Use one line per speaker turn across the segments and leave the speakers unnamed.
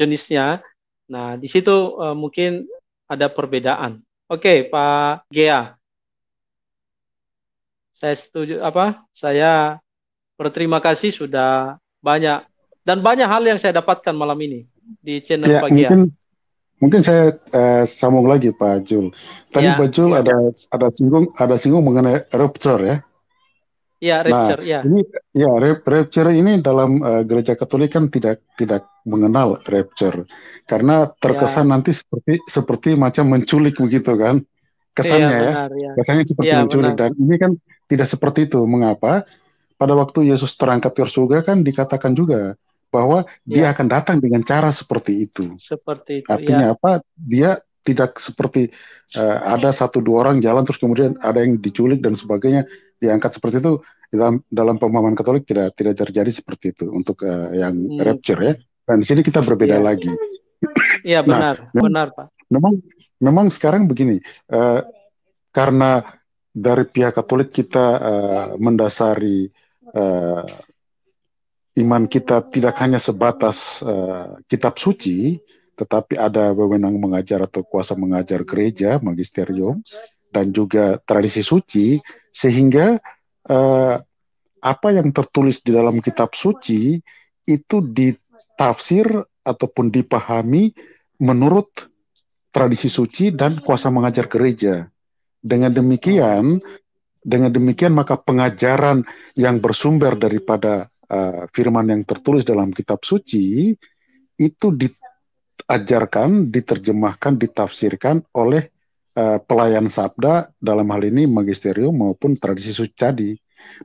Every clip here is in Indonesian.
jenisnya. Nah, di situ uh, mungkin ada perbedaan. Oke, okay, Pak Gea. Saya setuju apa? Saya berterima kasih sudah banyak dan banyak hal yang saya dapatkan malam ini di channel ya, Pak Gea. Mungkin,
mungkin saya uh, sambung lagi Pak Jul. Tadi ya, Pak Jul ya. ada ada singgung ada singgung mengenai rupture ya.
Ya, nah, rapture, nah, ya. Ini
ya rapture ini dalam uh, gereja Katolik kan tidak tidak mengenal rapture karena terkesan ya. nanti seperti seperti macam menculik begitu kan.
Kesannya iya, ya. Benar, ya. Kesannya seperti ya, menculik benar. dan
ini kan tidak seperti itu. Mengapa? Pada waktu Yesus terangkat ke surga kan dikatakan juga bahwa dia ya. akan datang dengan cara seperti itu.
Seperti itu. Artinya ya. apa?
Dia tidak seperti uh, ada iya. satu dua orang jalan terus kemudian ada yang diculik dan sebagainya diangkat seperti itu dalam dalam pemahaman Katolik tidak tidak terjadi seperti itu untuk uh, yang hmm. rapture ya. Dan di sini kita berbeda ya. lagi.
Iya nah, benar, nah, benar Pak.
Memang memang sekarang begini, uh, karena dari pihak Katolik kita uh, mendasari uh, iman kita tidak hanya sebatas uh, kitab suci, tetapi ada wewenang mengajar atau kuasa mengajar gereja, magisterium dan juga tradisi suci sehingga eh, apa yang tertulis di dalam kitab suci itu ditafsir ataupun dipahami menurut tradisi suci dan kuasa mengajar gereja. Dengan demikian, dengan demikian maka pengajaran yang bersumber daripada uh, firman yang tertulis dalam kitab suci itu diajarkan, diterjemahkan, ditafsirkan oleh Eh, pelayan sabda dalam hal ini magisterium maupun tradisi suci tadi.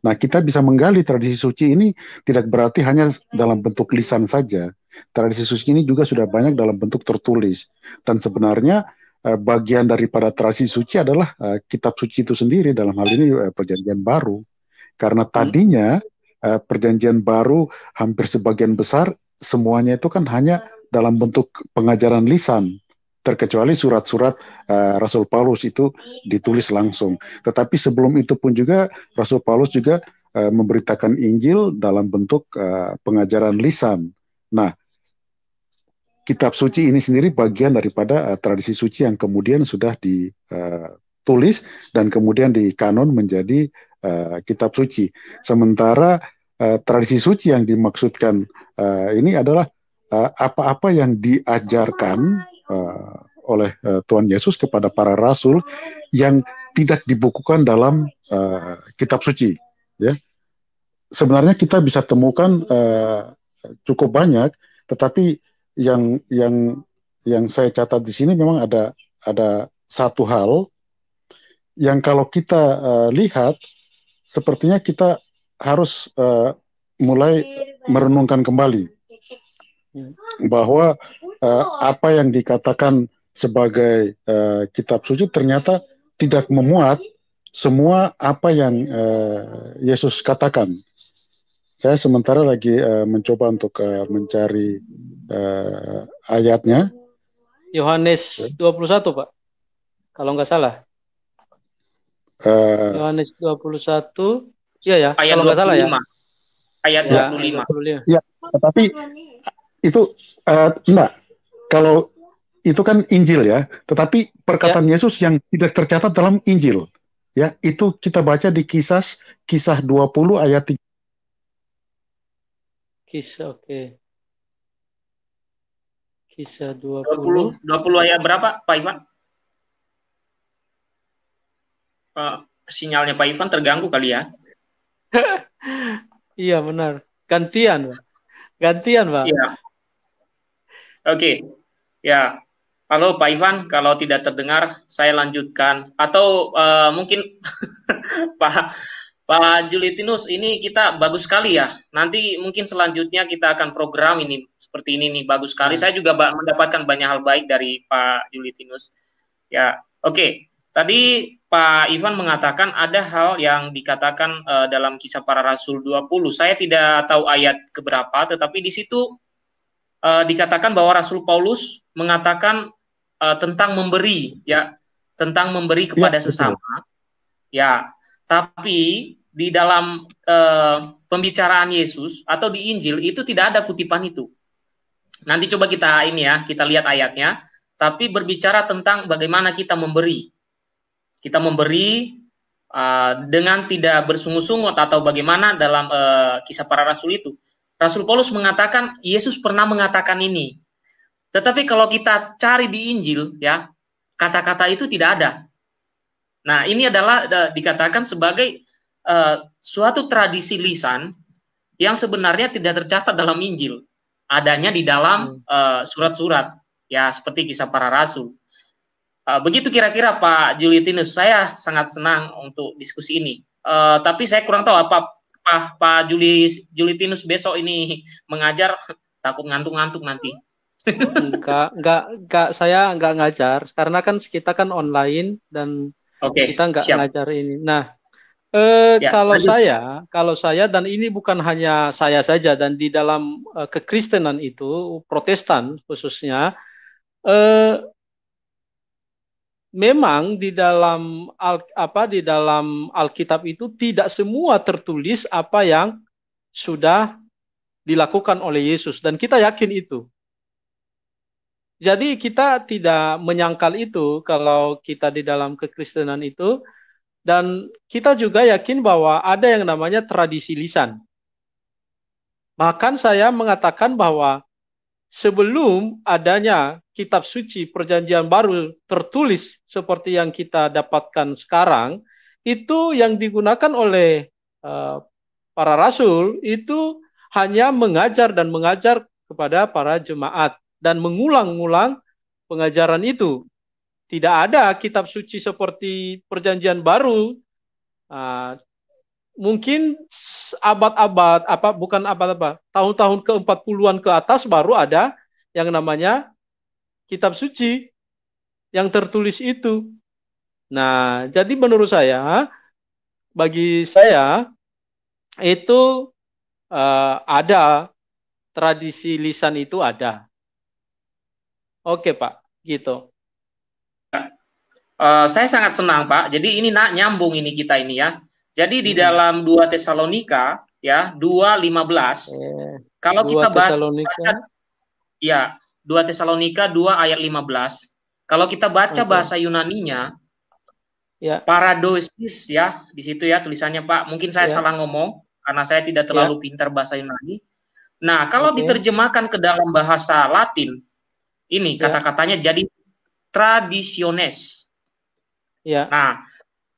Nah, kita bisa menggali tradisi suci ini tidak berarti hanya dalam bentuk lisan saja. Tradisi suci ini juga sudah banyak dalam bentuk tertulis dan sebenarnya eh, bagian daripada tradisi suci adalah eh, kitab suci itu sendiri dalam hal ini perjanjian baru. Karena hmm. tadinya perjanjian baru hampir sebagian besar semuanya itu kan hanya dalam bentuk pengajaran lisan terkecuali surat-surat uh, Rasul Paulus itu ditulis langsung. Tetapi sebelum itu pun juga Rasul Paulus juga uh, memberitakan Injil dalam bentuk uh, pengajaran lisan. Nah, kitab suci ini sendiri bagian daripada uh, tradisi suci yang kemudian sudah ditulis dan kemudian dikanon menjadi uh, kitab suci. Sementara uh, tradisi suci yang dimaksudkan uh, ini adalah apa-apa apa -apa yang diajarkan uh, oleh uh, Tuhan Yesus kepada para rasul yang tidak dibukukan dalam uh, kitab suci ya sebenarnya kita bisa temukan uh, cukup banyak tetapi yang yang yang saya catat di sini memang ada ada satu hal yang kalau kita uh, lihat sepertinya kita harus uh, mulai merenungkan kembali hmm. bahwa Eh, oh. apa yang dikatakan sebagai uh, kitab suci ternyata tidak memuat semua apa yang uh, Yesus katakan. Saya sementara lagi uh, mencoba untuk uh, mencari uh, ayatnya.
Yohanes 21, Pak. Kalau nggak salah.
Uh,
Yohanes 21. Iya ya, ayat kalau nggak salah ya.
Ayat 25. Ya,
25. ya tapi itu uh, enggak kalau itu kan Injil ya, tetapi perkataan ya. Yesus yang tidak tercatat dalam Injil ya, itu kita baca di Kisah Kisah 20 ayat 3.
Kisah oke. Okay. Kisah 20. 20 20 ayat berapa, Pak Ivan?
Uh, sinyalnya Pak Ivan terganggu kali ya.
iya, benar. Gantian. Gantian, Pak. Iya.
Oke, okay. ya. Halo Pak Ivan, kalau tidak terdengar, saya lanjutkan. Atau uh, mungkin Pak Pak Julitinus, ini kita bagus sekali ya. Nanti mungkin selanjutnya kita akan program ini seperti ini nih, bagus sekali. Saya juga mendapatkan banyak hal baik dari Pak Julitinus. Ya, oke. Okay. Tadi Pak Ivan mengatakan ada hal yang dikatakan uh, dalam kisah para rasul 20. Saya tidak tahu ayat keberapa, tetapi di situ Eh, dikatakan bahwa Rasul Paulus mengatakan uh, tentang memberi ya tentang memberi ya, kepada ya, sesama ya tapi di dalam uh, pembicaraan Yesus atau di Injil itu tidak ada kutipan itu nanti coba kita ini ya kita lihat ayatnya tapi berbicara tentang bagaimana kita memberi kita memberi uh, dengan tidak bersungut-sungut atau bagaimana dalam uh, kisah para rasul itu Rasul Paulus mengatakan Yesus pernah mengatakan ini. Tetapi kalau kita cari di Injil ya, kata-kata itu tidak ada. Nah, ini adalah uh, dikatakan sebagai uh, suatu tradisi lisan yang sebenarnya tidak tercatat dalam Injil. Adanya di dalam hmm. eh, surat-surat uh, ya seperti kisah para rasul. Uh, begitu kira-kira Pak Julitinus, saya sangat senang untuk diskusi ini. Uh, tapi saya kurang tahu apa Pak pa Juli Julitinus besok ini mengajar takut ngantuk-ngantuk nanti.
enggak, enggak, enggak, saya enggak ngajar karena kan kita kan online dan okay, kita enggak siap. ngajar ini. Nah, eh, ya, kalau lanjut. saya, kalau saya dan ini bukan hanya saya saja dan di dalam eh, kekristenan itu Protestan khususnya eh, memang di dalam al, apa di dalam Alkitab itu tidak semua tertulis apa yang sudah dilakukan oleh Yesus dan kita yakin itu. Jadi kita tidak menyangkal itu kalau kita di dalam kekristenan itu dan kita juga yakin bahwa ada yang namanya tradisi lisan. Bahkan saya mengatakan bahwa sebelum adanya kitab suci perjanjian baru tertulis seperti yang kita dapatkan sekarang itu yang digunakan oleh uh, para rasul itu hanya mengajar dan mengajar kepada para jemaat dan mengulang-ulang pengajaran itu. Tidak ada kitab suci seperti perjanjian baru uh, mungkin abad-abad apa bukan abad apa tahun-tahun ke 40-an ke atas baru ada yang namanya kitab suci yang tertulis itu. Nah, jadi menurut saya bagi saya itu uh, ada tradisi lisan itu ada.
Oke, Pak. Gitu. Uh, saya sangat senang, Pak. Jadi ini nak nyambung ini kita ini ya jadi di hmm. dalam 2 Tesalonika ya 2:15 eh, yeah. Ya, kalau kita baca baca ya 2 Tesalonika 2 ayat 15 kalau kita baca okay. bahasa Yunaninya ya yeah. paradosis ya di situ ya tulisannya Pak mungkin saya yeah. salah ngomong karena saya tidak terlalu yeah. pintar bahasa Yunani. Nah, kalau okay. diterjemahkan ke dalam bahasa Latin ini ya. kata-katanya jadi tradisiones. Ya. Nah,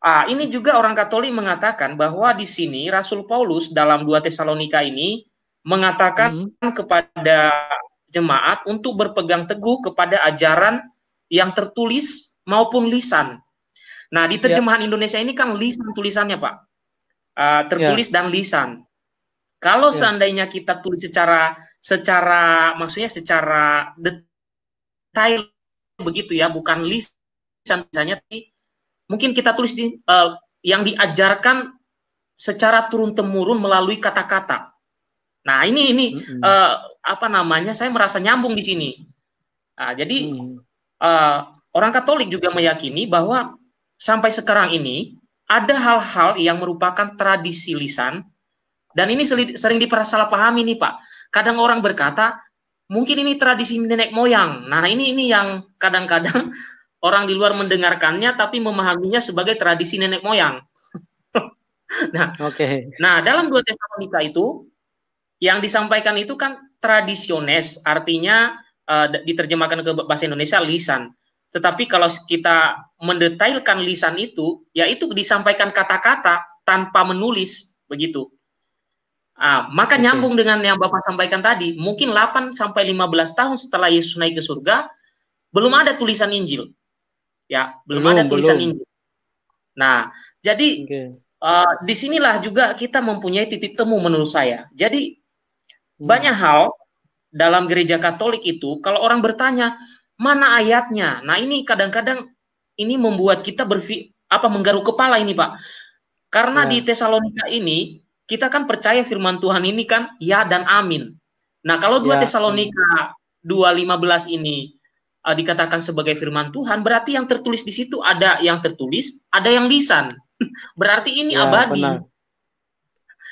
Ah, ini juga orang Katolik mengatakan bahwa di sini Rasul Paulus dalam 2 Tesalonika ini mengatakan hmm. kepada jemaat untuk berpegang teguh kepada ajaran yang tertulis maupun lisan. Nah, di ya. terjemahan ya. Indonesia ini kan lisan tulisannya, Pak. Uh, tertulis ya. dan lisan. Kalau ya. seandainya kita tulis secara secara maksudnya secara detail begitu ya, bukan lisan misalnya tapi mungkin kita tulis di uh, yang diajarkan secara turun temurun melalui kata-kata. Nah ini ini mm -hmm. uh, apa namanya? Saya merasa nyambung di sini. Nah, jadi mm. uh, orang Katolik juga meyakini bahwa sampai sekarang ini ada hal-hal yang merupakan tradisi lisan dan ini sering dipersalahpahami nih Pak. Kadang orang berkata mungkin ini tradisi nenek moyang. Nah ini ini yang kadang-kadang orang di luar mendengarkannya tapi memahaminya sebagai tradisi nenek moyang. nah, oke. Okay. Nah, dalam dua Tesalonika itu yang disampaikan itu kan tradisiones, artinya uh, diterjemahkan ke bahasa Indonesia lisan. Tetapi kalau kita mendetailkan lisan itu, yaitu disampaikan kata-kata tanpa menulis, begitu. Ah, maka okay. nyambung dengan yang Bapak sampaikan tadi, mungkin 8 sampai 15 tahun setelah Yesus naik ke surga, belum ada tulisan Injil ya belum, belum ada tulisan belum. Nah, jadi okay. uh, eh, disinilah juga kita mempunyai titik temu menurut saya. Jadi hmm. banyak hal dalam gereja Katolik itu kalau orang bertanya mana ayatnya, nah ini kadang-kadang ini membuat kita berfi apa menggaruk kepala ini pak, karena ya. di Tesalonika ini kita kan percaya firman Tuhan ini kan ya dan amin. Nah kalau dua ya. Tesalonika belas ini uh, dikatakan sebagai firman Tuhan, berarti yang tertulis di situ ada yang tertulis, ada yang lisan. Berarti ini ya, abadi.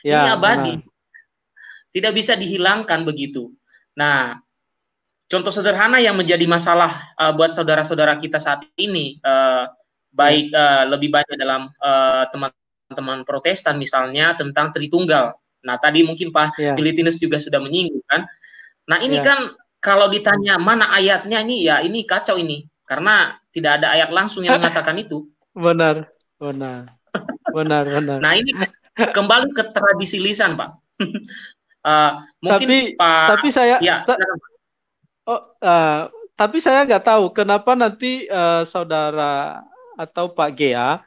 Ya, ini abadi. Benar. Tidak bisa dihilangkan begitu. Nah, contoh sederhana yang menjadi masalah uh, buat saudara-saudara kita saat ini uh, baik ya. uh, lebih banyak dalam teman uh, teman-teman Protestan misalnya tentang Tritunggal. Nah, tadi mungkin Pak yeah. juga sudah menyinggung kan. Nah, ini yeah. kan kalau ditanya mana ayatnya ini ya ini kacau ini karena tidak ada ayat langsung yang mengatakan itu. Benar, benar, benar, benar. nah ini kembali ke tradisi lisan, Pak. uh, mungkin tapi, Pak. Tapi saya. Ya, ta oh, uh,
tapi saya nggak tahu kenapa nanti uh, saudara atau Pak Gea,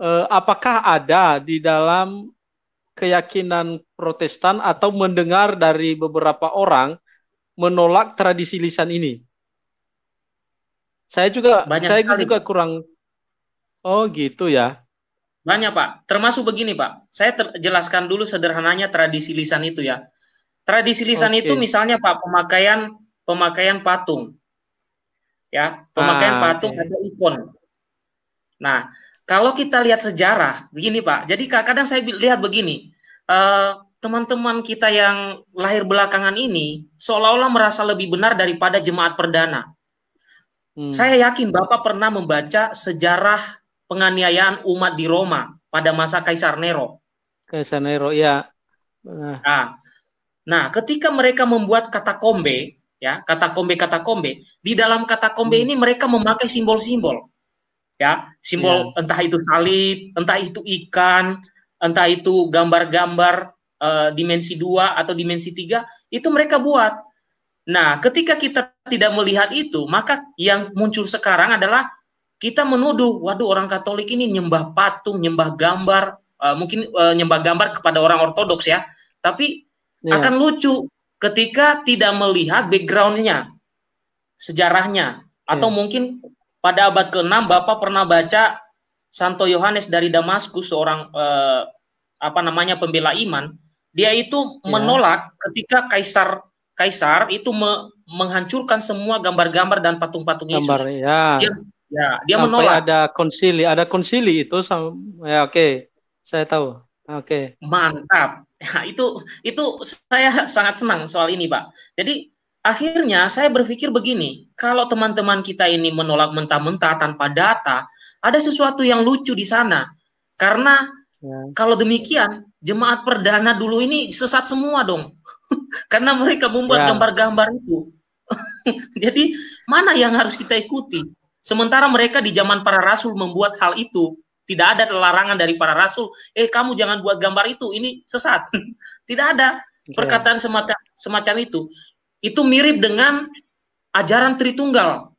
uh, apakah ada di dalam keyakinan Protestan atau mendengar dari beberapa orang menolak tradisi lisan ini.
Saya juga Banyak saya sekali. juga kurang Oh, gitu ya. Banyak, Pak. Termasuk begini, Pak. Saya jelaskan dulu sederhananya tradisi lisan itu ya. Tradisi lisan okay. itu misalnya Pak pemakaian pemakaian patung. Ya, pemakaian ah, patung okay. atau ikon. Nah, kalau kita lihat sejarah begini Pak. Jadi kadang saya lihat begini. Uh, teman-teman kita yang lahir belakangan ini seolah-olah merasa lebih benar daripada jemaat perdana. Hmm. Saya yakin Bapak pernah membaca sejarah penganiayaan umat di Roma pada masa Kaisar Nero. Kaisar Nero, ya. Nah, nah, ketika mereka membuat kata katakombe, ya, kata katakombe di dalam katakombe hmm. ini mereka memakai simbol-simbol. Ya, simbol ya. entah itu salib, entah itu ikan, entah itu gambar-gambar Eh, dimensi dua atau dimensi tiga itu mereka buat. Nah, ketika kita tidak melihat itu, maka yang muncul sekarang adalah kita menuduh, waduh orang Katolik ini nyembah patung, nyembah gambar, uh, mungkin uh, nyembah gambar kepada orang Ortodoks ya, tapi yeah. akan lucu ketika tidak melihat backgroundnya, sejarahnya, atau iya. mungkin pada abad ke-6 Bapak pernah baca Santo Yohanes dari Damaskus seorang eh, apa namanya pembela iman dia itu ya. menolak ketika kaisar kaisar itu me, menghancurkan semua gambar-gambar dan patung-patung Yesus. Gambar, ya. Dia, ya, dia Sampai menolak.
Ada konsili, ada konsili
itu sama ya oke. Okay. Saya tahu. Oke. Okay. Mantap. Ya, itu itu saya sangat senang soal ini, Pak. Jadi akhirnya saya berpikir begini, kalau teman-teman kita ini menolak mentah-mentah tanpa data, ada sesuatu yang lucu di sana. Karena ya. kalau demikian, jemaat perdana dulu ini sesat semua dong. Karena mereka membuat ya. gambar-gambar ya. itu. Jadi mana yang harus kita ikuti? Sementara mereka di zaman para rasul membuat hal itu, tidak ada larangan dari para rasul, eh kamu jangan buat gambar itu, ini sesat. tidak ada ya. perkataan semacam semacam itu. Itu mirip dengan ajaran Tritunggal.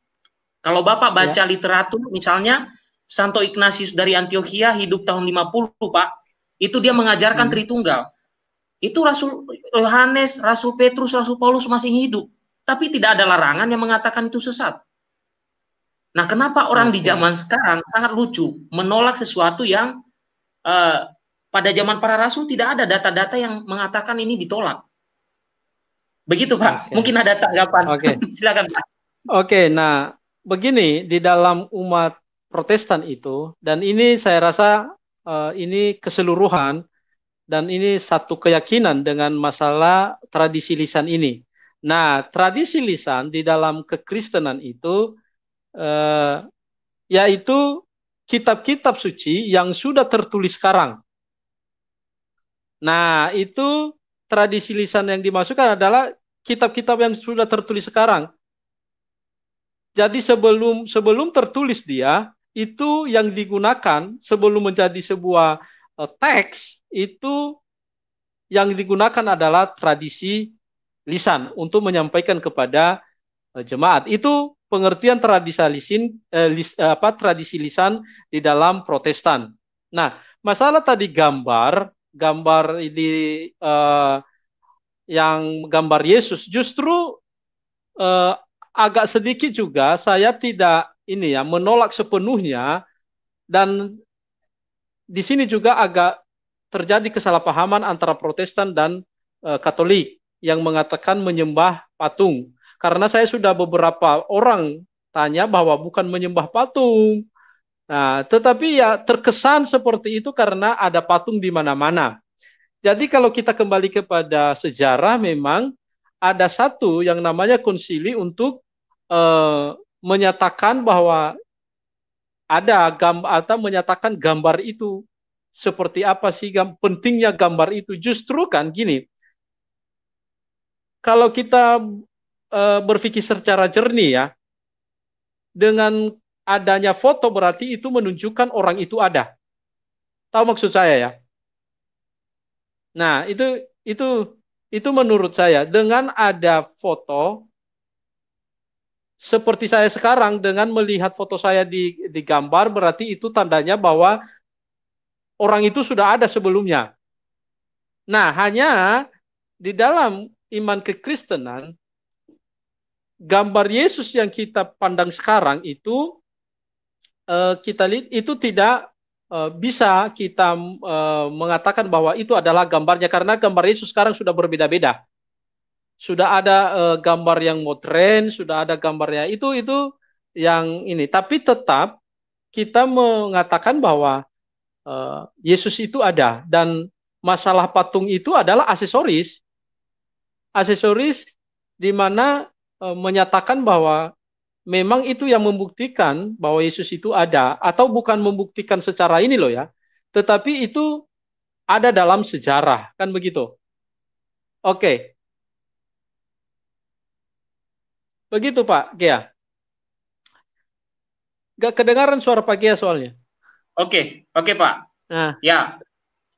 Kalau Bapak baca ya. literatur misalnya Santo Ignatius dari Antioquia hidup tahun 50, Pak itu dia mengajarkan hmm. Tritunggal. Itu Rasul Yohanes, Rasul Petrus, Rasul Paulus masih hidup, tapi tidak ada larangan yang mengatakan itu sesat. Nah, kenapa orang di zaman sekarang sangat lucu menolak sesuatu yang uh, pada zaman para rasul tidak ada data-data yang mengatakan ini ditolak? Begitu, Pak. Okay. Mungkin ada tanggapan. Okay. Silakan, Pak. Oke,
okay, nah begini di dalam umat Protestan itu dan ini saya rasa Eh, ini keseluruhan dan ini satu keyakinan dengan masalah tradisi lisan ini. Nah, tradisi lisan di dalam kekristenan itu eh, yaitu kitab-kitab suci yang sudah tertulis sekarang. Nah, itu tradisi lisan yang dimasukkan adalah kitab-kitab yang sudah tertulis sekarang. Jadi sebelum sebelum tertulis dia, itu yang digunakan sebelum menjadi sebuah eh, teks itu yang digunakan adalah tradisi lisan untuk menyampaikan kepada eh, jemaat. Itu pengertian tradisi lisan eh, lis, eh, apa tradisi lisan di dalam Protestan. Nah, masalah tadi gambar, gambar ini eh, yang gambar Yesus justru eh, agak sedikit juga saya tidak ini ya menolak sepenuhnya dan di sini juga agak terjadi kesalahpahaman antara Protestan dan e, Katolik yang mengatakan menyembah patung. Karena saya sudah beberapa orang tanya bahwa bukan menyembah patung. Nah, tetapi ya terkesan seperti itu karena ada patung di mana-mana. Jadi kalau kita kembali kepada sejarah memang ada satu yang namanya konsili untuk eh, menyatakan bahwa ada gambar atau menyatakan gambar itu seperti apa sih gam, pentingnya gambar itu justru kan gini kalau kita e, berpikir secara jernih ya dengan adanya foto berarti itu menunjukkan orang itu ada tahu maksud saya ya nah itu itu itu menurut saya dengan ada foto seperti saya sekarang dengan melihat foto saya di, di gambar berarti itu tandanya bahwa orang itu sudah ada sebelumnya. Nah, hanya di dalam iman kekristenan gambar Yesus yang kita pandang sekarang itu eh, kita lihat itu tidak eh, bisa kita eh, mengatakan bahwa itu adalah gambarnya karena gambar Yesus sekarang sudah berbeda-beda sudah ada uh, gambar yang modern sudah ada gambarnya. Itu itu yang ini. Tapi tetap kita mengatakan bahwa uh, Yesus itu ada dan masalah patung itu adalah aksesoris. Aksesoris di mana uh, menyatakan bahwa memang itu yang membuktikan bahwa Yesus itu ada atau bukan membuktikan secara ini loh ya. Tetapi itu ada dalam sejarah kan begitu. Oke, Begitu Pak Kia. Gak kedengaran suara Pak Kia soalnya. Oke,
okay. oke okay, Pak. Nah. Ya.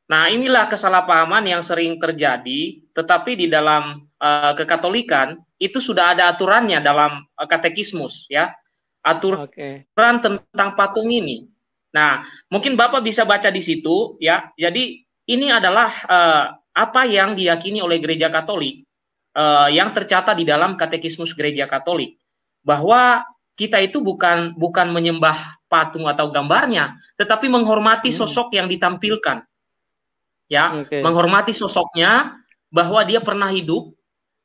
Nah inilah kesalahpahaman yang sering terjadi, tetapi di dalam uh, kekatolikan itu sudah ada aturannya dalam uh, katekismus ya. Aturan okay. tentang patung ini. Nah, mungkin Bapak bisa baca di situ ya. Jadi ini adalah uh, apa yang diyakini oleh gereja Katolik uh, yang tercatat di dalam katekismus gereja Katolik bahwa kita itu bukan bukan menyembah patung atau gambarnya, tetapi menghormati hmm. sosok yang ditampilkan. Ya, okay. menghormati sosoknya bahwa dia pernah hidup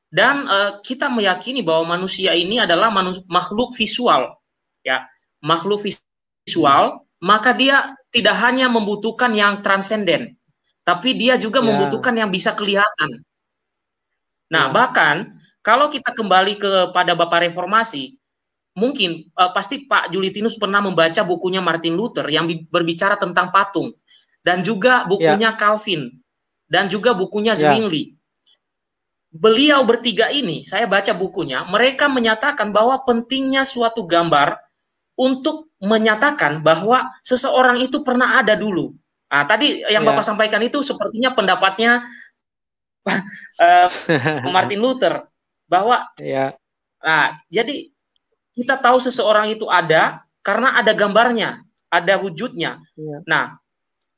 dan uh, kita meyakini bahwa manusia ini adalah manus makhluk visual. Ya, makhluk visual, maka dia tidak hanya membutuhkan yang transenden, tapi dia juga yeah. membutuhkan yang bisa kelihatan. Nah, iya. bahkan kalau kita kembali kepada Bapak Reformasi, mungkin uh, pasti Pak Julitinus pernah membaca bukunya Martin Luther yang berbicara tentang patung dan juga iya. bukunya yeah. Calvin dan juga bukunya iya. Zwingli. Yeah. Beliau bertiga ini, saya baca bukunya, mereka menyatakan bahwa pentingnya suatu gambar untuk menyatakan bahwa seseorang itu pernah ada dulu. Nah, tadi yang yeah. Bapak sampaikan itu sepertinya pendapatnya uh, Martin Luther bahwa ya. nah jadi kita tahu seseorang itu ada karena ada gambarnya, ada wujudnya. Ya. Nah,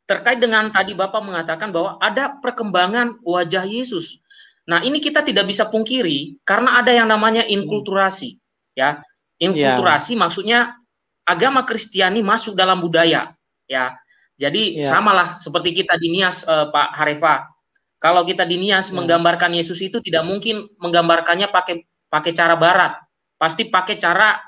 terkait dengan tadi Bapak mengatakan bahwa ada perkembangan wajah Yesus. Nah, ini kita tidak bisa pungkiri karena ada yang namanya inkulturasi, ya. Inkulturasi ya. maksudnya agama Kristiani masuk dalam budaya, ya. Jadi ya. samalah seperti kita di Nias uh, Pak Harefa. Kalau kita di Nias hmm. menggambarkan Yesus itu tidak mungkin menggambarkannya pakai pakai cara barat. Pasti pakai cara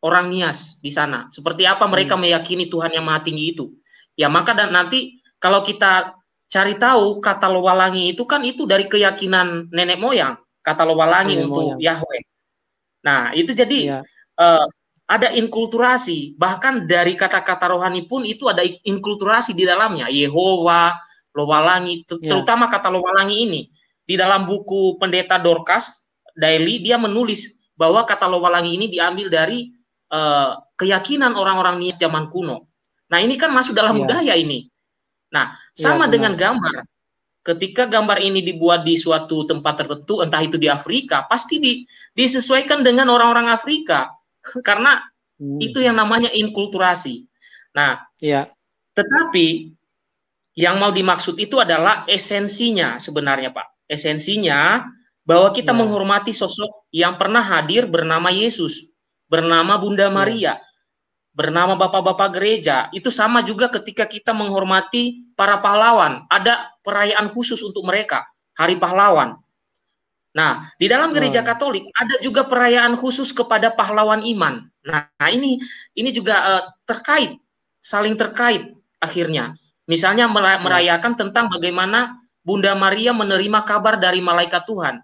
orang Nias di sana. Seperti apa mereka hmm. meyakini Tuhan yang Maha Tinggi itu. Ya maka dan nanti kalau kita cari tahu kata Lowalangi itu kan itu dari keyakinan nenek moyang kata Lowalangi nenek untuk moyang. Yahweh. Nah, itu jadi ya. uh, ada inkulturasi, bahkan dari kata-kata rohani pun itu ada inkulturasi di dalamnya. Yehova, Lowalangi, ya. terutama yeah. kata Lowalangi ini di dalam buku pendeta Dorcas Daily dia menulis bahwa kata Lowalangi ini diambil dari uh, keyakinan orang-orang Nias zaman kuno. Nah ini kan masuk dalam yeah. budaya ini. Nah ya, sama yeah, dengan gambar, ketika gambar ini dibuat di suatu tempat tertentu, entah itu di Afrika, pasti di, disesuaikan dengan orang-orang Afrika karena hmm. itu yang namanya inkulturasi. Nah, ya. tetapi yang mau dimaksud itu adalah esensinya sebenarnya, Pak. Esensinya bahwa kita ya. menghormati sosok yang pernah hadir bernama Yesus, bernama Bunda ya. Maria, ya. bernama bapak-bapak gereja. Itu sama juga ketika kita menghormati para pahlawan. Ada perayaan khusus untuk mereka, Hari Pahlawan. Nah, di dalam gereja ya. Katolik ada juga perayaan khusus kepada pahlawan iman. Nah, ini ini juga uh, terkait, saling terkait akhirnya. Misalnya hmm. merayakan tentang bagaimana Bunda Maria menerima kabar dari malaikat Tuhan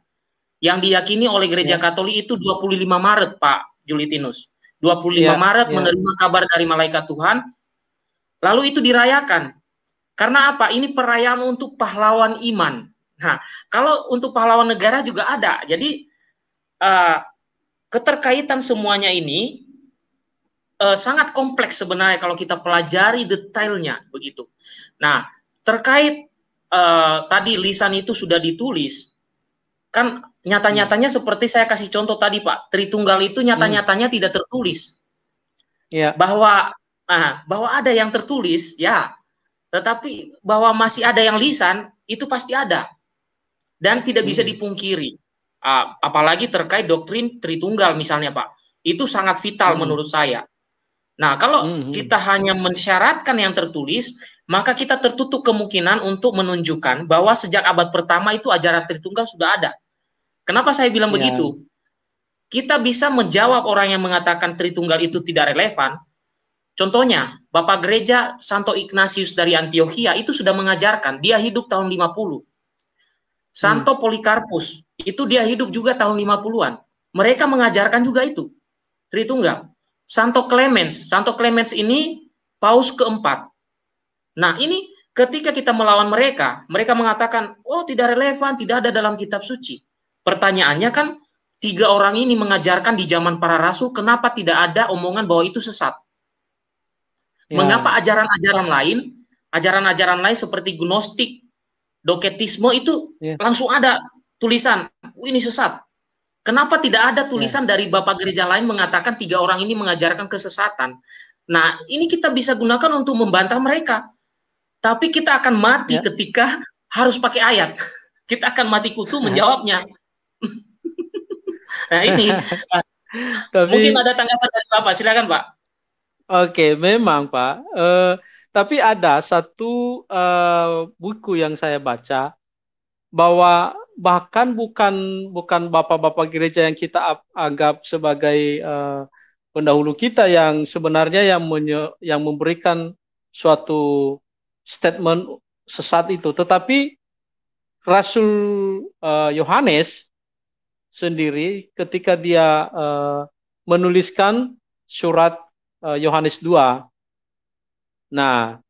yang diyakini oleh gereja yeah. Katolik itu 25 Maret, Pak Julitinus. 25 yeah, Maret yeah. menerima kabar dari malaikat Tuhan. Lalu itu dirayakan. Karena apa? Ini perayaan untuk pahlawan iman. Nah, kalau untuk pahlawan negara juga ada. Jadi uh, keterkaitan semuanya ini uh, sangat kompleks sebenarnya kalau kita pelajari detailnya begitu. Nah, terkait uh, tadi lisan itu sudah ditulis, kan nyata-nyatanya hmm. seperti saya kasih contoh tadi Pak, Tritunggal itu nyata-nyatanya hmm. tidak tertulis. Yeah. Bahwa nah, bahwa ada yang tertulis, ya. Tetapi bahwa masih ada yang lisan itu pasti ada dan tidak hmm. bisa dipungkiri. Uh, apalagi terkait doktrin Tritunggal misalnya Pak, itu sangat vital hmm. menurut saya. Nah, kalau hmm. hmm. kita hanya mensyaratkan yang tertulis, maka kita tertutup kemungkinan untuk menunjukkan bahwa sejak abad pertama itu ajaran Tritunggal sudah ada. Kenapa saya bilang ya. begitu? Kita bisa menjawab orang yang mengatakan Tritunggal itu tidak relevan. Contohnya, Bapak Gereja Santo Ignatius dari Antioquia itu sudah mengajarkan, dia hidup tahun 50. Santo hmm. Polikarpus itu dia hidup juga tahun 50-an. Mereka mengajarkan juga itu. Tritunggal. Santo Clemens, Santo Clemens ini paus keempat Nah, ini ketika kita melawan mereka, mereka mengatakan, "Oh, tidak relevan, tidak ada dalam kitab suci." Pertanyaannya kan tiga orang ini mengajarkan di zaman para rasul kenapa tidak ada omongan bahwa itu sesat? Ya. Mengapa ajaran-ajaran lain, ajaran-ajaran lain seperti gnostik, doketisme itu ya. langsung ada tulisan, oh, "Ini sesat." Kenapa tidak ada tulisan ya. dari bapak gereja lain mengatakan tiga orang ini mengajarkan kesesatan? Nah, ini kita bisa gunakan untuk membantah mereka tapi kita akan mati ya. ketika harus pakai ayat. Kita akan mati kutu ya. menjawabnya.
nah ini. tapi, Mungkin
ada tanggapan dari Bapak, silakan Pak.
Oke, memang Pak. Uh, tapi ada satu uh, buku yang saya baca bahwa bahkan bukan bukan bapak-bapak gereja yang kita anggap sebagai uh, pendahulu kita yang sebenarnya yang menye, yang memberikan suatu statement sesat itu. Tetapi Rasul eh, Yohanes uh, sendiri ketika dia uh, menuliskan surat eh, Yohanes uh, 2. Nah,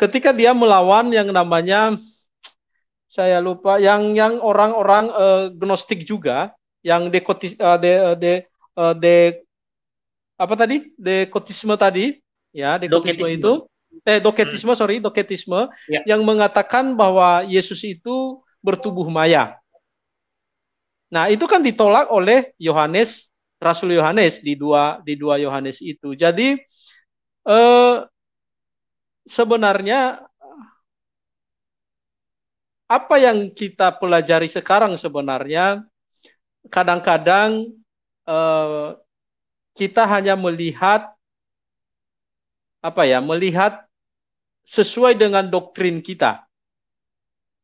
ketika dia melawan yang namanya saya lupa yang yang orang-orang uh, gnostik juga yang dekotis uh, de, de, uh, de apa tadi? dekotisme tadi, ya, dekotisme Doketisme. itu eh doketisme hmm. sorry doketisme ya. yang mengatakan bahwa Yesus itu bertubuh maya. Nah itu kan ditolak oleh Yohanes Rasul Yohanes di dua di dua Yohanes itu. Jadi eh, sebenarnya apa yang kita pelajari sekarang sebenarnya kadang-kadang eh, kita hanya melihat apa ya melihat sesuai dengan doktrin kita,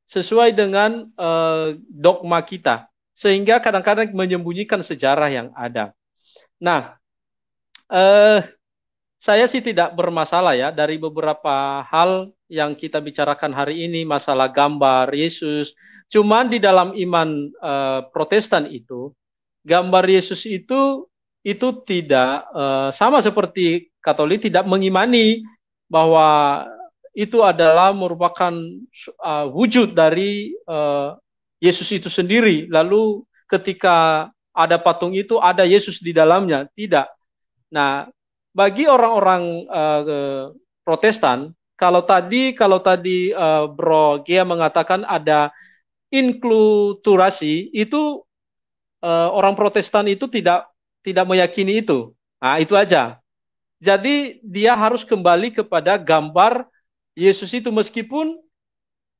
sesuai dengan uh, dogma kita, sehingga kadang-kadang menyembunyikan sejarah yang ada. Nah, uh, saya sih tidak bermasalah ya dari beberapa hal yang kita bicarakan hari ini masalah gambar Yesus. Cuman di dalam iman uh, Protestan itu gambar Yesus itu itu tidak uh, sama seperti Katolik tidak mengimani bahwa itu adalah merupakan uh, wujud dari uh, Yesus itu sendiri. Lalu ketika ada patung itu ada Yesus di dalamnya, tidak. Nah, bagi orang-orang uh, Protestan, kalau tadi kalau tadi uh, Bro Gia mengatakan ada inkluturasi, itu uh, orang Protestan itu tidak tidak meyakini itu. Nah, itu aja. Jadi dia harus kembali kepada gambar Yesus itu meskipun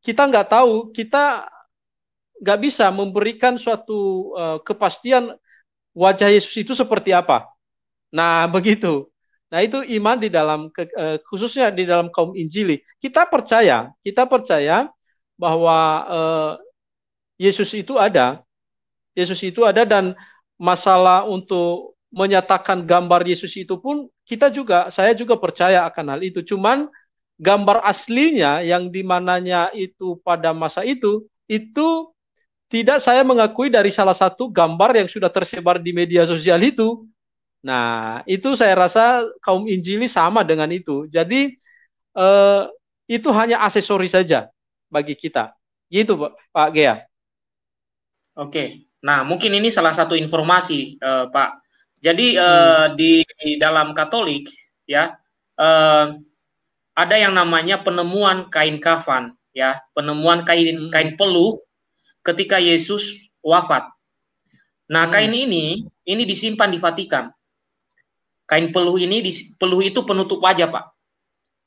kita nggak tahu, kita nggak bisa memberikan suatu uh, kepastian wajah Yesus itu seperti apa. Nah begitu. Nah itu iman di dalam uh, khususnya di dalam kaum Injili. Kita percaya, kita percaya bahwa uh, Yesus itu ada, Yesus itu ada dan masalah untuk menyatakan gambar Yesus itu pun kita juga saya juga percaya akan hal itu. Cuman gambar aslinya yang dimananya itu pada masa itu itu tidak saya mengakui dari salah satu gambar yang sudah tersebar di media sosial itu. Nah, itu saya rasa kaum Injili sama dengan itu. Jadi eh, itu hanya aksesoris saja bagi kita. Gitu Pak Gea.
Oke, Nah, mungkin ini salah satu informasi, uh, Pak. Jadi uh, eh, di, hmm. di dalam Katolik ya uh, ada yang namanya penemuan kain kafan, ya penemuan kain hmm. kain peluh ketika Yesus wafat. Nah, hmm. kain ini ini disimpan di Vatikan. Kain peluh ini peluh itu penutup wajah, Pak.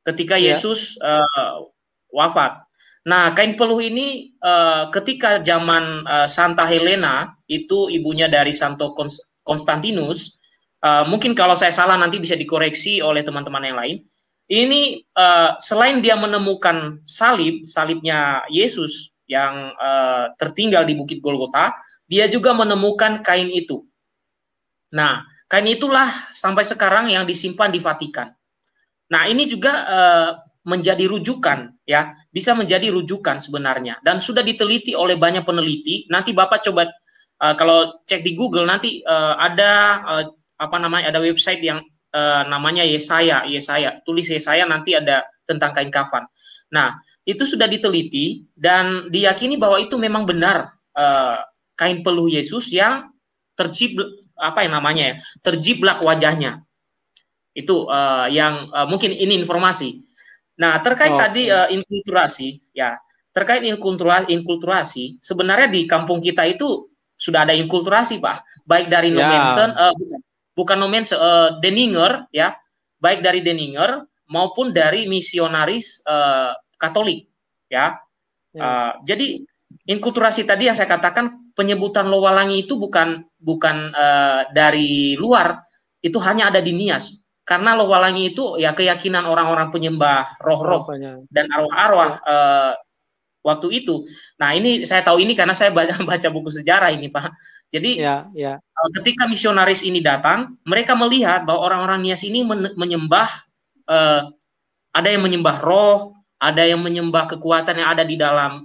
Ketika yeah. Yesus uh, wafat. Nah, kain peluh ini uh, ketika zaman uh, Santa Helena itu ibunya dari Santo Konstantinus, uh, eh, mungkin kalau saya salah nanti bisa dikoreksi oleh teman-teman yang lain. Ini uh, selain dia menemukan salib, salibnya Yesus yang uh, tertinggal di Bukit Golgota, dia juga menemukan kain itu. Nah, kain itulah sampai sekarang yang disimpan di Vatikan. Nah, ini juga uh, menjadi rujukan ya bisa menjadi rujukan sebenarnya dan sudah diteliti oleh banyak peneliti. Nanti Bapak coba uh, kalau cek di Google nanti uh, ada uh, apa namanya ada website yang uh, namanya Yesaya, Yesaya. Tulis Yesaya nanti ada tentang kain kafan. Nah, itu sudah diteliti dan diyakini bahwa itu memang benar uh, kain peluh Yesus yang terjiblak apa yang namanya ya, terjiplak wajahnya. Itu uh, yang uh, mungkin ini informasi. Nah, terkait oh. tadi uh, inkulturasi, ya, terkait inkulturasi, inkulturasi, sebenarnya di kampung kita itu sudah ada inkulturasi, Pak. Baik dari yeah. Nomensen, uh, bukan, bukan Nomensen, uh, eh, Deninger, ya, baik dari deninger maupun dari misionaris uh, Katolik, ya. Yeah. Ya. Uh, jadi inkulturasi tadi yang saya katakan penyebutan Lowalangi itu bukan bukan uh, dari luar, itu hanya ada di Nias karena walangi itu ya keyakinan orang-orang penyembah roh-roh dan arwah-arwah uh, waktu itu. Nah ini saya tahu ini karena saya baca, baca buku sejarah ini Pak. Jadi ya, ya. Eh, ketika misionaris ini datang, mereka melihat bahwa orang-orang Nias ini men menyembah uh, ada yang menyembah roh, ada yang menyembah kekuatan yang ada di dalam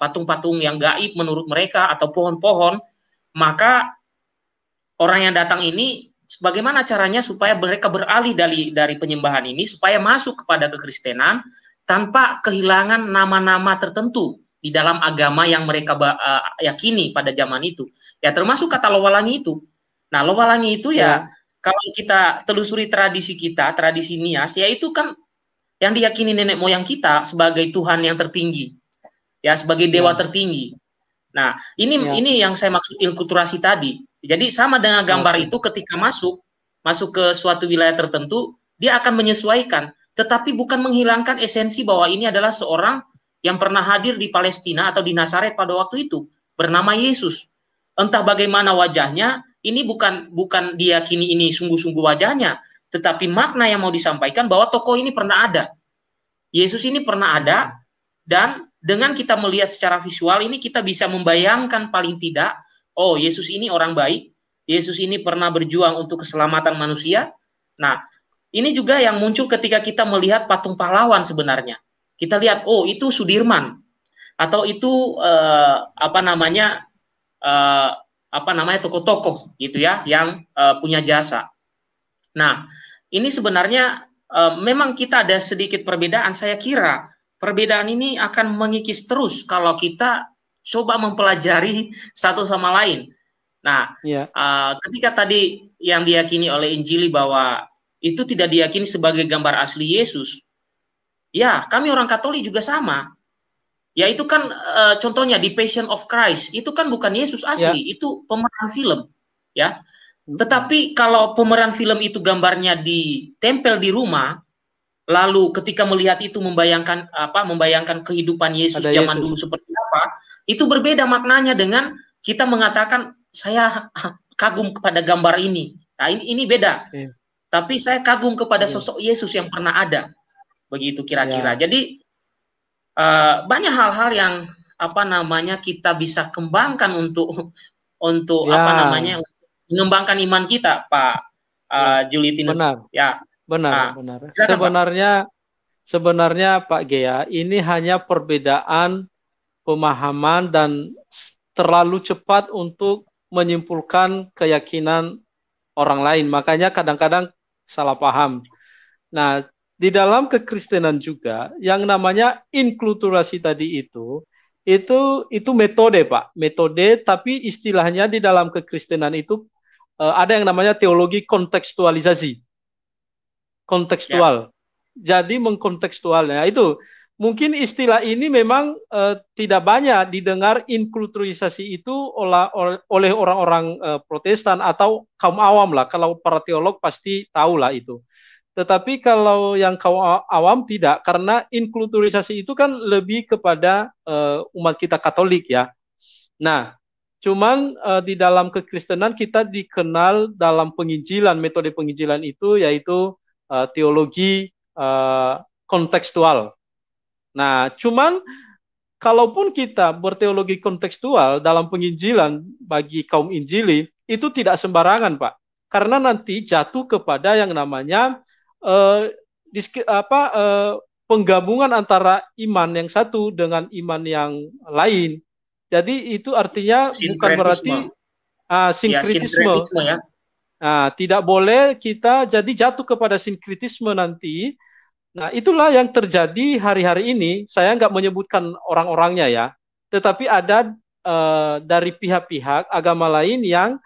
patung-patung uh, yang gaib menurut mereka atau pohon-pohon, maka orang yang datang ini bagaimana caranya supaya mereka beralih dari dari penyembahan ini supaya masuk kepada kekristenan tanpa kehilangan nama-nama tertentu di dalam agama yang mereka uh, yakini pada zaman itu. Ya termasuk kata Lowalangi itu. Nah, Lowalangi itu ya, hmm. kalau kita telusuri tradisi kita, tradisi Nias yaitu kan yang diyakini nenek moyang kita sebagai Tuhan yang tertinggi. Ya, sebagai dewa hmm. tertinggi. Nah, ini ya. ini yang saya maksud inkulturasi tadi. Jadi sama dengan gambar ya. itu ketika masuk masuk ke suatu wilayah tertentu, dia akan menyesuaikan, tetapi bukan menghilangkan esensi bahwa ini adalah seorang yang pernah hadir di Palestina atau di Nazaret pada waktu itu bernama Yesus. Entah bagaimana wajahnya, ini bukan bukan diyakini ini sungguh-sungguh wajahnya, tetapi makna yang mau disampaikan bahwa tokoh ini pernah ada. Yesus ini pernah ada dan dengan kita melihat secara visual ini kita bisa membayangkan paling tidak, oh Yesus ini orang baik, Yesus ini pernah berjuang untuk keselamatan manusia. Nah, ini juga yang muncul ketika kita melihat patung pahlawan sebenarnya. Kita lihat, oh itu Sudirman atau itu eh, apa namanya eh, apa namanya tokoh-tokoh gitu ya yang eh, punya jasa. Nah, ini sebenarnya eh, memang kita ada sedikit perbedaan saya kira perbedaan ini akan mengikis terus kalau kita coba mempelajari satu sama lain. Nah, yeah. Iya. uh, ketika tadi yang diyakini oleh Injili bahwa itu tidak diyakini sebagai gambar asli Yesus, ya kami orang Katolik juga sama. Ya itu kan uh, contohnya di Passion of Christ itu kan bukan Yesus ya. asli, yeah. itu pemeran film, ya. Hmm. Tetapi kalau pemeran film itu gambarnya ditempel di rumah, lalu ketika melihat itu membayangkan apa membayangkan kehidupan Yesus Ada zaman Yesus. dulu seperti apa itu berbeda maknanya dengan kita mengatakan saya kagum kepada gambar ini nah, ini ini beda iya. tapi saya kagum kepada iya. sosok Yesus yang pernah ada begitu kira-kira ya. jadi uh, banyak hal-hal yang apa namanya kita bisa kembangkan untuk untuk apa iya. namanya mengembangkan iman kita Pak uh, Julitinus ya Benar, nah, benar. sebenarnya Pak. sebenarnya
Pak Gea, ini hanya perbedaan pemahaman dan terlalu cepat untuk menyimpulkan keyakinan orang lain. Makanya kadang-kadang salah paham. Nah, di dalam kekristenan juga yang namanya inkulturasi tadi itu itu itu metode Pak, metode tapi istilahnya di dalam kekristenan itu eh, ada yang namanya teologi kontekstualisasi kontekstual. Ya. Jadi mengkontekstualnya ya, itu mungkin istilah ini memang uh, tidak banyak didengar inkulturisasi itu oleh oleh orang-orang uh, Protestan atau kaum awam lah. Kalau para teolog pasti tahu lah itu. Tetapi kalau yang kaum awam tidak, karena inkulturisasi itu kan lebih kepada uh, umat kita Katolik ya. Nah, cuman uh, di dalam kekristenan kita dikenal dalam penginjilan, metode penginjilan itu yaitu Eh, teologi uh, kontekstual. Nah, cuman kalaupun kita berteologi kontekstual dalam penginjilan bagi kaum injili itu tidak sembarangan, Pak. Karena nanti jatuh kepada yang namanya uh, apa uh, penggabungan antara iman yang satu dengan iman yang lain. Jadi itu artinya bukan berarti uh, sinkretisme. Ya, sinkretisme ya. Nah, tidak boleh kita jadi jatuh kepada sinkritisme nanti. Nah, itulah yang terjadi hari-hari ini. Saya nggak menyebutkan orang-orangnya ya, tetapi ada eh, dari pihak-pihak agama lain yang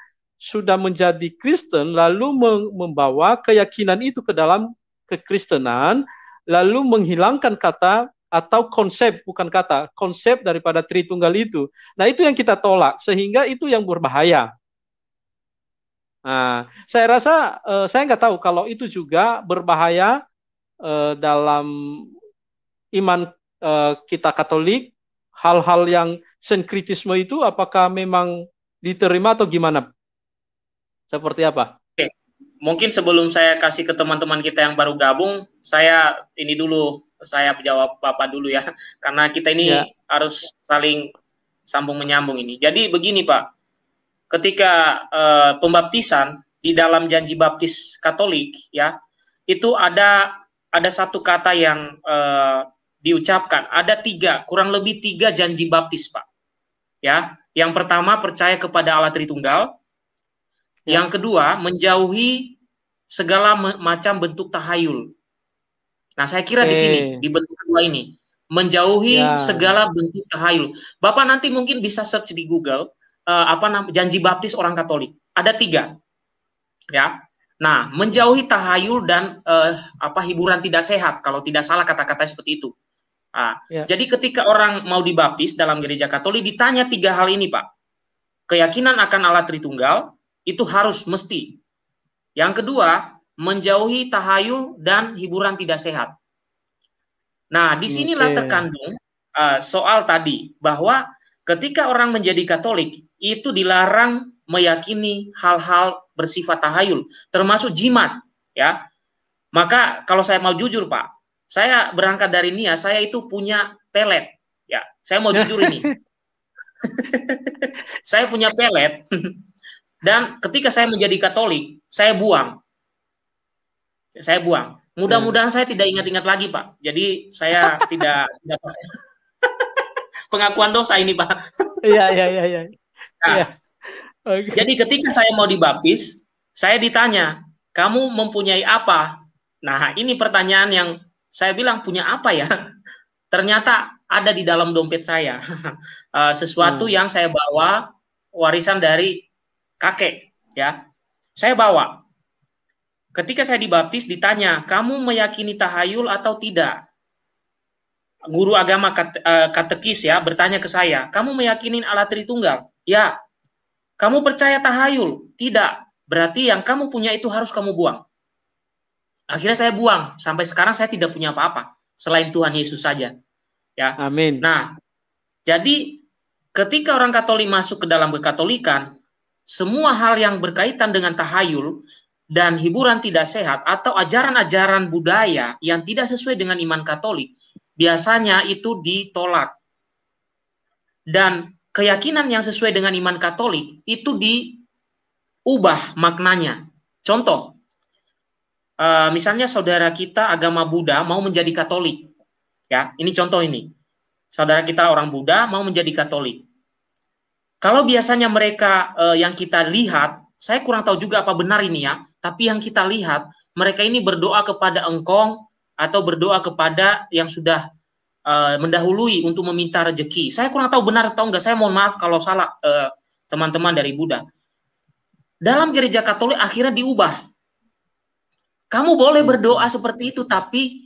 sudah menjadi Kristen lalu membawa keyakinan itu ke dalam kekristenan, lalu menghilangkan kata atau konsep bukan kata konsep daripada Tritunggal itu. Nah itu yang kita tolak sehingga itu yang berbahaya. Nah, saya rasa uh, saya nggak tahu kalau itu juga berbahaya uh, dalam iman uh, kita Katolik. Hal-hal yang senkritisme itu apakah memang diterima atau gimana?
Seperti apa? Oke. Mungkin sebelum saya kasih ke teman-teman kita yang baru gabung, saya ini dulu saya jawab Bapak dulu ya, karena kita ini ya. harus saling sambung menyambung ini. Jadi begini Pak, ketika uh, pembaptisan di dalam janji baptis Katolik ya itu ada ada satu kata yang uh, diucapkan ada tiga kurang lebih tiga janji baptis pak ya yang pertama percaya kepada Allah Tritunggal ya. yang kedua menjauhi segala macam bentuk tahayul nah saya kira hey. di sini di bentuk kedua ini menjauhi ya. segala bentuk tahayul bapak nanti mungkin bisa search di Google uh, apa namanya janji baptis orang Katolik. Ada tiga, ya. Nah, menjauhi tahayul dan uh, apa hiburan tidak sehat kalau tidak salah kata-kata seperti itu. uh, ya. Jadi ketika orang mau dibaptis dalam gereja Katolik ditanya tiga hal ini, Pak. Keyakinan akan Allah Tritunggal itu harus mesti. Yang kedua, menjauhi tahayul dan hiburan tidak sehat. Nah, disinilah okay. terkandung uh, soal tadi bahwa Ketika orang menjadi Katolik, itu dilarang meyakini hal-hal bersifat tahayul, termasuk jimat, ya. Maka kalau saya mau jujur, Pak, saya berangkat dari Nia, saya itu punya pelet, ya. Saya mau jujur ini. saya punya pelet. Dan ketika saya menjadi Katolik, saya buang. Saya buang. Mudah-mudahan hmm. saya tidak ingat-ingat lagi, Pak. Jadi saya tidak tidak pengakuan dosa ini pak.
Iya iya iya. Ya. Nah, ya. okay.
Jadi ketika saya mau dibaptis, saya ditanya, kamu mempunyai apa? Nah ini pertanyaan yang saya bilang punya apa ya? Ternyata ada di dalam dompet saya eh, sesuatu hmm. yang saya bawa warisan dari kakek ya. Saya bawa. Ketika saya dibaptis ditanya, kamu meyakini tahayul atau tidak? guru agama kat, uh, eh, katekis ya bertanya ke saya, kamu meyakini Allah Tritunggal? Ya. Kamu percaya tahayul? Tidak. Berarti yang kamu punya itu harus kamu buang. Akhirnya saya buang. Sampai sekarang saya tidak punya apa-apa selain Tuhan Yesus saja. Ya. Amin. Nah, jadi ketika orang Katolik masuk ke dalam kekatolikan, semua hal yang berkaitan dengan tahayul dan hiburan tidak sehat atau ajaran-ajaran budaya yang tidak sesuai dengan iman Katolik biasanya itu ditolak. Dan keyakinan yang sesuai dengan iman Katolik itu diubah maknanya. Contoh, eh, misalnya saudara kita agama Buddha mau menjadi Katolik. Ya, ini contoh ini. Saudara kita orang Buddha mau menjadi Katolik. Kalau biasanya mereka eh, yang kita lihat, saya kurang tahu juga apa benar ini ya, tapi yang kita lihat mereka ini berdoa kepada engkong atau berdoa kepada yang sudah uh, mendahului untuk meminta rejeki. Saya kurang tahu benar atau enggak. Saya mohon maaf kalau salah eh, teman-teman uh, dari Buddha. Dalam gereja Katolik akhirnya diubah. Kamu boleh berdoa seperti itu, tapi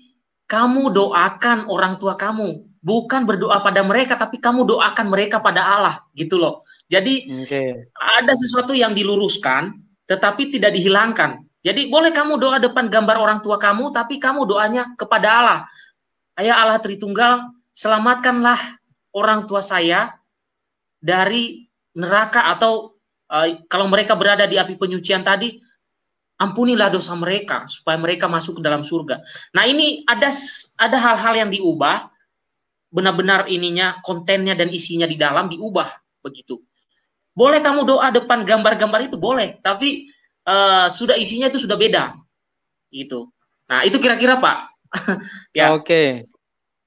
kamu doakan orang tua kamu, bukan berdoa pada mereka, tapi kamu doakan mereka pada Allah, gitu loh. Jadi okay. ada sesuatu yang diluruskan, tetapi tidak dihilangkan. Jadi boleh kamu doa depan gambar orang tua kamu, tapi kamu doanya kepada Allah. Ayah Allah Tritunggal, selamatkanlah orang tua saya dari neraka atau uh, kalau mereka berada di api penyucian tadi, ampunilah dosa mereka supaya mereka masuk ke dalam surga. Nah ini ada ada hal-hal yang diubah, benar-benar ininya kontennya dan isinya di dalam diubah begitu. Boleh kamu doa depan gambar-gambar itu boleh, tapi uh, sudah isinya itu sudah beda gitu nah itu kira-kira pak ya oke okay.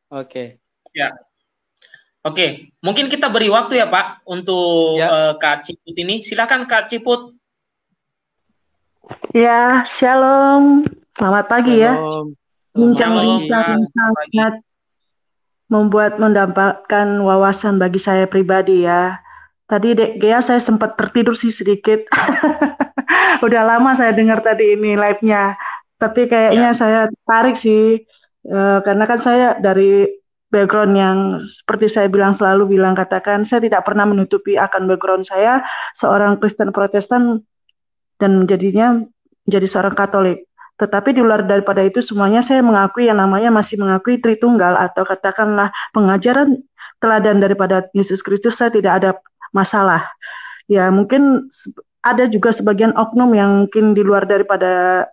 oke okay. ya oke okay. mungkin kita beri waktu ya pak untuk ya. Uh, kak Ciput ini silakan kak Ciput
ya shalom selamat pagi ya bincang-bincang sangat membuat mendapatkan wawasan bagi saya pribadi ya. Tadi Dek Gea saya sempat tertidur sih sedikit. udah lama saya dengar tadi ini live-nya. Tapi kayaknya ya. saya tarik sih uh, karena kan saya dari background yang seperti saya bilang selalu bilang katakan saya tidak pernah menutupi akan background saya seorang Kristen Protestan dan jadinya jadi seorang Katolik. Tetapi di luar daripada itu semuanya saya mengakui yang namanya masih mengakui Tritunggal atau katakanlah pengajaran teladan daripada Yesus Kristus saya tidak ada masalah. Ya mungkin ada juga sebagian oknum yang mungkin di luar daripada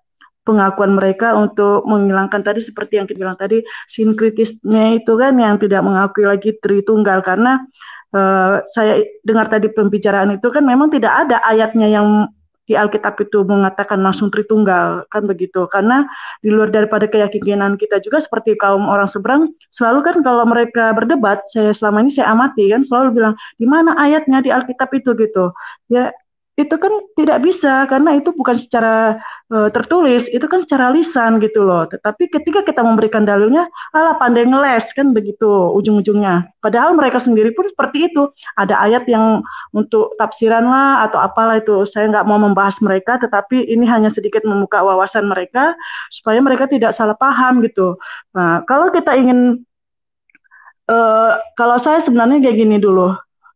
pengakuan mereka untuk menghilangkan tadi seperti yang kita bilang tadi sinkritisnya itu kan yang tidak mengakui lagi Tritunggal karena uh, saya dengar tadi pembicaraan itu kan memang tidak ada ayatnya yang di Alkitab itu mengatakan langsung Tritunggal kan begitu karena di luar daripada keyakinan kita juga seperti kaum orang seberang selalu kan kalau mereka berdebat saya selama ini saya amati kan selalu bilang di mana ayatnya di Alkitab itu gitu ya itu kan tidak bisa karena itu bukan secara e, tertulis, itu kan secara lisan gitu loh. Tetapi ketika kita memberikan dalilnya, ala pandai ngeles kan begitu ujung-ujungnya. Padahal mereka sendiri pun seperti itu. Ada ayat yang untuk tafsiran lah atau apalah itu. Saya nggak mau membahas mereka, tetapi ini hanya sedikit membuka wawasan mereka supaya mereka tidak salah paham gitu. Nah, kalau kita ingin e, kalau saya sebenarnya kayak gini dulu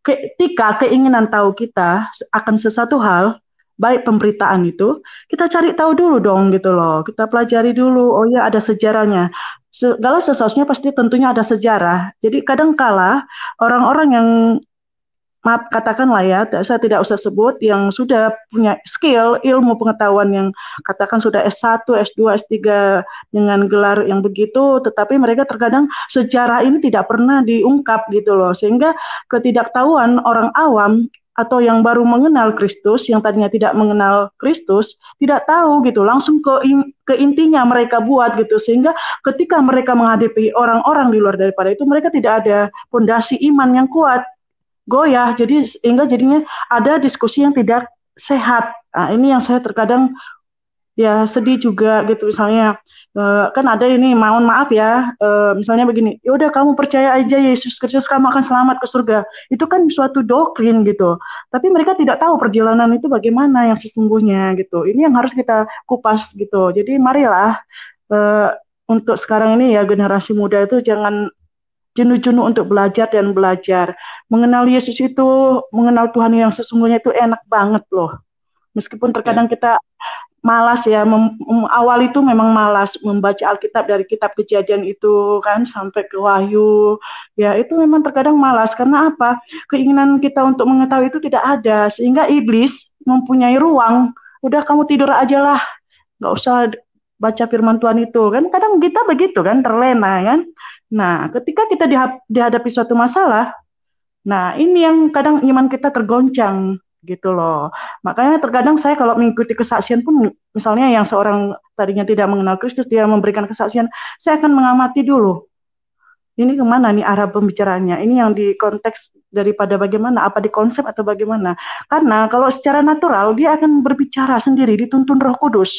ketika keinginan tahu kita akan sesuatu hal, baik pemberitaan itu, kita cari tahu dulu dong gitu loh. Kita pelajari dulu, oh ya ada sejarahnya. Segala sesuatunya pasti tentunya ada sejarah. Jadi kadangkala orang-orang yang maaf katakanlah ya, saya tidak usah sebut yang sudah punya skill, ilmu pengetahuan yang katakan sudah S1, S2, S3 dengan gelar yang begitu, tetapi mereka terkadang sejarah ini tidak pernah diungkap gitu loh. Sehingga ketidaktahuan orang awam atau yang baru mengenal Kristus, yang tadinya tidak mengenal Kristus, tidak tahu gitu, langsung ke ke intinya mereka buat gitu, sehingga ketika mereka menghadapi orang-orang di luar daripada itu, mereka tidak ada fondasi iman yang kuat goyah. Jadi sehingga jadinya ada diskusi yang tidak sehat. Nah, ini yang saya terkadang ya sedih juga gitu misalnya Uh, kan ada ini mohon maaf ya uh, misalnya begini ya udah kamu percaya aja Yesus Kristus kamu akan selamat ke surga itu kan suatu doktrin gitu tapi mereka tidak tahu perjalanan itu bagaimana yang sesungguhnya gitu ini yang harus kita kupas gitu jadi marilah uh, untuk sekarang ini ya generasi muda itu jangan jenuh-jenuh untuk belajar dan belajar. Mengenal Yesus itu, mengenal Tuhan yang sesungguhnya itu enak banget loh. Meskipun terkadang ya. kita malas ya, awal itu memang malas membaca Alkitab dari kitab kejadian itu kan sampai ke Wahyu. Ya, itu memang terkadang malas karena apa? Keinginan kita untuk mengetahui itu tidak ada sehingga iblis mempunyai ruang. Udah kamu tidur aja lah. Gak usah baca firman Tuhan itu kan kadang kita begitu kan terlena ya kan Nah, ketika kita dihadapi suatu masalah, nah ini yang kadang iman kita tergoncang gitu loh. Makanya terkadang saya kalau mengikuti kesaksian pun misalnya yang seorang tadinya tidak mengenal Kristus dia memberikan kesaksian, saya akan mengamati dulu. Ini kemana nih arah pembicaranya? Ini yang di konteks daripada bagaimana, apa di konsep atau bagaimana? Karena kalau secara natural dia akan berbicara sendiri dituntun Roh Kudus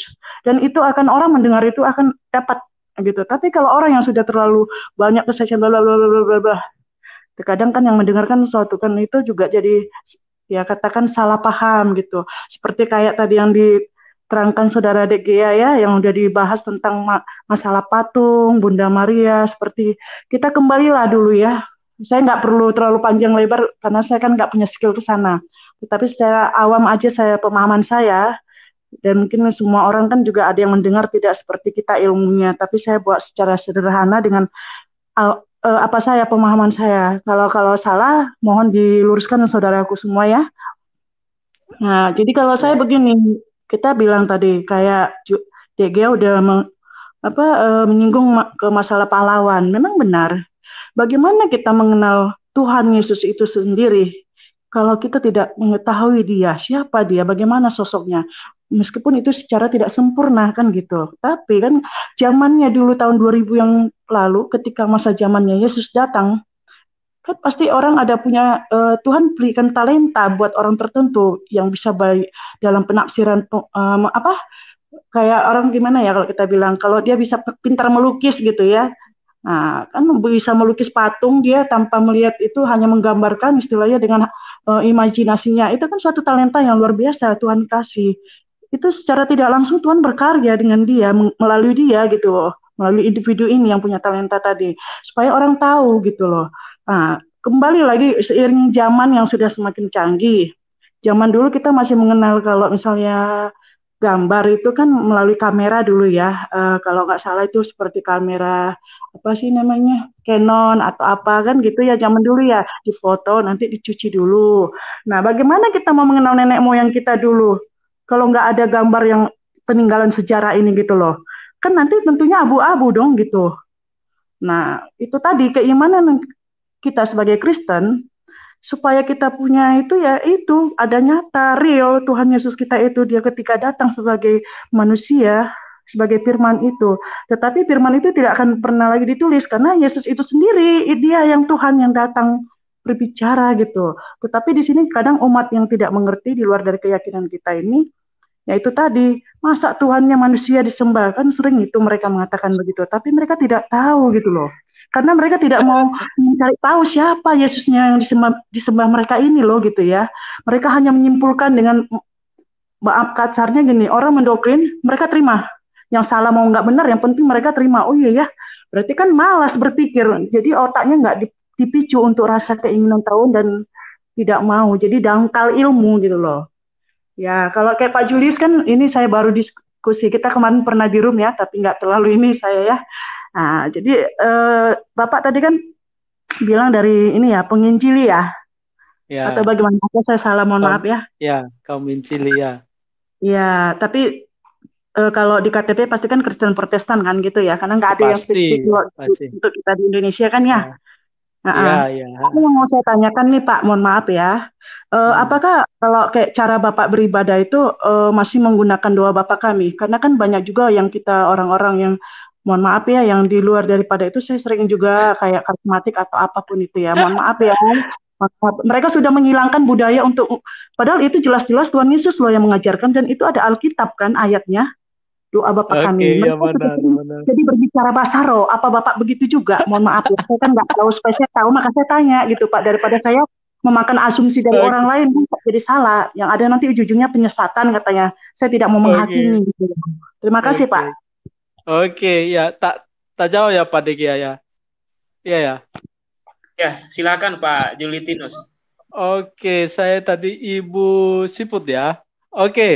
dan itu akan orang mendengar itu akan dapat gitu. Tapi kalau orang yang sudah terlalu banyak kesaksian bla bla bla bla bla terkadang kan yang mendengarkan suatu kan itu juga jadi ya katakan salah paham gitu. Seperti kayak tadi yang diterangkan saudara Dek Gia ya yang udah dibahas tentang ma masalah patung Bunda Maria seperti kita kembalilah dulu ya. Saya nggak perlu terlalu panjang lebar karena saya kan nggak punya skill ke sana. Tetapi secara awam aja saya pemahaman saya dan mungkin semua orang kan juga ada yang mendengar tidak seperti kita ilmunya tapi saya buat secara sederhana dengan uh, uh, apa saya pemahaman saya kalau kalau salah mohon diluruskan saudaraku semua ya nah jadi kalau saya begini kita bilang tadi kayak DG udah meng, apa uh, menyinggung ke masalah pahlawan memang benar bagaimana kita mengenal Tuhan Yesus itu sendiri kalau kita tidak mengetahui dia, siapa dia, bagaimana sosoknya meskipun itu secara tidak sempurna kan gitu. Tapi kan zamannya dulu tahun 2000 yang lalu ketika masa zamannya Yesus datang kan pasti orang ada punya uh, Tuhan berikan talenta buat orang tertentu yang bisa baik dalam penafsiran um, apa kayak orang gimana ya kalau kita bilang kalau dia bisa pintar melukis gitu ya Nah, kan bisa melukis patung dia tanpa melihat itu hanya menggambarkan istilahnya dengan uh, imajinasinya. Itu kan suatu talenta yang luar biasa Tuhan kasih itu secara tidak langsung Tuhan berkarya dengan dia melalui dia gitu loh melalui individu ini yang punya talenta tadi supaya orang tahu gitu loh nah kembali lagi seiring zaman yang sudah semakin canggih zaman dulu kita masih mengenal kalau misalnya gambar itu kan melalui kamera dulu ya uh, kalau nggak salah itu seperti kamera apa sih namanya Canon atau apa kan gitu ya zaman dulu ya difoto nanti dicuci dulu nah bagaimana kita mau mengenal nenek moyang kita dulu kalau nggak ada gambar yang peninggalan sejarah ini gitu loh kan nanti tentunya abu-abu dong gitu nah itu tadi keimanan kita sebagai Kristen supaya kita punya itu ya itu ada nyata real Tuhan Yesus kita itu dia ketika datang sebagai manusia sebagai firman itu. Tetapi firman itu tidak akan pernah lagi ditulis karena Yesus itu sendiri dia yang Tuhan yang datang berbicara gitu. Tetapi di sini kadang umat yang tidak mengerti di luar dari keyakinan kita ini yaitu tadi, masa Tuhannya manusia disembah? Kan sering itu mereka mengatakan begitu. Tapi mereka tidak tahu gitu loh. Karena mereka tidak mau mencari tahu siapa Yesusnya yang disembah, disembah mereka ini loh gitu ya. Mereka hanya menyimpulkan dengan maaf kacarnya gini, orang mendoktrin, mereka terima. Yang salah mau nggak benar, yang penting mereka terima. Oh iya ya, berarti kan malas berpikir. Jadi otaknya nggak dipicu untuk rasa keinginan tahu dan tidak mau. Jadi dangkal ilmu gitu loh. Ya, kalau kayak Pak Julius kan ini saya baru diskusi. Kita kemarin pernah di room ya, tapi nggak terlalu ini saya ya. Nah, jadi eh, Bapak tadi kan bilang dari ini ya, penginjili ya.
ya. Atau bagaimana?
Saya salah, mohon kaum, maaf ya.
Ya, kaum injili ya.
Ya, tapi eh, kalau di KTP pasti kan Kristen Protestan kan gitu ya, karena nggak ada pasti, yang spesifik pasti. untuk kita di Indonesia kan ya. ya. Nah, uh ya. yang mau saya tanyakan nih Pak, mohon maaf ya. Uh, apakah kalau kayak cara Bapak beribadah itu uh, masih menggunakan doa Bapak kami? Karena kan banyak juga yang kita orang-orang yang mohon maaf ya yang di luar daripada itu saya sering juga kayak karismatik atau apapun itu ya. Mohon maaf ya. Mereka sudah menghilangkan budaya untuk padahal itu jelas-jelas Tuhan Yesus loh yang mengajarkan dan itu ada Alkitab kan ayatnya doa Bapak okay, kami. Ya benar, jadi, benar. jadi berbicara bahasa roh, apa Bapak begitu juga? Mohon maaf ya, saya kan nggak tahu, spesial tahu maka saya tanya gitu Pak. Daripada saya memakan asumsi dari okay. orang lain, jadi salah. Yang ada nanti ujung-ujungnya penyesatan katanya. Saya tidak mau menghakimi. Okay. Gitu. Terima
kasih Pak. Oke, okay, ya tak tak jauh ya Pak Diki ya. ya. Iya, ya.
Ya, silakan Pak Julitinus.
Oke, okay, saya tadi Ibu Siput ya. Oke. Okay.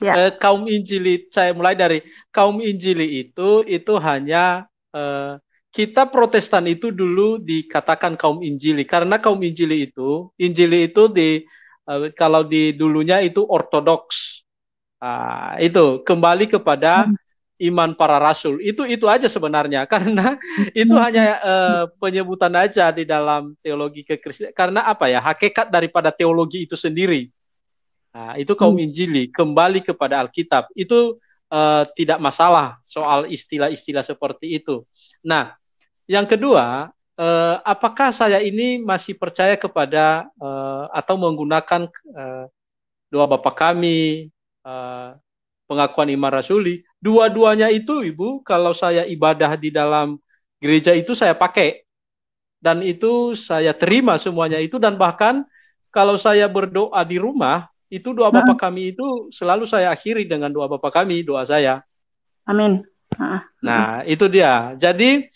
Ya. Eh, kaum Injili saya mulai dari kaum Injili itu itu hanya eh, kita Protestan itu dulu dikatakan kaum Injili karena kaum Injili itu Injili itu di eh, kalau di dulunya itu ortodoks. Ah, itu kembali kepada hmm iman para rasul itu itu aja sebenarnya karena itu hmm. hanya eh, penyebutan aja di dalam teologi kekristenan karena apa ya hakikat daripada teologi itu sendiri Nah, itu kaum hmm. Injili kembali kepada Alkitab. Itu uh, tidak masalah soal istilah-istilah seperti itu. Nah, yang kedua, uh, apakah saya ini masih percaya kepada uh, atau menggunakan uh, doa Bapa kami, uh, pengakuan imam rasuli? Dua-duanya itu, Ibu, kalau saya ibadah di dalam gereja itu saya pakai dan itu saya terima semuanya itu dan bahkan kalau saya berdoa di rumah itu doa nah. Bapak nah. kami itu selalu saya akhiri dengan doa Bapak kami, doa saya. Amin. Nah, itu dia. Jadi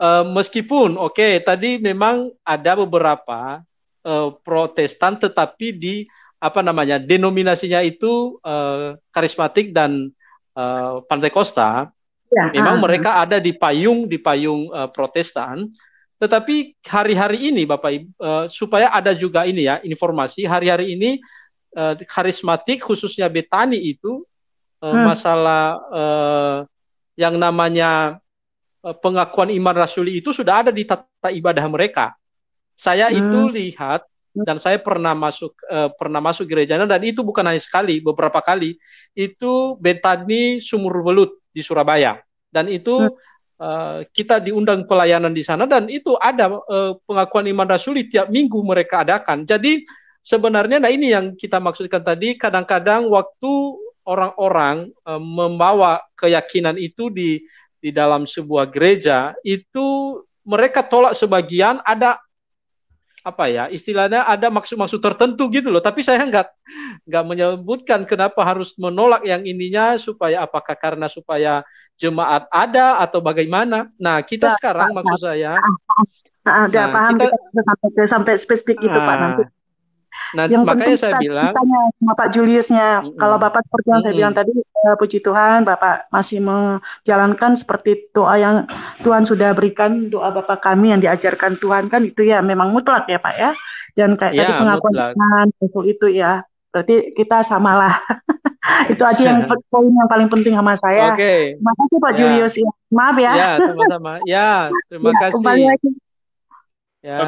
uh, meskipun oke okay, tadi memang ada beberapa uh, Protestan tetapi di apa namanya denominasinya itu uh, karismatik dan uh, kosta, Ya, memang uh, mereka ada di payung di payung uh, Protestan. Tetapi hari-hari ini Bapak uh, supaya ada juga ini ya informasi hari-hari ini uh, karismatik khususnya Betani itu uh, hmm. masalah uh, yang namanya pengakuan iman rasuli itu sudah ada di tata ibadah mereka. Saya hmm. itu lihat dan saya pernah masuk uh, pernah masuk gereja dan itu bukan hanya sekali beberapa kali itu Betani Sumur Belut di Surabaya dan itu Uh, kita diundang pelayanan di sana dan itu ada uh, pengakuan iman rasuli tiap minggu mereka adakan. Jadi sebenarnya nah ini yang kita maksudkan tadi kadang-kadang waktu orang-orang e, membawa keyakinan itu di di dalam sebuah gereja itu mereka tolak sebagian ada apa ya istilahnya ada maksud-maksud tertentu gitu loh tapi saya nggak nggak menyebutkan kenapa harus menolak yang ininya supaya apakah karena supaya jemaat ada atau bagaimana nah kita nah, sekarang nah, maksud saya
nah, nah, paham kita, kita sampai sampai spesifik itu pak nanti
Nah, yang makanya penting saya kita bilang tanya
sama Pak Juliusnya. Mm hmm Kalau Bapak seperti yang mm hmm saya bilang tadi, uh, puji Tuhan, Bapak masih menjalankan seperti doa yang Tuhan sudah berikan, doa Bapak kami yang diajarkan Tuhan kan itu ya memang mutlak ya Pak ya. Dan kayak ya, tadi pengakuan Tuhan itu ya. Berarti kita samalah. itu aja yang poin yang paling penting sama saya.
Oke. Okay. Terima kasih Pak ya. Julius. Ya, maaf ya. Ya, sama-sama. Ya, terima ya, kasih. Ya. Oke.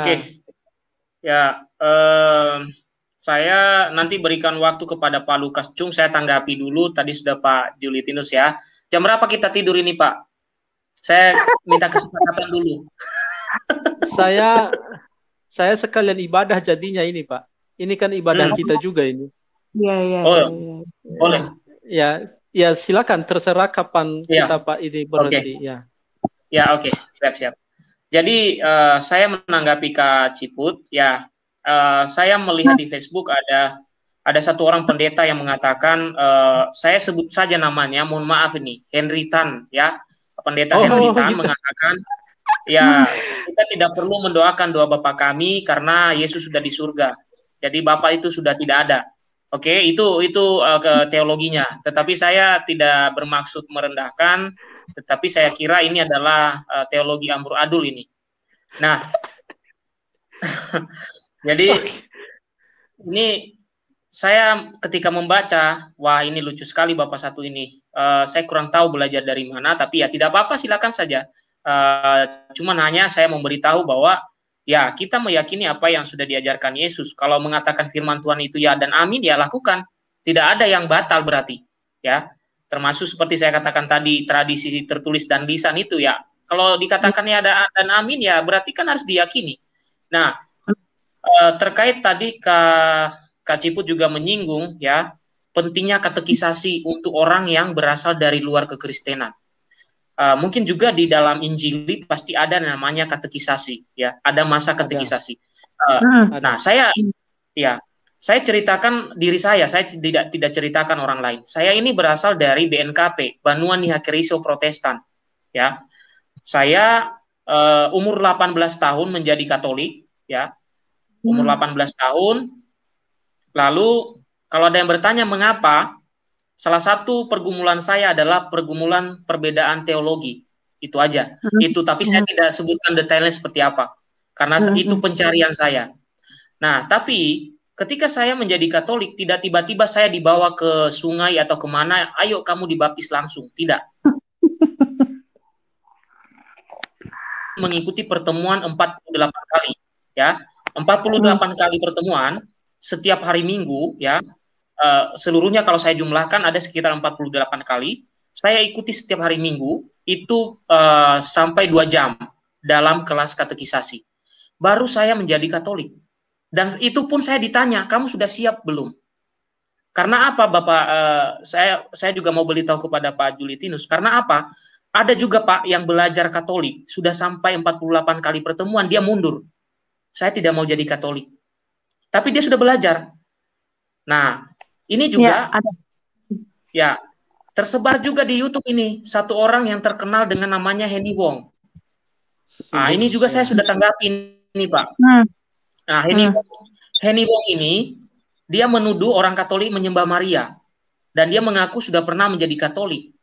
Okay.
Ya, eh, saya nanti berikan waktu kepada Pak Lukas Cung. Saya tanggapi dulu tadi sudah Pak Julitinus ya. Jam berapa kita tidur ini Pak? Saya minta kesempatan dulu.
saya saya sekalian ibadah jadinya ini Pak. Ini kan ibadah hmm. kita juga ini.
Iya iya. Oh, ya. boleh.
Ya ya silakan terserah kapan ya. kita Pak ini berhenti okay. ya.
Ya oke okay. siap siap. Jadi uh, saya menanggapi Kak Ciput ya uh, saya melihat di Facebook ada ada satu orang pendeta yang mengatakan uh, saya sebut saja namanya, mohon maaf ini Henry Tan ya pendeta oh, Henry oh, Tan gitu. mengatakan ya kita tidak perlu mendoakan doa Bapak kami karena Yesus sudah di surga. Jadi Bapak itu sudah tidak ada. Oke, okay, itu itu uh, ke teologinya. Tetapi saya tidak bermaksud merendahkan, tetapi saya kira ini adalah uh, teologi adul ini. Nah, Jadi okay. ini saya ketika membaca, wah ini lucu sekali bapak satu ini. Uh, saya kurang tahu belajar dari mana, tapi ya tidak apa-apa, silakan saja. Uh, cuman hanya saya memberitahu bahwa ya kita meyakini apa yang sudah diajarkan Yesus. Kalau mengatakan firman Tuhan itu ya dan amin ya lakukan. Tidak ada yang batal berarti, ya. Termasuk seperti saya katakan tadi tradisi tertulis dan lisan itu ya. Kalau dikatakan ya ada dan amin ya berarti kan harus diyakini. Nah, Eh, terkait tadi Kak, Kak Ciput juga menyinggung ya pentingnya katekisasi untuk orang yang berasal dari luar kekristenan. Uh, mungkin juga di dalam Injili pasti ada namanya katekisasi ya, ada masa katekisasi. Uh, Nah, saya ya saya ceritakan diri saya, saya tidak tidak ceritakan orang lain. Saya ini berasal dari BNKP, Banuan Nihakeriso Protestan. Ya. Saya uh, umur 18 tahun menjadi Katolik, ya umur 18 hmm. tahun. Lalu kalau ada yang bertanya mengapa, salah satu pergumulan saya adalah pergumulan perbedaan teologi. Itu aja. Hmm. Itu tapi saya hmm. tidak sebutkan detailnya seperti apa. Karena itu pencarian saya. Nah, tapi ketika saya menjadi Katolik, tidak tiba-tiba saya dibawa ke sungai atau kemana, ayo kamu dibaptis langsung. Tidak. Mengikuti pertemuan 48 kali. Ya, 48 hmm. kali pertemuan setiap hari Minggu ya uh, seluruhnya kalau saya jumlahkan ada sekitar 48 kali saya ikuti setiap hari Minggu itu uh, sampai dua jam dalam kelas katekisasi. Baru saya menjadi Katolik. Dan itu pun saya ditanya, kamu sudah siap belum? Karena apa, Bapak? Uh, saya saya juga mau beritahu kepada Pak Julitinus. Karena apa? Ada juga Pak yang belajar Katolik sudah sampai 48 kali pertemuan dia mundur saya tidak mau jadi Katolik. Tapi dia sudah belajar. Nah, ini juga ya, ada. ya tersebar juga di YouTube ini satu orang yang terkenal dengan namanya Henny Wong. Nah, ini juga saya sudah tanggapi ini, Pak. Hmm. Nah, Henny hmm. Henny Wong ini dia menuduh orang Katolik menyembah Maria dan dia mengaku sudah pernah menjadi Katolik.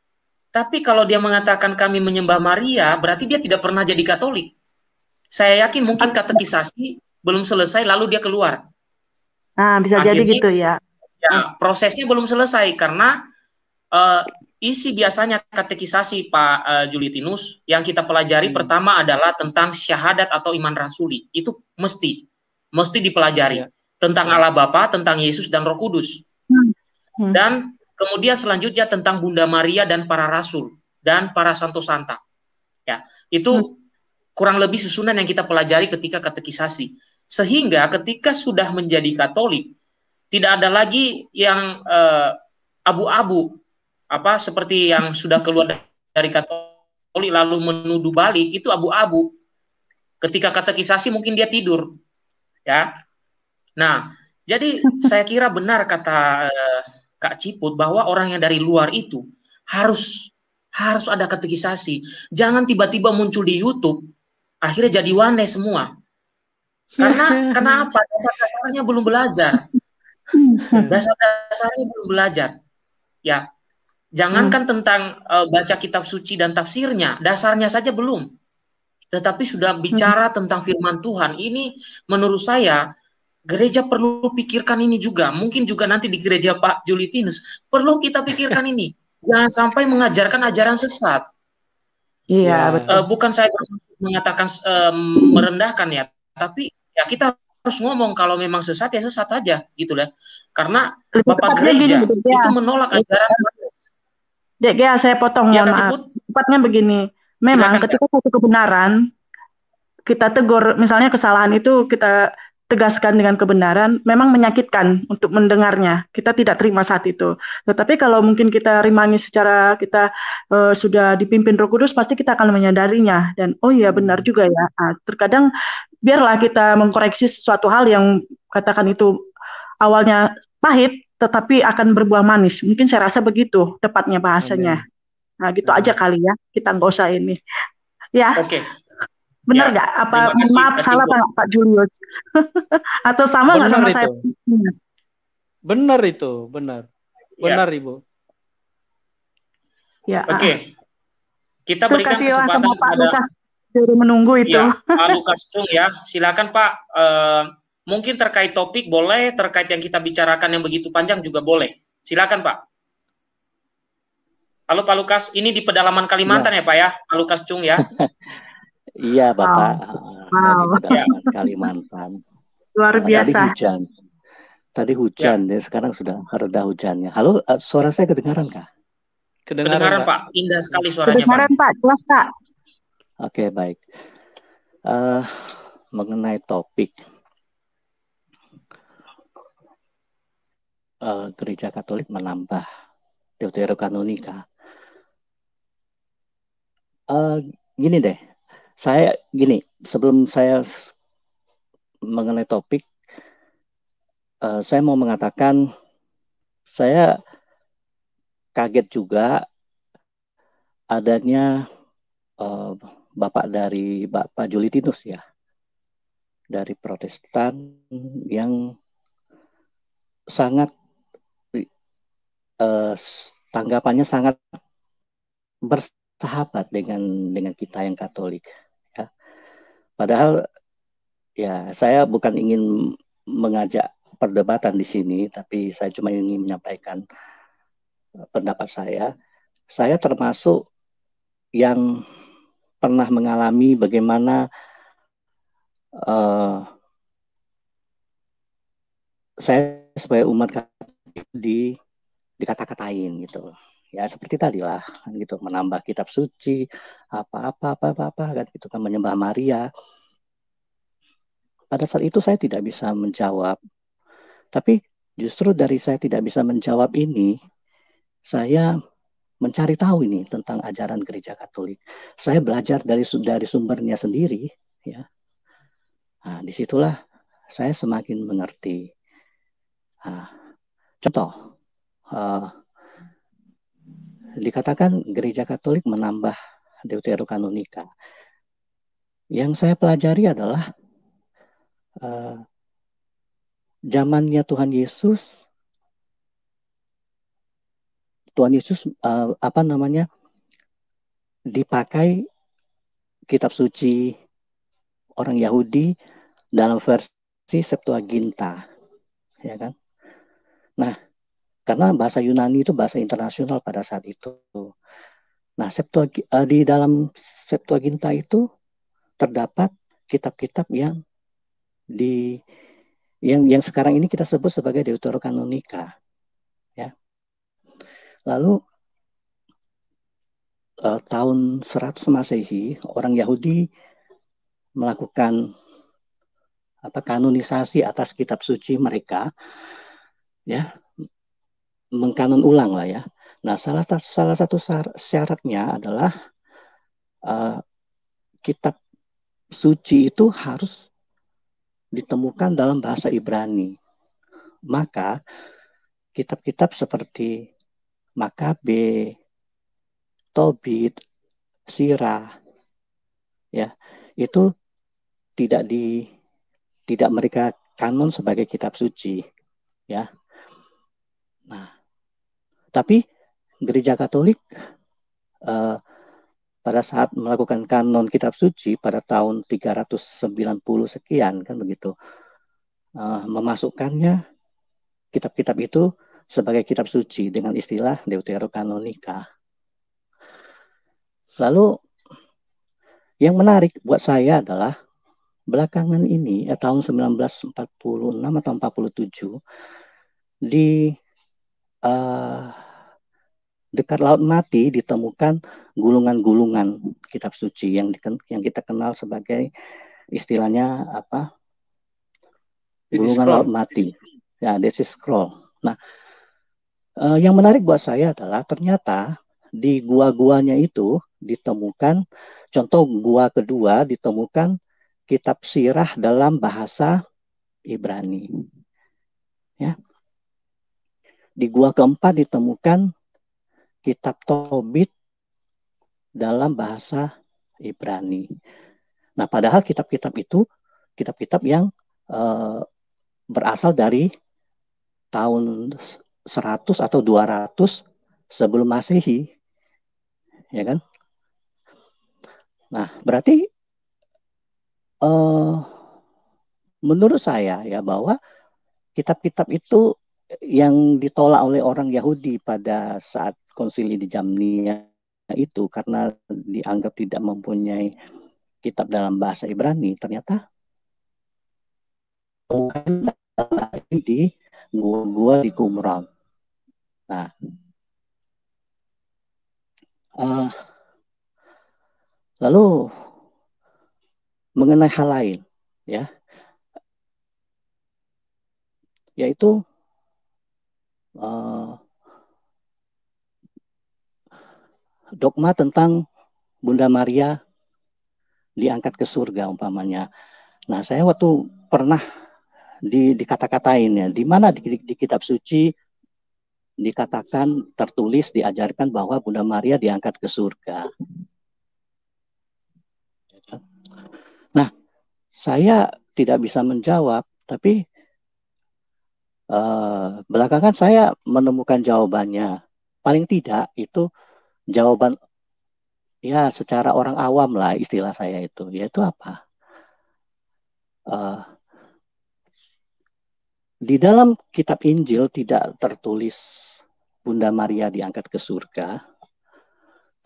Tapi kalau dia mengatakan kami menyembah Maria, berarti dia tidak pernah jadi Katolik. Saya yakin mungkin katekisasi belum selesai lalu dia keluar.
Nah, bisa Akhirnya, jadi gitu ya.
Ya, prosesnya belum selesai karena uh, isi biasanya katekisasi Pak uh, eh, Julitinus yang kita pelajari hmm. pertama adalah tentang syahadat atau iman rasuli. Itu mesti mesti dipelajari ya. tentang Allah Bapa, tentang Yesus dan Roh Kudus. Hmm. Hmm. Dan kemudian selanjutnya tentang Bunda Maria dan para rasul dan para santo santa. Ya, itu hmm kurang lebih susunan yang kita pelajari ketika katekisasi. Sehingga ketika sudah menjadi Katolik, tidak ada lagi yang eh, abu-abu apa seperti yang sudah keluar dari Katolik lalu menuduh balik itu abu-abu. Ketika katekisasi mungkin dia tidur. Ya. Nah, jadi saya kira benar kata eh, Kak Ciput bahwa orang yang dari luar itu harus harus ada katekisasi. Jangan tiba-tiba muncul di YouTube akhirnya jadi wane semua. Karena kenapa? Dasar-dasarnya belum belajar. Hmm. Dasar-dasarnya belum belajar. Ya, jangankan hmm. Kan tentang uh, baca kitab suci dan tafsirnya, dasarnya saja belum. Tetapi sudah bicara hmm. tentang firman Tuhan. Ini menurut saya gereja perlu pikirkan ini juga. Mungkin juga nanti di gereja Pak Julitinus perlu kita pikirkan ini. Jangan sampai mengajarkan ajaran sesat.
Iya, ya. betul. Uh,
bukan saya mengatakan um, merendahkan ya, tapi ya kita harus ngomong kalau memang sesat ya sesat aja gitu lah. Karena
Lebih Bapak Gereja gini, ya. itu
menolak ajaran
Dek, ya saya potong ya, maaf. Tepatnya begini, memang Silakan, ketika satu kebenaran kita tegur misalnya kesalahan itu kita tegaskan dengan kebenaran memang menyakitkan untuk mendengarnya. Kita tidak terima saat itu. Tetapi kalau mungkin kita rimangi secara kita e, sudah dipimpin Roh Kudus, pasti kita akan menyadarinya dan oh iya benar juga ya. Nah, terkadang biarlah kita mengkoreksi sesuatu hal yang katakan itu awalnya pahit, tetapi akan berbuah manis. Mungkin saya rasa begitu tepatnya bahasanya. Nah gitu aja kali ya. Kita nggak usah ini. Ya.
Oke. Okay. Benar ya, nggak? Ya, apa maaf kasih, salah Pak,
Pak Julius? Atau sama nggak sama itu. saya?
Iya. Benar itu, benar. Ya. Benar, ya. Ibu. Ya. Oke. Okay. Ah.
Kita berikan kesempatan sama Pak Lukas
dari menunggu ya, itu. Ya,
Pak Lukas Tung ya. Silakan Pak uh, mungkin terkait topik boleh, terkait yang kita bicarakan yang begitu panjang juga boleh. Silakan Pak. Halo Pak Lukas, ini di pedalaman Kalimantan ya, ya Pak ya, Pak Lukas Cung ya.
Iya, Bapak. Wow. Saya wow. di Kalimantan.
Luar nah, biasa. Tadi
hujan. Tadi hujan, ya. ya sekarang sudah reda hujannya. Halo, eh, suara saya kedengaran kah?
Kedengaran, kedengaran Pak. Indah sekali suaranya, kedengaran, Pak. Kedengaran, Pak. Jelas, Pak.
Oke, okay, baik. Uh, mengenai topik uh, gereja Katolik menambah Deuterokanonika. Uh, gini deh, saya gini sebelum saya mengenai topik uh, saya mau mengatakan saya kaget juga adanya uh, bapak dari Bapak Julitinus ya dari Protestan yang sangat uh, tanggapannya sangat bersahabat dengan dengan kita yang Katolik. Padahal ya saya bukan ingin mengajak perdebatan di sini, tapi saya cuma ingin menyampaikan eh, pendapat saya. Saya termasuk yang pernah mengalami bagaimana uh, saya sebagai umat di dikata-katain gitu ya seperti tadi lah gitu menambah kitab suci apa-apa apa-apa apa kan, gitu kan menyembah Maria pada saat itu saya tidak bisa menjawab tapi justru dari saya tidak bisa menjawab ini saya mencari tahu ini tentang ajaran gereja Katolik saya belajar dari dari sumbernya sendiri ya nah, disitulah saya semakin mengerti nah, contoh uh, dikatakan gereja Katolik menambah Deuterokanonika. Yang saya pelajari adalah uh, zamannya Tuhan Yesus Tuhan Yesus uh, apa namanya dipakai kitab suci orang Yahudi dalam versi Septuaginta ya kan nah karena bahasa Yunani itu bahasa internasional pada saat itu. Nah, eh, di dalam Septuaginta itu terdapat kitab-kitab yang di yang yang sekarang ini kita sebut sebagai Deuterokanonika. Ya. Lalu eh, tahun 100 Masehi, orang Yahudi melakukan apa kanonisasi atas kitab suci mereka. Ya, mengkanon ulang lah ya. Nah, salah, salah satu syaratnya adalah uh, kitab suci itu harus ditemukan dalam bahasa Ibrani. Maka kitab-kitab seperti Makabe, Tobit, Sirah, ya itu tidak di tidak mereka kanon sebagai kitab suci, ya. Nah, tapi gereja Katolik uh, pada saat melakukan kanon kitab suci pada tahun 390 sekian kan begitu uh, memasukkannya kitab-kitab itu sebagai kitab suci dengan istilah deuterokanonika. Lalu yang menarik buat saya adalah belakangan ini eh, tahun 1946 atau 47 di uh, dekat laut mati ditemukan gulungan-gulungan kitab suci yang diken, yang kita kenal sebagai istilahnya apa gulungan laut mati ya this is scroll nah uh, yang menarik buat saya adalah ternyata di gua-guanya itu ditemukan contoh gua kedua ditemukan kitab sirah dalam bahasa Ibrani ya di gua keempat ditemukan kitab Tobit dalam bahasa Ibrani. Nah, padahal kitab-kitab itu kitab-kitab yang eh, berasal dari tahun 100 atau 200 sebelum Masehi. Ya kan? Nah, berarti eh, menurut saya ya bahwa kitab-kitab itu yang ditolak oleh orang Yahudi pada saat konsili di Jamnia itu karena dianggap tidak mempunyai kitab dalam bahasa Ibrani ternyata bukan di gua-gua di Qumran. Nah, uh, lalu mengenai hal lain, ya, yaitu Eh, dogma tentang Bunda Maria diangkat ke surga umpamanya. Nah, saya waktu pernah di, dikata-katain ya, di mana di, di kitab suci dikatakan tertulis diajarkan bahwa Bunda Maria diangkat ke surga. Nah, saya tidak bisa menjawab, tapi Eh, belakangan saya menemukan jawabannya. Paling tidak itu jawaban ya secara orang awam lah istilah saya itu, yaitu apa? Uh, di dalam kitab Injil tidak tertulis Bunda Maria diangkat ke surga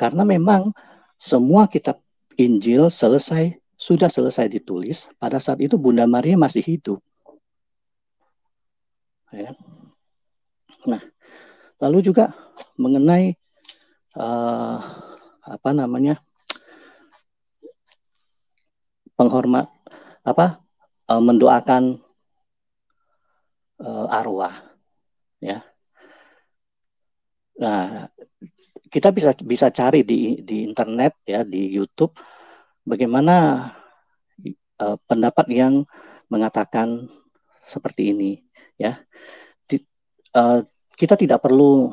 karena memang semua kitab Injil selesai sudah selesai ditulis pada saat itu Bunda Maria masih hidup. Ya. Nah, lalu juga mengenai uh, apa namanya penghormat apa uh, mendoakan uh, arwah, ya. Nah, kita bisa bisa cari di di internet ya di YouTube bagaimana uh, pendapat yang mengatakan seperti ini ya di, uh, eh, kita tidak perlu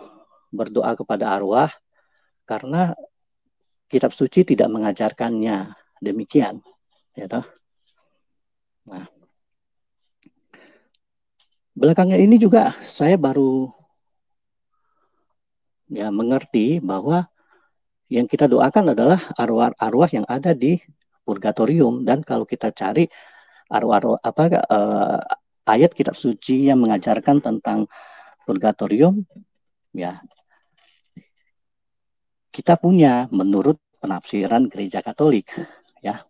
berdoa kepada arwah karena kitab suci tidak mengajarkannya demikian ya toh nah belakangan ini juga saya baru ya mengerti bahwa yang kita doakan adalah arwah-arwah yang ada di purgatorium dan kalau kita cari arwah-arwah apa eh, ayat kitab suci yang mengajarkan tentang purgatorium ya kita punya menurut penafsiran gereja Katolik ya.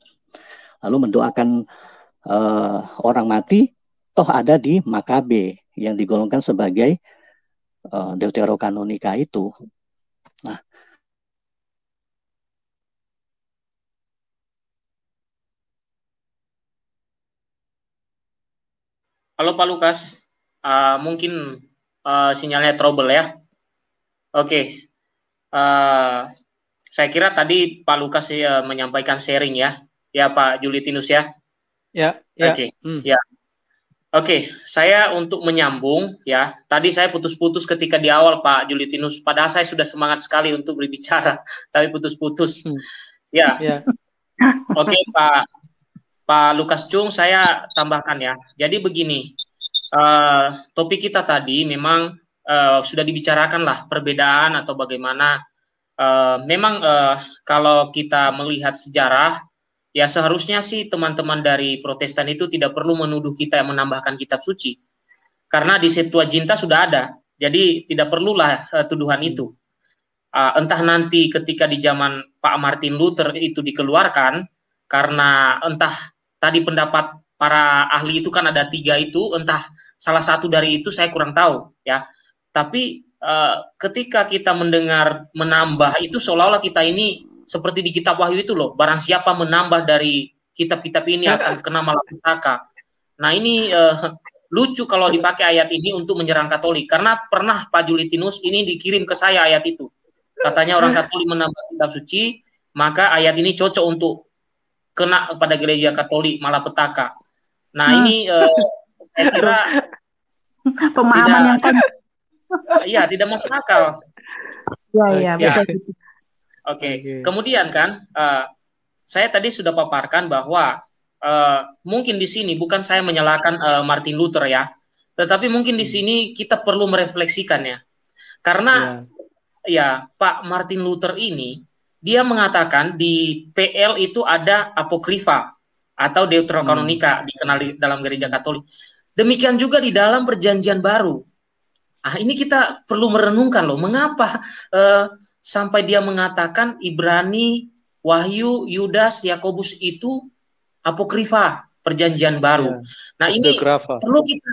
Lalu mendoakan uh, orang mati toh ada di Makabe yang digolongkan sebagai uh, deuterokanonika itu
Halo Pak Lukas, uh, mungkin uh, sinyalnya trouble ya. Oke, okay. uh, saya kira tadi Pak Lukas ya, menyampaikan sharing ya, ya Pak Julitinus ya.
Ya.
ya. Oke.
Okay. Hmm. Ya. okay. saya untuk menyambung ya. Tadi saya putus-putus ketika di awal Pak Julitinus. Padahal saya sudah semangat sekali untuk berbicara, tapi putus-putus. Hmm. Ya. ya. Oke okay, Pak Pak Lukas Chung, saya tambahkan ya. Jadi begini, uh, topik kita tadi memang uh, sudah dibicarakan lah perbedaan atau bagaimana. Uh, memang uh, kalau kita melihat sejarah, ya seharusnya sih teman-teman dari Protestan itu tidak perlu menuduh kita yang menambahkan kitab suci, karena di Septuaginta sudah ada. Jadi tidak perlulah uh, tuduhan itu. Uh, entah nanti ketika di zaman Pak Martin Luther itu dikeluarkan karena entah tadi pendapat para ahli itu kan ada tiga itu, entah salah satu dari itu saya kurang tahu ya. Tapi eh, ketika kita mendengar menambah itu seolah-olah kita ini seperti di kitab Wahyu itu loh, barang siapa menambah dari kitab-kitab ini iya. akan kena malapetaka. Nah, ini eh, lucu kalau dipakai ayat ini untuk menyerang Katolik karena pernah Pak Julitinus ini dikirim ke saya ayat itu. Katanya orang Katolik menambah kitab suci, maka ayat ini cocok untuk kena kepada gereja Katolik malapetaka. Nah hmm. ini uh, saya kira pemahaman tidak, yang kan iya tidak masuk akal. Iya. iya. ya. Oke. Okay. Kemudian kan uh, saya tadi sudah paparkan bahwa uh, mungkin di sini bukan saya menyalahkan uh, Martin Luther ya, tetapi mungkin di hmm. sini kita perlu merefleksikan ya, karena ya, ya Pak Martin Luther ini dia mengatakan di PL itu ada apokrifa atau deuterokanonika hmm. dikenal dalam gereja Katolik. Demikian juga di dalam perjanjian baru. Ah ini kita perlu merenungkan loh, mengapa eh, sampai dia mengatakan Ibrani, Wahyu, Yudas, Yakobus itu apokrifa, perjanjian baru. Ya, nah, ini perlu kita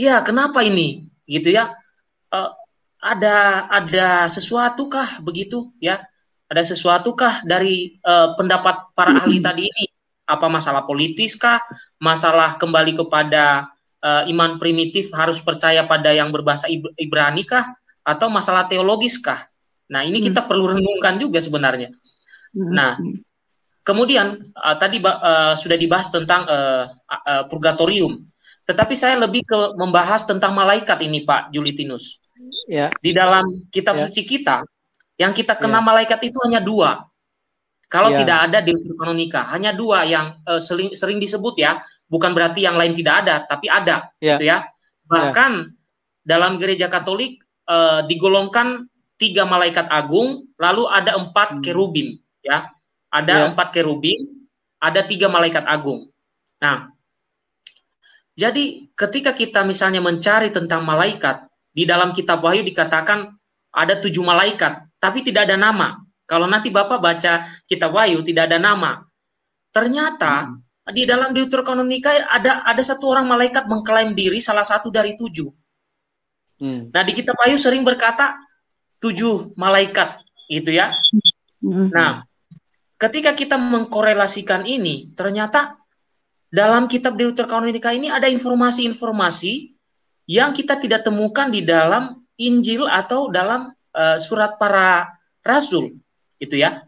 ya kenapa ini gitu ya? Eh, ada ada sesuatu kah begitu ya? Ada sesuatukah dari uh, pendapat para ahli tadi ini? Apa masalah politis kah? Masalah kembali kepada uh, iman primitif harus percaya pada yang berbahasa Ibrani kah? Atau masalah teologis kah? Nah, ini kita mm. perlu renungkan juga sebenarnya. Nah, kemudian uh, tadi uh, sudah dibahas tentang uh, uh, purgatorium. Tetapi saya lebih ke membahas tentang malaikat ini, Pak Julitinus. Ya. Di dalam kitab ya. suci kita yang kita kenal yeah. malaikat itu hanya dua. Kalau yeah. tidak ada di kanonika hanya dua yang uh, eh, sering, sering disebut ya. Bukan berarti yang lain tidak ada, tapi ada, yeah. gitu ya. Iya. Bahkan yeah. dalam gereja Katolik uh, digolongkan tiga malaikat agung, lalu ada empat hmm. kerubim, ya. Ada yeah. empat kerubim, ada tiga malaikat agung. Nah, jadi ketika kita misalnya mencari tentang malaikat, di dalam kitab Wahyu dikatakan ada tujuh malaikat tapi tidak ada nama. Kalau nanti Bapak baca kitab Wahyu tidak ada nama. Ternyata hmm. di dalam Deuteronomika ada ada satu orang malaikat mengklaim diri salah satu dari tujuh. Hmm. Nah di kitab Wahyu sering berkata tujuh malaikat itu ya. Hmm. Nah ketika kita mengkorelasikan ini ternyata dalam kitab Deuteronomika ini ada informasi-informasi yang kita tidak temukan di dalam Injil atau dalam Eh, surat para rasul itu ya.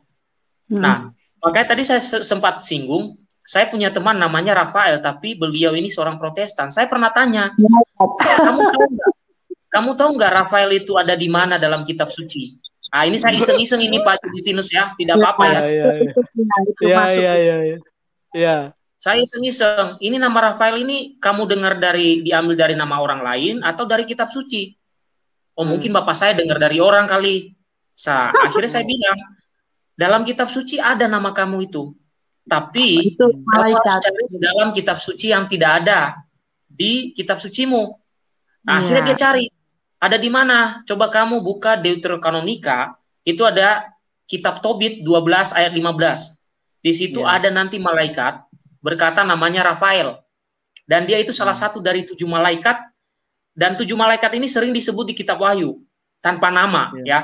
Hmm. Nah, makanya tadi saya sempat singgung, saya punya teman namanya Rafael, tapi beliau ini seorang Protestan. Saya pernah tanya, eh, kamu tahu nggak? Kamu tahu nggak Rafael itu ada di mana dalam kitab suci? Ah ini saya iseng-iseng ini Pak Jutinus ya, tidak iya, apa-apa ya. Iya iya
iya, iya. Iya.
Ya, Saya iseng-iseng, ini nama Rafael ini kamu dengar dari diambil dari nama orang lain atau dari kitab suci? oh mungkin hmm. bapak saya dengar dari orang kali Sa akhirnya saya bilang dalam kitab suci ada nama kamu itu tapi itu kamu harus cari di dalam kitab suci yang tidak ada di kitab sucimu
nah, ya. akhirnya iya. dia cari
ada di mana coba kamu buka Deuterokanonika itu ada kitab Tobit 12 ayat 15 di situ ya. ada nanti malaikat berkata namanya Rafael dan dia itu salah hmm. satu dari tujuh malaikat dan tujuh malaikat ini sering disebut di kitab Wahyu tanpa nama ya. ya.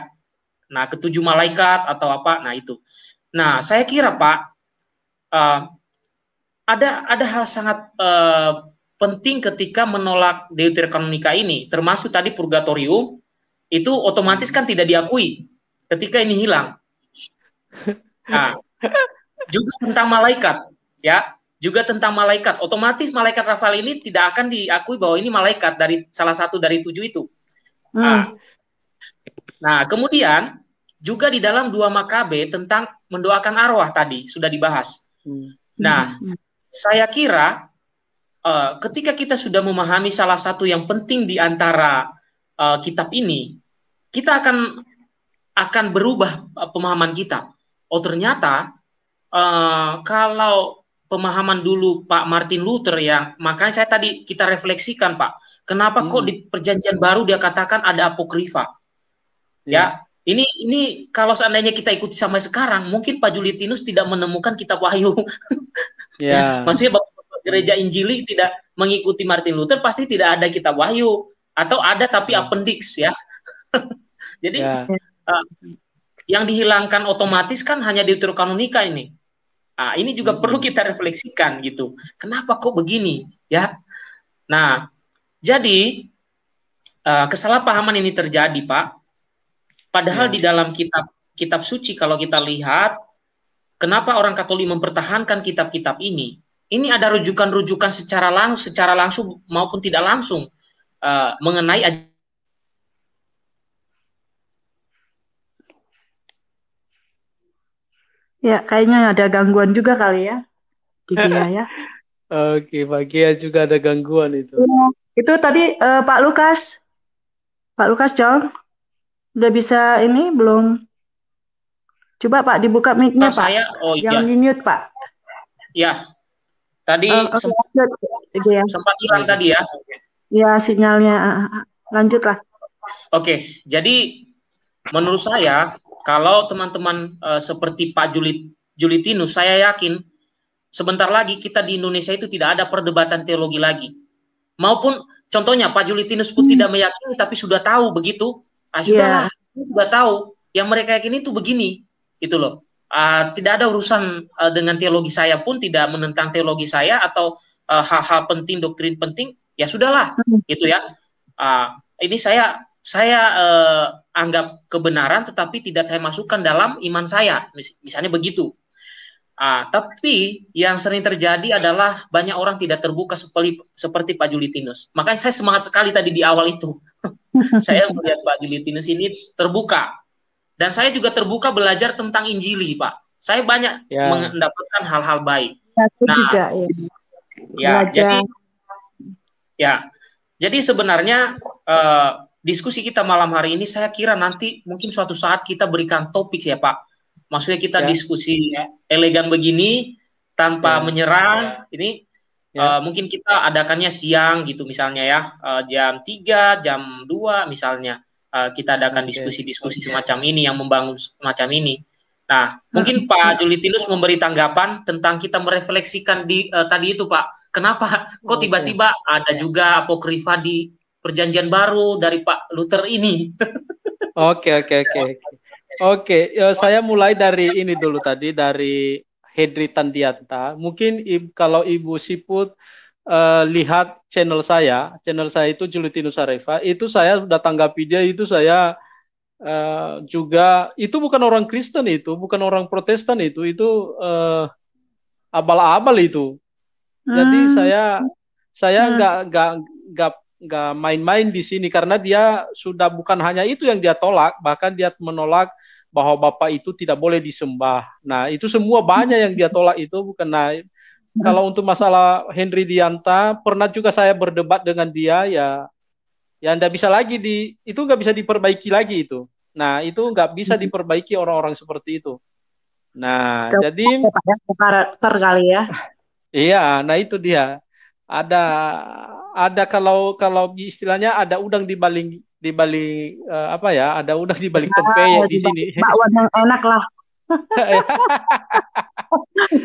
Nah, ketujuh malaikat atau apa? Nah, itu. Nah, saya kira Pak uh, ada ada hal sangat uh, penting ketika menolak deuterokanonika ini, termasuk tadi purgatorium itu otomatis kan tidak diakui ketika ini hilang. Nah, juga tentang malaikat, ya juga tentang malaikat. Otomatis malaikat Rafael ini tidak akan diakui bahwa ini malaikat dari salah satu dari tujuh itu. Hmm. Nah, nah, kemudian juga di dalam dua makabe tentang mendoakan arwah tadi sudah dibahas. Hmm. Nah, hmm. hmm. saya kira uh, ketika kita sudah memahami salah satu yang penting di antara uh, kitab ini, kita akan akan berubah eh, pemahaman kita. Oh ternyata uh, kalau pemahaman dulu Pak Martin Luther yang makanya saya tadi kita refleksikan Pak, kenapa hmm. kok di perjanjian baru dia katakan ada apokrifa? Hmm. Ya, ini ini kalau seandainya kita ikuti sampai sekarang, mungkin Pak Julitinus tidak menemukan kitab Wahyu. ya? Maksudnya Bapak gereja Injili tidak mengikuti Martin Luther pasti tidak ada kitab Wahyu atau ada tapi ya. appendix ya. Jadi ya. uh, yang dihilangkan otomatis kan hanya Deuterokanonika ini. Nah, ini juga perlu hmm. kita refleksikan gitu. Kenapa kok begini ya? Nah, jadi uh, kesalahpahaman ini terjadi, Pak. Padahal hmm. di dalam kitab kitab suci kalau kita lihat kenapa orang Katolik mempertahankan kitab-kitab ini? Ini ada rujukan-rujukan secara langsung secara langsung maupun tidak langsung uh, mengenai
Ya, kayaknya ada gangguan juga kali ya
di dia ya. Oke, ya juga ada gangguan itu.
Ya, itu tadi uh, Pak Lukas. Pak Lukas Jong. Udah bisa ini belum? Coba Pak dibuka mic-nya nah, Pak. Saya, oh Yang iya. di-mute Pak.
Ya. Tadi uh, eh, okay, sempat, lanjut, ya. sempat hilang tadi ya.
Ya, sinyalnya ah, ah, ah. lanjutlah.
Oke, jadi menurut saya kalau teman-teman uh, seperti Pak Julit, Julitinus, saya yakin sebentar lagi kita di Indonesia itu tidak ada perdebatan teologi lagi. Maupun contohnya Pak Julitinus pun hmm. tidak meyakini tapi sudah tahu begitu, ah, iya. sudahlah, yeah. sudah tahu. Yang mereka yakini itu begini, gitu loh. Uh, tidak ada urusan uh, dengan teologi saya pun tidak menentang teologi saya atau eh, hal-hal uh, penting, doktrin penting, ya sudahlah, hmm. gitu ya. Uh, ini saya saya eh, anggap kebenaran tetapi tidak saya masukkan dalam iman saya misalnya begitu ah, tapi yang sering terjadi adalah banyak orang tidak terbuka seperti seperti Pak Julitinus makanya saya semangat sekali tadi di awal itu
saya
melihat Pak Julitinus ini terbuka dan saya juga terbuka belajar tentang Injili Pak saya banyak ya. mendapatkan hal-hal baik
Aku nah juga, ya,
ya jadi ya jadi sebenarnya eh, diskusi kita malam hari ini saya kira nanti mungkin suatu saat kita berikan topik ya Pak. Maksudnya kita ya. diskusi ya. elegan begini tanpa ya. menyerang. Ya. Ini ya. Uh, mungkin kita adakannya siang gitu misalnya ya uh, jam 3, jam 2 misalnya. Uh, kita adakan diskusi-diskusi semacam ini yang membangun semacam ini. Nah, hmm. mungkin Pak Julitinus memberi tanggapan tentang kita merefleksikan di uh, tadi itu Pak. Kenapa kok tiba-tiba ada juga apokrifa di perjanjian baru dari Pak Luther ini.
Oke oke oke. Oke, ya, saya mulai dari ini dulu tadi dari Hedri Tandianta. Mungkin kalau Ibu Siput uh, lihat channel saya, channel saya itu Julitinus Areva, itu saya sudah tanggapi dia itu saya uh, juga itu bukan orang Kristen itu, bukan orang Protestan itu, itu abal eh, abal-abal itu. Jadi hmm. saya saya nggak hmm. nggak nggak nggak main-main di sini karena dia sudah bukan hanya itu yang dia tolak, bahkan dia menolak bahwa bapak itu tidak boleh disembah. Nah, itu semua banyak yang dia tolak itu bukan nah kalau untuk masalah Henry Dianta pernah juga saya berdebat dengan dia ya ya nggak bisa lagi di itu nggak bisa diperbaiki lagi itu. Nah, itu nggak bisa diperbaiki orang-orang seperti itu. Nah, Ke jadi karakter kali ya. Iya, nah itu dia ada ada kalau kalau istilahnya ada udang di balik di balik uh, eh, apa ya ada udang di balik tempe ah, yang di, sini bakwan
yang enak lah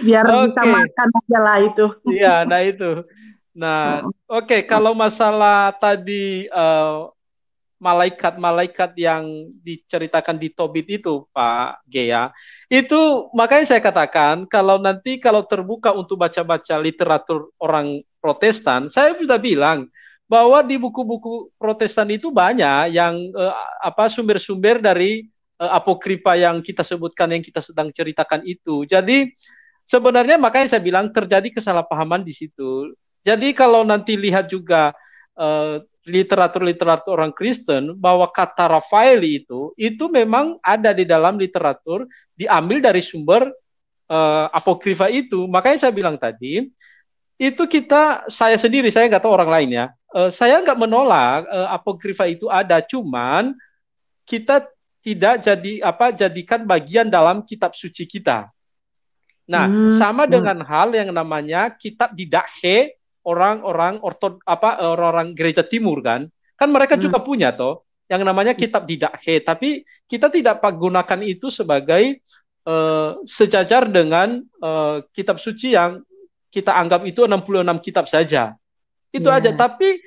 biar okay. bisa makan aja lah itu iya nah
itu nah oke okay, kalau masalah tadi uh, malaikat-malaikat yang diceritakan di Tobit itu, Pak Gea. Itu makanya saya katakan kalau nanti kalau terbuka untuk baca-baca literatur orang Protestan, saya sudah bilang bahwa di buku-buku Protestan itu banyak yang eh, apa sumber-sumber dari eh, apokripa yang kita sebutkan yang kita sedang ceritakan itu. Jadi sebenarnya makanya saya bilang terjadi kesalahpahaman di situ. Jadi kalau nanti lihat juga eh, literatur-literatur orang Kristen bahwa kata Raphaeli itu itu memang ada di dalam literatur diambil dari sumber uh, apokrifa itu. Makanya saya bilang tadi itu kita saya sendiri saya nggak tahu orang lain ya uh, saya nggak menolak uh, apokrifa itu ada cuman kita tidak jadi apa jadikan bagian dalam kitab suci kita nah hmm. sama hmm. dengan hmm. hal yang namanya kitab didakhe orang-orang ortod apa orang-orang gereja timur kan kan mereka hmm. juga punya toh yang namanya kitab didakhe tapi kita tidak gunakan itu sebagai uh, sejajar dengan uh, kitab suci yang kita anggap itu 66 kitab saja. Itu yeah. aja. Tapi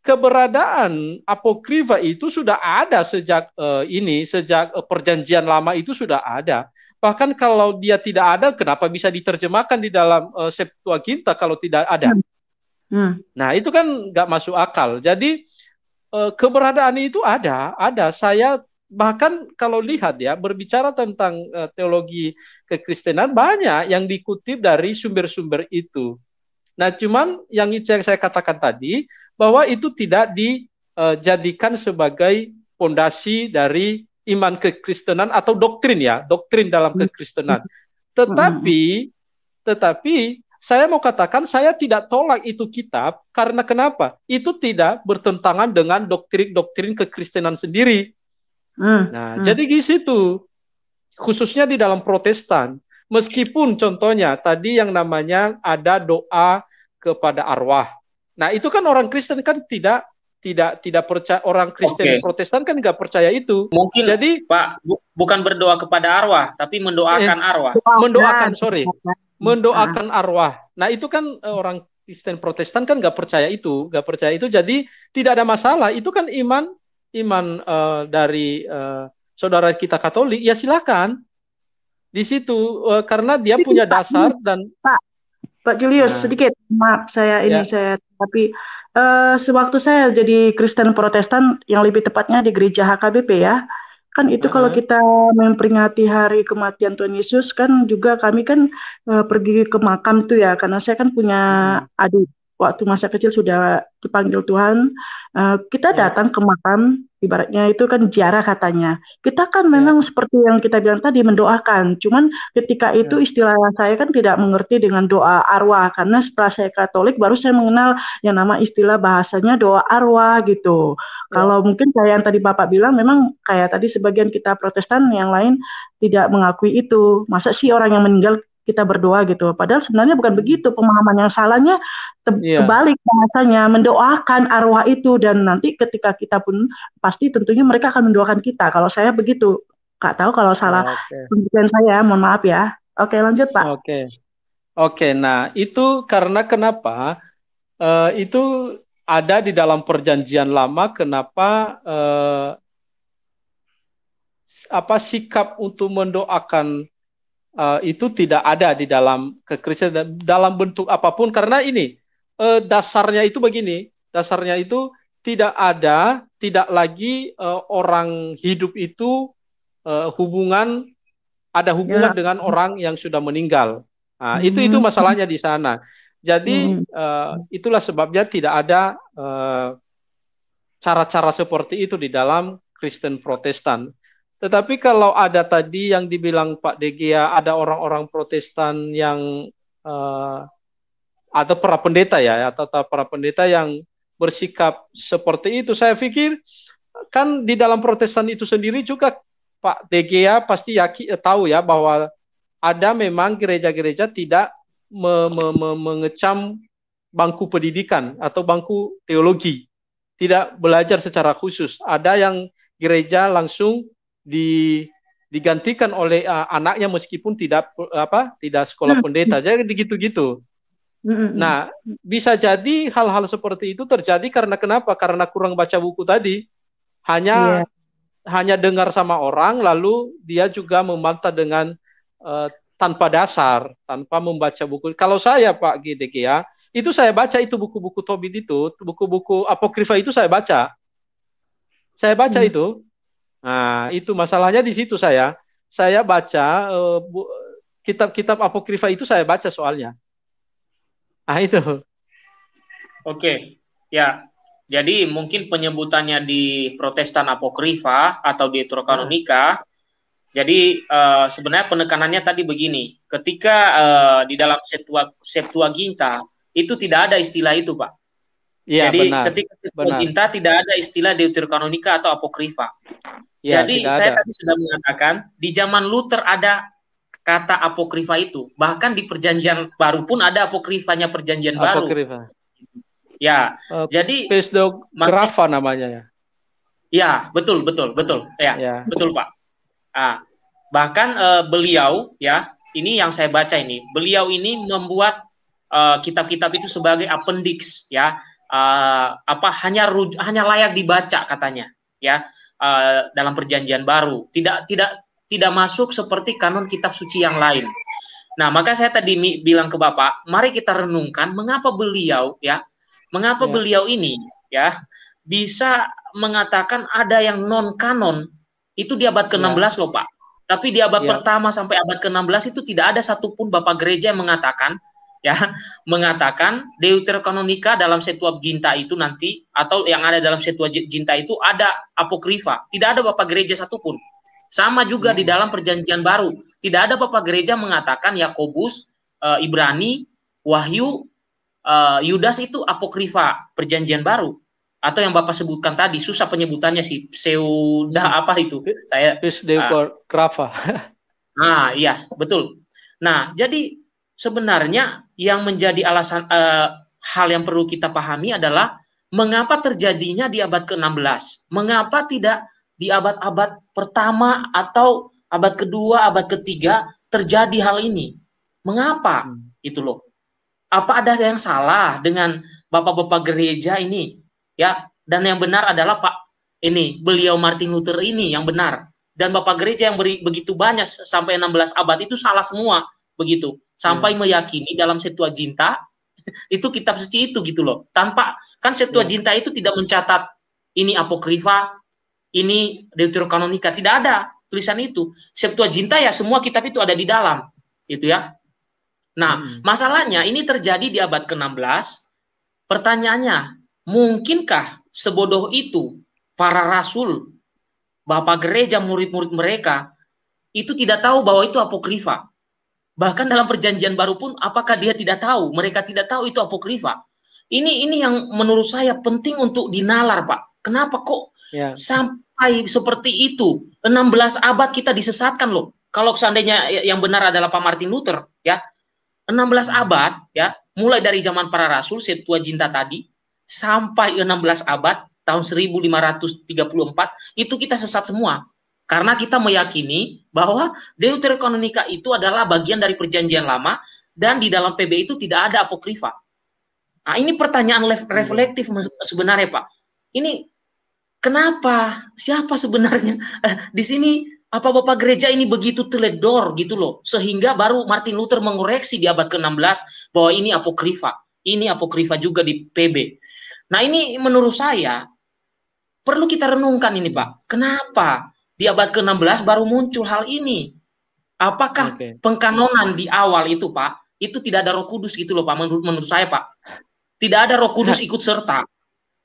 keberadaan apokrifa itu sudah ada sejak uh, ini, sejak uh, perjanjian lama itu sudah ada. Bahkan kalau dia tidak ada, kenapa bisa diterjemahkan di dalam uh, Septuaginta kalau tidak ada? Hmm. hmm. Nah, itu kan nggak masuk akal. Jadi uh, keberadaan itu ada, ada. Saya bahkan kalau lihat ya berbicara tentang uh, teologi kekristenan banyak yang dikutip dari sumber-sumber itu. Nah, cuman yang itu yang saya katakan tadi bahwa itu tidak dijadikan eh, sebagai pondasi dari iman kekristenan atau doktrin ya, doktrin dalam hmm. kekristenan. Tetapi tetapi saya mau katakan saya tidak tolak itu kitab karena kenapa? Itu tidak bertentangan dengan doktrin-doktrin kekristenan sendiri Hmm. Nah, hmm. jadi di situ khususnya di dalam Protestan, meskipun contohnya tadi yang namanya ada doa kepada arwah. Nah, itu kan orang Kristen kan tidak tidak tidak percaya orang Kristen okay. Protestan kan nggak percaya itu. Mungkin jadi
Pak bu, bukan berdoa kepada arwah tapi mendoakan eh, arwah. Mendoakan
sorry, ah. mendoakan arwah. Nah itu kan eh, orang Kristen Protestan kan nggak percaya itu, nggak percaya itu. Jadi tidak ada masalah. Itu kan iman iman uh, dari uh, saudara kita Katolik, ya silakan di situ uh, karena dia Jadi, punya dasar Pak, dan
Pak Pak Julius nah. sedikit maaf saya ini ya. saya tapi uh, sewaktu saya jadi Kristen Protestan yang lebih tepatnya di gereja HKBP ya kan itu uh -huh. kalau kita memperingati hari kematian Tuhan Yesus kan juga kami kan uh, pergi ke makam tuh ya karena saya kan punya adik waktu masa kecil sudah dipanggil Tuhan, uh, kita ya. datang ke makam, ibaratnya itu kan jarak katanya. Kita kan ya. memang seperti yang kita bilang tadi mendoakan, cuman ketika ya. itu istilah saya kan tidak mengerti dengan doa arwah karena setelah saya Katolik baru saya mengenal yang nama istilah bahasanya doa arwah gitu. Kalau mungkin saya yang tadi Bapak bilang memang kayak tadi sebagian kita Protestan yang lain tidak mengakui itu. Masa sih orang yang meninggal kita berdoa gitu. Padahal sebenarnya bukan begitu pemahaman yang salahnya te yeah. kebalik bahasanya mendoakan arwah itu dan nanti ketika kita pun pasti tentunya mereka akan mendoakan kita. Kalau saya begitu, nggak tahu kalau salah okay. pendidikan saya, mohon maaf ya. Oke, lanjut Pak. Oke.
Okay. Oke, nah itu karena kenapa uh, itu ada di dalam perjanjian lama kenapa uh, apa sikap untuk mendoakan uh, itu tidak ada di dalam kekristenan dalam bentuk apapun karena ini uh, dasarnya itu begini dasarnya itu tidak ada tidak lagi uh, orang hidup itu uh, hubungan ada hubungan ya. dengan orang yang sudah meninggal nah, hmm. itu itu hmm. masalahnya di sana jadi hmm. uh, itulah sebabnya tidak ada cara-cara uh, cara -cara seperti itu di dalam Kristen Protestan tetapi kalau ada tadi yang dibilang Pak Degia ada orang-orang Protestan yang uh, atau para pendeta ya atau para pendeta yang bersikap seperti itu, saya pikir kan di dalam Protestan itu sendiri juga Pak Degia pasti yakin eh, tahu ya bahwa ada memang gereja-gereja tidak me, me, me, mengecam bangku pendidikan atau bangku teologi, tidak belajar secara khusus. Ada yang gereja langsung di digantikan oleh uh, anaknya meskipun tidak apa tidak sekolah hmm. pendeta jadi gitu-gitu hmm, hmm. nah bisa jadi hal-hal seperti itu terjadi karena kenapa karena kurang baca buku tadi hanya yeah. hanya dengar sama orang lalu dia juga membantah dengan uh, tanpa dasar tanpa membaca buku kalau saya Pak GDG ya itu saya baca itu buku-buku Tobit itu buku-buku apokrifa itu saya baca saya baca hmm. itu Nah, itu masalahnya di situ saya. Saya baca kitab-kitab eh, uh, apokrifa itu saya baca soalnya. Ah itu.
Oke, ya. Jadi mungkin penyebutannya di Protestan apokrifa atau di Deuterokanonika. Hmm. Jadi uh, sebenarnya penekanannya tadi begini, ketika uh, di dalam setua Septuaginta itu tidak ada istilah itu, Pak. Ya, Jadi benar. ketika benar. cinta tidak ada istilah deuterokanonika atau apokrifa. Ya, Jadi saya ada. tadi sudah mengatakan di zaman Luther ada kata apokrifa itu. Bahkan di perjanjian baru pun ada apokrifanya perjanjian apokrifa. baru. Ya, uh, jadi grafa namanya ya. Ya, betul, betul, betul. Ya, ya. betul Pak. Ah, bahkan uh, beliau ya, ini yang saya baca ini, beliau ini membuat eh, kitab-kitab uh, kitab -kitab itu sebagai appendix ya uh, apa hanya ruj, hanya layak dibaca katanya ya uh, dalam perjanjian baru tidak tidak tidak masuk seperti kanon kitab suci yang lain nah maka saya tadi bilang ke bapak mari kita renungkan mengapa beliau ya mengapa ya. beliau ini ya bisa mengatakan ada yang non kanon itu di abad ke-16 ya. loh pak tapi di abad ya. pertama sampai abad ke-16 itu tidak ada satupun bapak gereja yang mengatakan ya mengatakan deuterokanonika dalam setua jinta itu nanti atau yang ada dalam setua jinta itu ada apokrifa tidak ada bapak gereja satupun sama juga hmm. di dalam perjanjian baru tidak ada bapak gereja mengatakan Yakobus e, Ibrani Wahyu e, Yudas itu apokrifa perjanjian baru atau yang bapak sebutkan tadi susah penyebutannya sih pseuda apa itu saya uh, nah iya betul nah jadi sebenarnya yang menjadi alasan uh, hal yang perlu kita pahami adalah mengapa terjadinya di abad ke-16? Mengapa tidak di abad-abad pertama atau abad kedua, abad ketiga terjadi hal ini? Mengapa? Hmm. Itu loh. Apa ada yang salah dengan bapak-bapak gereja ini? Ya, dan yang benar adalah Pak ini beliau Martin Luther ini yang benar dan bapak gereja yang beri, begitu banyak sampai 16 abad itu salah semua begitu sampai hmm. meyakini dalam setua jinta itu kitab suci itu gitu loh. Tanpa kan setua hmm. cinta itu tidak mencatat ini apokrifa, ini deuterokanonika, tidak ada tulisan itu. Setua jinta ya semua kitab itu ada di dalam, itu ya. Nah, hmm. masalahnya ini terjadi di abad ke-16. Pertanyaannya, mungkinkah sebodoh itu para rasul, bapak gereja, murid-murid mereka itu tidak tahu bahwa itu apokrifa? Bahkan dalam perjanjian baru pun apakah dia tidak tahu? Mereka tidak tahu itu apokrifa. Ini ini yang menurut saya penting untuk dinalar, Pak. Kenapa kok ya. sampai seperti itu? 16 abad kita disesatkan loh. Kalau seandainya yang benar adalah Pak Martin Luther, ya. 16 abad ya, mulai dari zaman para rasul Septuaginta tadi sampai 16 abad tahun 1534 itu kita sesat semua. Karena kita meyakini bahwa Deuterokanonika itu adalah bagian dari perjanjian lama dan di dalam PB itu tidak ada apokrifa. Nah, ini pertanyaan hmm. reflektif sebenarnya, Pak. Ini kenapa? Siapa sebenarnya eh, di sini apa Bapak gereja ini begitu teledor gitu loh sehingga baru Martin Luther mengoreksi di abad ke-16 bahwa ini apokrifa. Ini apokrifa juga di PB. Nah, ini menurut saya perlu kita renungkan ini, Pak. Kenapa di abad ke-16 baru muncul hal ini. Apakah okay. pengkanonan di awal itu, Pak, itu tidak ada Roh Kudus gitu loh, Pak, menurut menurut saya, Pak. Tidak ada Roh Kudus nah. ikut serta.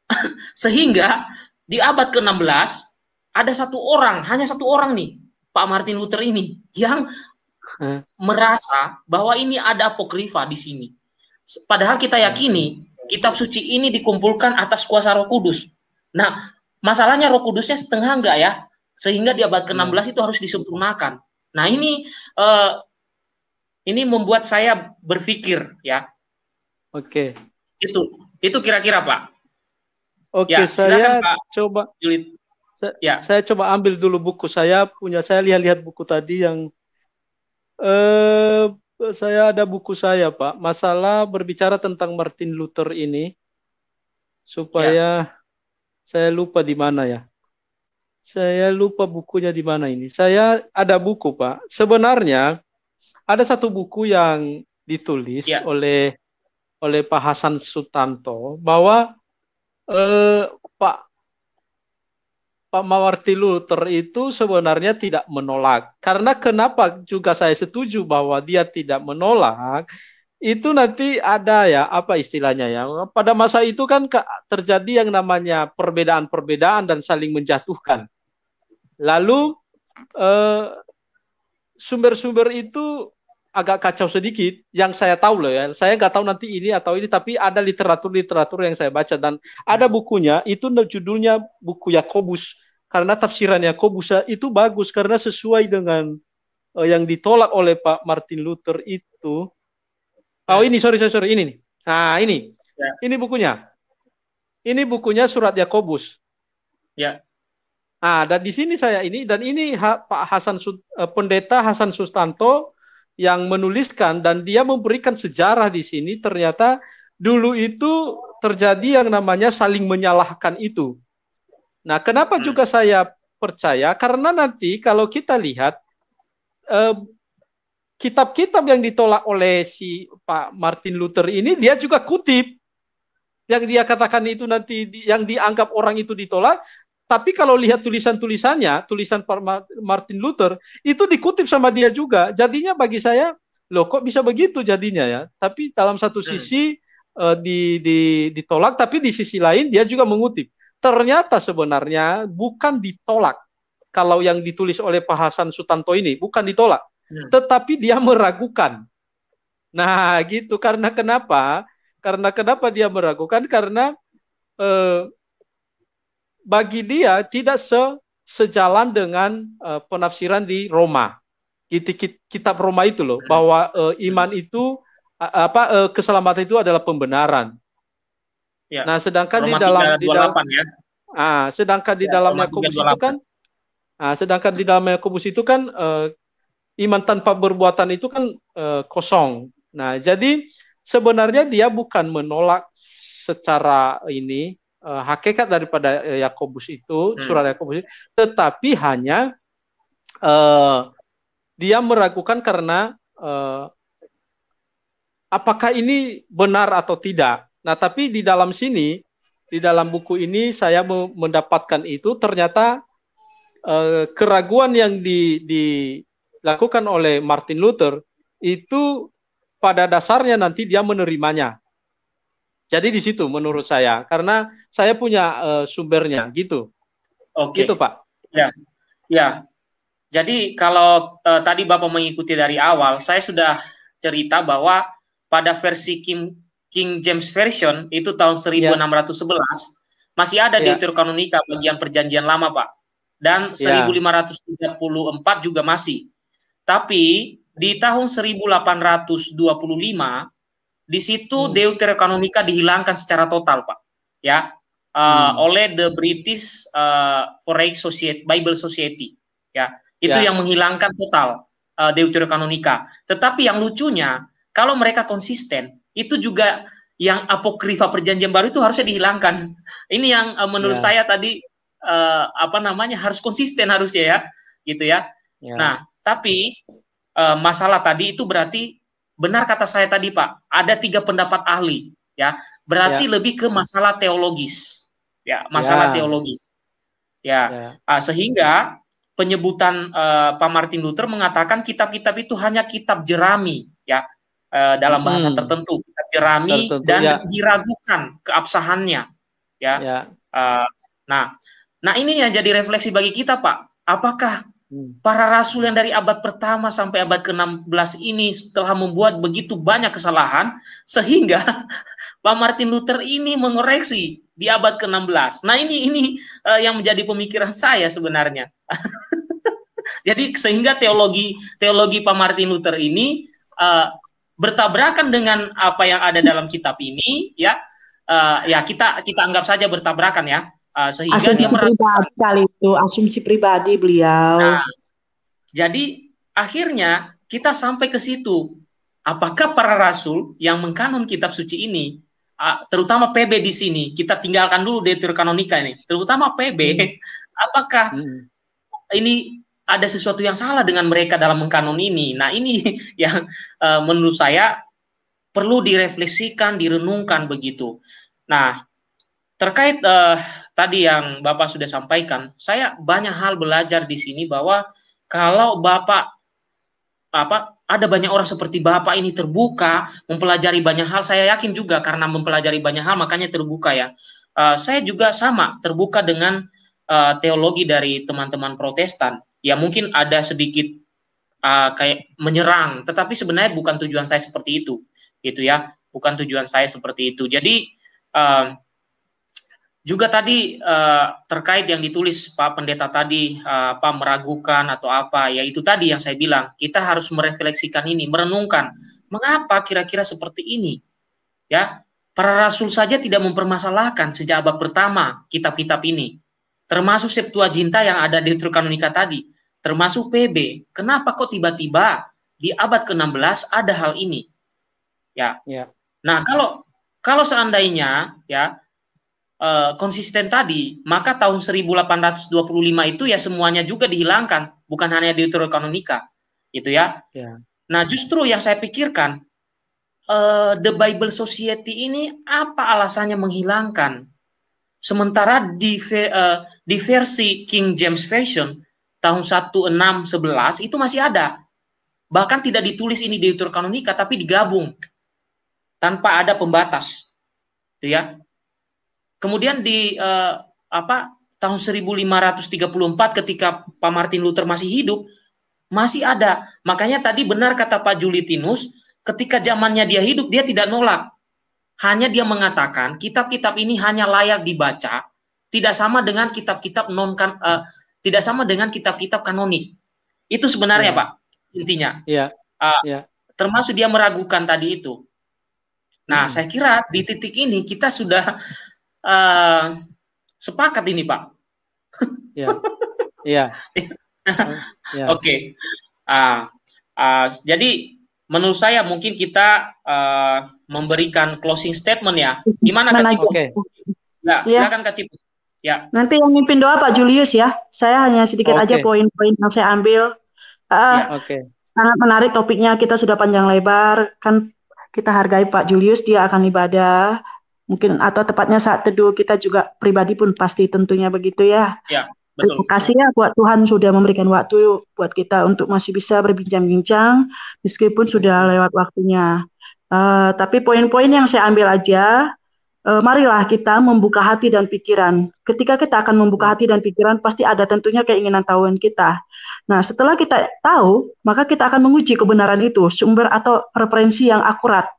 Sehingga di abad ke-16 ada satu orang, hanya satu orang nih, Pak Martin Luther ini yang merasa bahwa ini ada apokrifa di sini. Padahal kita yakini kitab suci ini dikumpulkan atas kuasa Roh Kudus. Nah, masalahnya Roh Kudusnya setengah enggak ya? sehingga di abad ke-16 hmm. itu harus disempurnakan. Nah, ini uh, ini membuat saya berpikir ya. Oke. Okay. Itu itu kira-kira, Pak.
Oke, okay, ya, saya Pak.
coba Julit. Saya, ya.
saya coba ambil dulu buku saya punya saya lihat-lihat buku tadi yang eh saya ada buku saya Pak masalah berbicara tentang Martin Luther ini supaya ya. saya lupa di mana ya saya lupa bukunya di mana ini. Saya ada buku, Pak. Sebenarnya ada satu buku yang ditulis ya. oleh oleh Pak Hasan Sutanto bahwa eh, Pak Pak Mawarti Luther itu sebenarnya tidak menolak. Karena kenapa juga saya setuju bahwa dia tidak menolak, itu nanti ada ya apa istilahnya ya pada masa itu kan terjadi yang namanya perbedaan-perbedaan dan saling menjatuhkan Lalu eh, sumber-sumber eh, itu agak kacau sedikit yang saya tahu loh ya. Saya nggak tahu nanti ini atau ini tapi ada literatur-literatur yang saya baca dan ada bukunya itu judulnya buku Yakobus karena tafsiran Yakobus itu bagus karena sesuai dengan eh, yang ditolak oleh Pak Martin Luther itu. Oh ini sorry sorry, sorry ini nih. Nah ini ya. ini bukunya. Ini bukunya surat Yakobus. Ya. Nah, dan di sini saya ini dan ini Pak Hasan eh, Pendeta Hasan Sustanto yang menuliskan dan dia memberikan sejarah di sini ternyata dulu itu terjadi yang namanya saling menyalahkan itu. Nah, kenapa hmm. juga saya percaya? Karena nanti kalau kita lihat kitab eh, kitab-kitab yang ditolak oleh si Pak Martin Luther ini dia juga kutip yang dia katakan itu nanti yang dianggap orang itu ditolak tapi kalau lihat tulisan-tulisannya, tulisan Martin Luther itu dikutip sama dia juga. Jadinya bagi saya, loh kok bisa begitu jadinya ya? Tapi dalam satu sisi hmm. uh, di, di, ditolak, tapi di sisi lain dia juga mengutip. Ternyata sebenarnya bukan ditolak. Kalau yang ditulis oleh Pak Hasan Sutanto ini bukan ditolak, hmm. tetapi dia meragukan. Nah, gitu karena kenapa? Karena kenapa dia meragukan? Karena uh, bagi dia tidak se sejalan dengan uh, penafsiran di Roma. Kitab Roma itu loh bahwa uh, iman itu apa uh, keselamatan itu adalah pembenaran. Ya. Nah, sedangkan Roma di dalam 3, di dalam ya. Ah, sedangkan di ya, dalam Yakobus itu kan ah, sedangkan di dalam Yakobus itu kan uh, iman tanpa perbuatan itu kan uh, kosong. Nah, jadi sebenarnya dia bukan menolak secara ini uh, hakikat daripada eh, Yakobus itu, hmm. surat Yakobus tetapi hanya uh, dia meragukan karena uh, apakah ini benar atau tidak. Nah, tapi di dalam sini, di dalam buku ini saya mendapatkan itu ternyata uh, keraguan yang di, dilakukan oleh Martin Luther itu pada dasarnya nanti dia menerimanya. Jadi di situ menurut saya karena saya punya uh, sumbernya gitu. Oke. Okay. Gitu Pak.
Ya. Ya. Jadi kalau uh, tadi Bapak mengikuti dari awal, saya sudah cerita bahwa pada versi King, King James Version itu tahun 1611 ya. masih ada ya. Deuterokanonika bagian perjanjian lama, Pak. Dan ya. 1534 juga masih. Tapi di tahun 1825 di situ hmm. Deuterokanonika dihilangkan secara total, Pak. Ya, uh, hmm. oleh the British uh, Foreign Society, Bible Society. Ya, itu ya. yang menghilangkan total uh, eh, Deuterokanonika. Tetapi yang lucunya, kalau mereka konsisten, itu juga yang apokrifa perjanjian baru itu harusnya dihilangkan. Ini yang uh, menurut ya. saya tadi uh, apa namanya harus konsisten harusnya ya, gitu ya. ya. Nah, tapi uh, masalah tadi itu berarti benar kata saya tadi Pak, ada tiga pendapat ahli, ya. Berarti ya. lebih ke masalah teologis, ya, masalah ya. teologis, ya. ya. Uh, sehingga penyebutan uh, Pak Martin Luther mengatakan kitab-kitab itu hanya kitab jerami, ya, uh, dalam hmm. bahasa hmm. tertentu, kitab jerami tertentu, dan ya. diragukan keabsahannya, ya. ya. Uh, nah, nah ini yang jadi refleksi bagi kita Pak, apakah Para rasul yang dari abad pertama sampai abad ke-16 ini telah membuat begitu banyak kesalahan sehingga Pak Martin Luther ini mengoreksi di abad ke-16. Nah, ini ini uh, yang menjadi pemikiran saya sebenarnya. Jadi sehingga teologi teologi Pak Martin Luther ini uh, bertabrakan dengan apa yang ada dalam kitab ini ya. Uh, ya kita kita anggap saja bertabrakan ya Uh, sehingga asumsi dia merasa
pribadi kali itu asumsi
pribadi beliau. Nah, jadi akhirnya kita sampai ke situ. Apakah para rasul yang mengkanon kitab suci ini, eh, terutama PB di sini, kita tinggalkan dulu detur kanonika ini, terutama PB, hmm. apakah hmm. ini ada sesuatu yang salah dengan mereka dalam mengkanon ini? Nah ini yang uh, menurut saya perlu direfleksikan, direnungkan begitu. Nah Terkait uh, tadi yang Bapak sudah sampaikan, saya banyak hal belajar di sini bahwa kalau Bapak apa ada banyak orang seperti Bapak ini terbuka mempelajari banyak hal, saya yakin juga karena mempelajari banyak hal makanya terbuka ya. Uh, saya juga sama terbuka dengan uh, teologi dari teman-teman Protestan. Ya mungkin ada sedikit uh, kayak menyerang, tetapi sebenarnya bukan tujuan saya seperti itu, gitu ya, bukan tujuan saya seperti itu. Jadi uh, juga tadi uh, terkait yang ditulis Pak Pendeta tadi uh, apa meragukan atau apa ya itu tadi yang saya bilang kita harus merefleksikan ini, merenungkan mengapa kira-kira seperti ini. Ya, para rasul saja tidak mempermasalahkan sejak abad pertama kitab-kitab ini. Termasuk Septuaginta yang ada di Trukanonika tadi, termasuk PB. Kenapa kok tiba-tiba di abad ke-16 ada hal ini? Ya. ya. Nah, kalau kalau seandainya ya Eh, konsisten tadi, maka tahun 1825 itu ya semuanya juga dihilangkan, bukan hanya Deuterokanonika, itu ya. Yeah. Nah, justru yang saya pikirkan uh, The Bible Society ini apa alasannya menghilangkan? Sementara di uh, eh, di versi King James Version tahun 1611 itu masih ada. Bahkan tidak ditulis ini Deuterokanonika tapi digabung tanpa ada pembatas. Gitu ya. Kemudian di eh, apa tahun 1534 ketika Pak Martin Luther masih hidup masih ada. Makanya tadi benar kata Pak Julitinus, ketika zamannya dia hidup dia tidak nolak. Hanya dia mengatakan kitab-kitab ini hanya layak dibaca, tidak sama dengan kitab-kitab non kan uh, tidak sama dengan kitab-kitab kanonik. Itu sebenarnya ya. Pak intinya. Iya. Uh, ya. Termasuk dia meragukan tadi itu. Nah, hmm. saya kira di titik ini kita sudah uh, sepakat ini Pak. Iya. Iya. iya. Oke. Ah, ah, jadi menurut saya mungkin kita uh, memberikan closing statement ya. Gimana Kak Cipu? Okay. Nah, ya. Iya. silakan Kak Cipu. Ya.
Nanti yang mimpin doa Pak Julius ya. Saya hanya sedikit okay. aja poin-poin yang saya ambil. Uh, ya, Oke. Okay. Sangat menarik topiknya. Kita sudah panjang lebar. Kan kita hargai Pak Julius. Dia akan ibadah mungkin atau tepatnya saat teduh kita juga pribadi pun pasti tentunya begitu ya.
Ya, betul. Terima
kasih ya buat Tuhan sudah memberikan waktu buat kita untuk masih bisa berbincang-bincang meskipun sudah lewat waktunya. Uh, tapi poin-poin yang saya ambil aja, uh, marilah kita membuka hati dan pikiran. Ketika kita akan membuka hati dan pikiran, pasti ada tentunya keinginan tahuan kita. Nah, setelah kita tahu, maka kita akan menguji kebenaran itu, sumber atau referensi yang akurat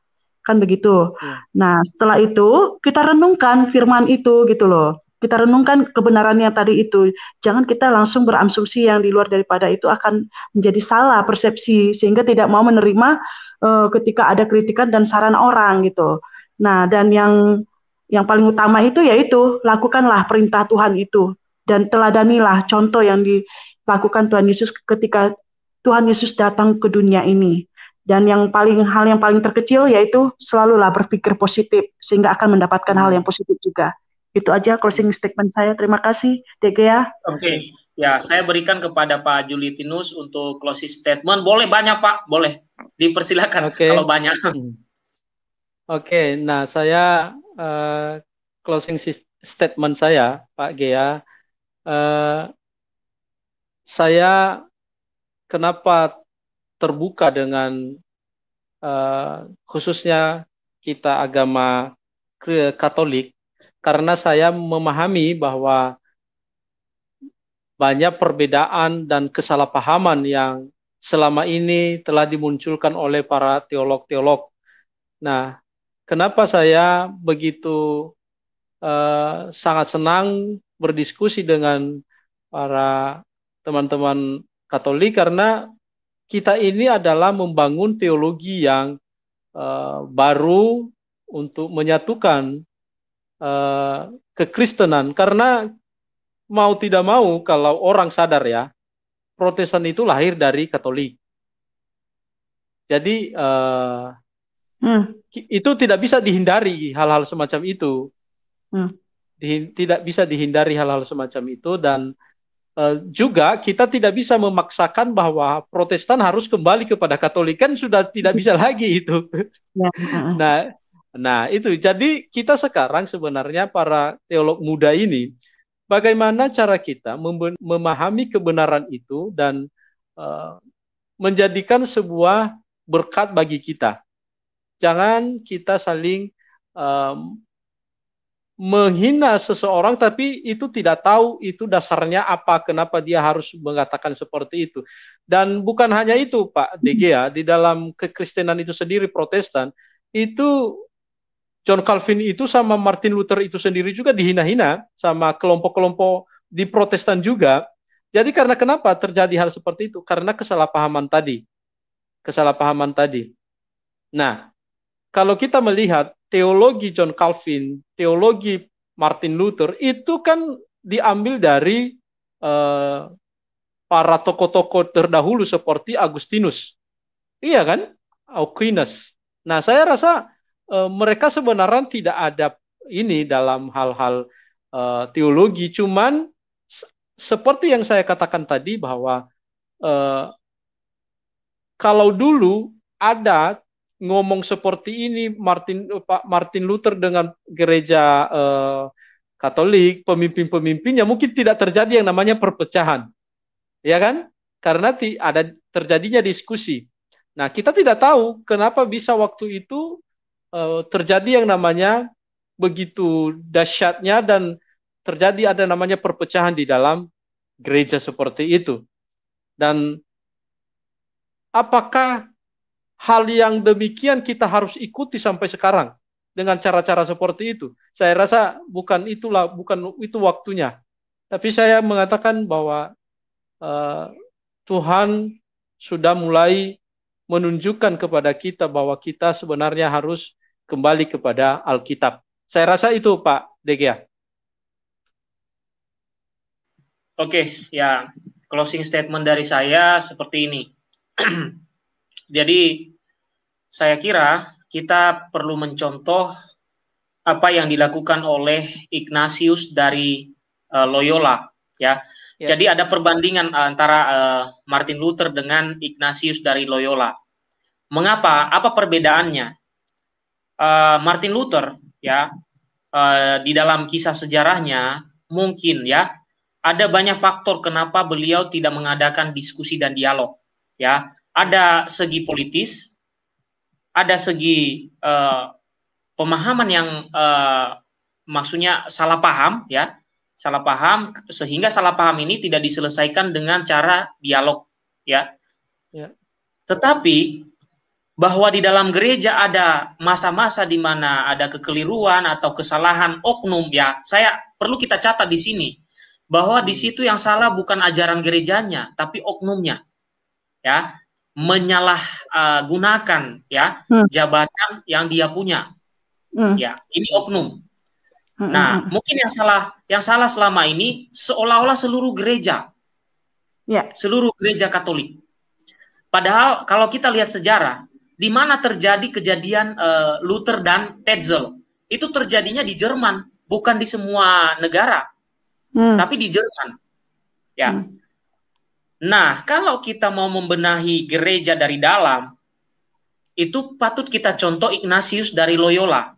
kan begitu. Ya. Nah, setelah itu kita renungkan firman itu gitu loh. Kita renungkan kebenaran yang tadi itu. Jangan kita langsung berasumsi yang di luar daripada itu akan menjadi salah persepsi sehingga tidak mau menerima uh, ketika ada kritikan dan saran orang gitu. Nah, dan yang yang paling utama itu yaitu lakukanlah perintah Tuhan itu dan teladanilah contoh yang dilakukan Tuhan Yesus ketika Tuhan Yesus datang ke dunia ini. Dan yang paling hal yang paling terkecil yaitu selalulah berpikir positif sehingga akan mendapatkan hal yang positif juga. Itu aja closing statement saya. Terima kasih, Degea. Ya.
Oke. Okay. Ya, saya berikan kepada Pak Juli Tinus untuk closing statement. Boleh banyak, Pak. Boleh. Dipersilakan okay. kalau banyak. Hmm.
Oke, okay, nah saya uh, closing statement saya, Pak Gea. Ya. Uh, eh, saya kenapa terbuka dengan uh, khususnya kita agama Katolik karena saya memahami bahwa banyak perbedaan dan kesalahpahaman yang selama ini telah dimunculkan oleh para teolog-teolog. Nah, kenapa saya begitu uh, sangat senang berdiskusi dengan para teman-teman Katolik karena kita ini adalah membangun teologi yang uh, baru untuk menyatukan uh, kekristenan karena mau tidak mau kalau orang sadar ya Protestan itu lahir dari Katolik. Jadi uh, hmm. itu tidak bisa dihindari hal-hal semacam itu. Hmm. Di, tidak bisa dihindari hal-hal semacam itu dan Eh, juga kita tidak bisa memaksakan bahwa Protestan harus kembali kepada Katolik kan sudah tidak bisa lagi itu. Ya, ya, ya. nah, nah itu jadi kita sekarang sebenarnya para teolog muda ini bagaimana cara kita memahami kebenaran itu dan uh, menjadikan sebuah berkat bagi kita. Jangan kita saling um, menghina seseorang tapi itu tidak tahu itu dasarnya apa kenapa dia harus mengatakan seperti itu dan bukan hanya itu Pak hmm. DG ya di dalam kekristenan itu sendiri Protestan itu John Calvin itu sama Martin Luther itu sendiri juga dihina-hina sama kelompok-kelompok di Protestan juga jadi karena kenapa terjadi hal seperti itu karena kesalahpahaman tadi kesalahpahaman tadi nah kalau kita melihat teologi John Calvin, teologi Martin Luther itu kan diambil dari uh, para tokoh-tokoh terdahulu seperti Agustinus. Iya kan? Aquinas. Nah, saya rasa uh, mereka sebenarnya tidak ada ini dalam hal-hal uh, teologi, cuman seperti yang saya katakan tadi bahwa uh, kalau dulu ada ngomong seperti ini Martin Pak Martin Luther dengan gereja eh, Katolik pemimpin-pemimpinnya mungkin tidak terjadi yang namanya perpecahan. Ya kan? Karena ti, ada terjadinya diskusi. Nah, kita tidak tahu kenapa bisa waktu itu eh, terjadi yang namanya begitu dahsyatnya dan terjadi ada namanya perpecahan di dalam gereja seperti itu. Dan apakah Hal yang demikian kita harus ikuti sampai sekarang dengan cara-cara seperti itu. Saya rasa bukan itulah bukan itu waktunya. Tapi saya mengatakan bahwa uh, Tuhan sudah mulai menunjukkan kepada kita bahwa kita sebenarnya harus kembali kepada Alkitab. Saya rasa itu Pak Degia.
Oke, okay, ya closing statement dari saya seperti ini. Jadi saya kira kita perlu mencontoh apa yang dilakukan oleh Ignatius dari uh, Loyola ya. ya. Jadi ada perbandingan antara uh, Martin Luther dengan Ignatius dari Loyola. Mengapa? Apa perbedaannya? Uh, Martin Luther ya uh, di dalam kisah sejarahnya mungkin ya ada banyak faktor kenapa beliau tidak mengadakan diskusi dan dialog ya ada segi politis, ada segi uh, pemahaman yang uh, maksudnya salah paham ya, salah paham sehingga salah paham ini tidak diselesaikan dengan cara dialog ya. ya. Tetapi bahwa di dalam gereja ada masa-masa di mana ada kekeliruan atau kesalahan oknum ya. Saya perlu kita catat di sini bahwa di situ yang salah bukan ajaran gerejanya tapi oknumnya. Ya menyalahgunakan uh, ya hmm. jabatan yang dia punya. Hmm. Ya, ini oknum. Hmm. Nah, hmm, hmm. mungkin yang salah yang salah selama ini seolah-olah seluruh gereja. Yeah. Seluruh gereja Katolik. Padahal kalau kita lihat sejarah, di mana terjadi kejadian uh, Luther dan Tetzel, itu terjadinya di Jerman, bukan di semua negara. Hmm. Tapi di Jerman. Ya. Hmm. Nah, kalau kita mau membenahi gereja dari dalam, itu patut kita contoh Ignatius dari Loyola.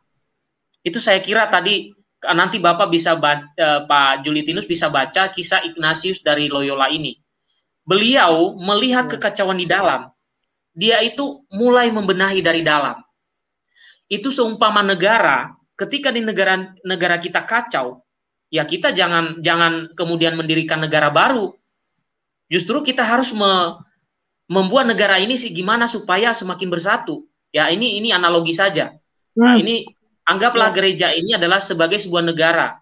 Itu saya kira tadi nanti Bapak bisa baca, e, Pak Julitinus bisa baca kisah Ignatius dari Loyola ini. Beliau melihat hmm. kekacauan di dalam. Dia itu mulai membenahi dari dalam. Itu seumpama negara, ketika di negara negara kita kacau, ya kita jangan jangan kemudian mendirikan negara baru, Justru kita harus me membuat negara ini sih gimana supaya semakin bersatu. Ya ini ini analogi saja. Nah, ini anggaplah gereja ini adalah sebagai sebuah negara.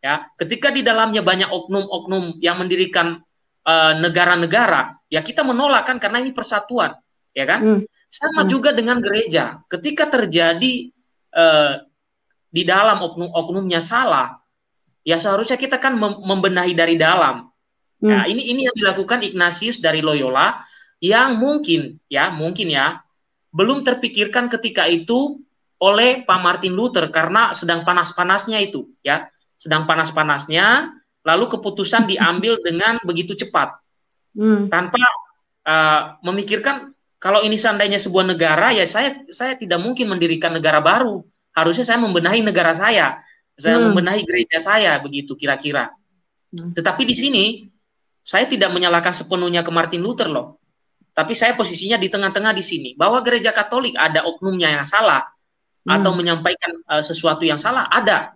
Ya, ketika di dalamnya banyak oknum-oknum yang mendirikan eh, negara-negara, uh, ya kita menolak kan karena ini persatuan, ya kan? Hmm. Sama hmm. juga dengan gereja. Ketika terjadi uh, di dalam oknum-oknumnya salah, ya seharusnya kita kan membenahi dari dalam Nah, hmm. Nah, ini ini yang dilakukan Ignatius dari Loyola yang mungkin ya, mungkin ya belum terpikirkan ketika itu oleh Pak Martin Luther karena sedang panas-panasnya itu ya, sedang panas-panasnya lalu keputusan diambil dengan begitu cepat. Hmm. Tanpa uh, memikirkan kalau ini seandainya sebuah negara ya saya saya tidak mungkin mendirikan negara baru. Harusnya saya membenahi negara saya, saya hmm. membenahi gereja saya begitu kira-kira. Hmm. Tetapi di sini saya tidak menyalahkan sepenuhnya ke Martin Luther loh. Tapi saya posisinya di tengah-tengah di sini. Bahwa gereja Katolik ada oknumnya yang salah hmm. atau menyampaikan uh, sesuatu yang salah ada.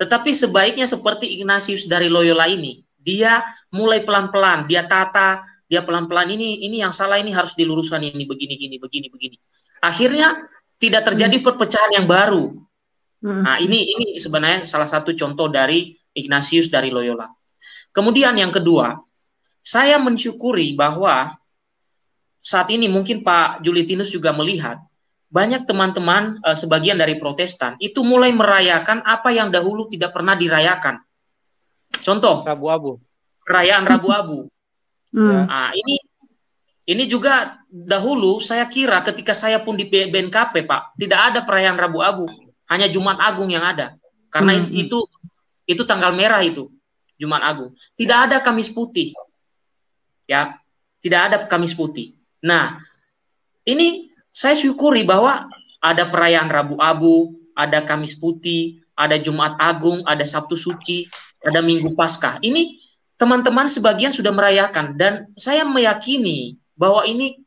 Tetapi sebaiknya seperti Ignatius dari Loyola ini, dia mulai pelan-pelan, dia tata, dia pelan-pelan ini ini yang salah ini harus diluruskan ini begini gini begini begini. Akhirnya tidak terjadi hmm. perpecahan yang baru. Hmm. Nah, ini ini sebenarnya salah satu contoh dari Ignatius dari Loyola. Kemudian yang kedua, saya mensyukuri bahwa saat ini mungkin Pak Julitinus juga melihat banyak teman-teman e, sebagian dari Protestan itu mulai merayakan apa yang dahulu tidak pernah dirayakan. Contoh Rabu Abu. Perayaan Rabu Abu. Hmm. Nah, ini ini juga dahulu saya kira ketika saya pun di BNKP Pak, tidak ada perayaan Rabu Abu, hanya Jumat Agung yang ada. Karena hmm. itu itu tanggal merah itu. Jumat Agung. Tidak ada Kamis putih. Ya, tidak ada Kamis putih. Nah, ini saya syukuri bahwa ada perayaan Rabu Abu, ada Kamis putih, ada Jumat Agung, ada Sabtu Suci, ada Minggu Paskah. Ini teman-teman sebagian sudah merayakan dan saya meyakini bahwa ini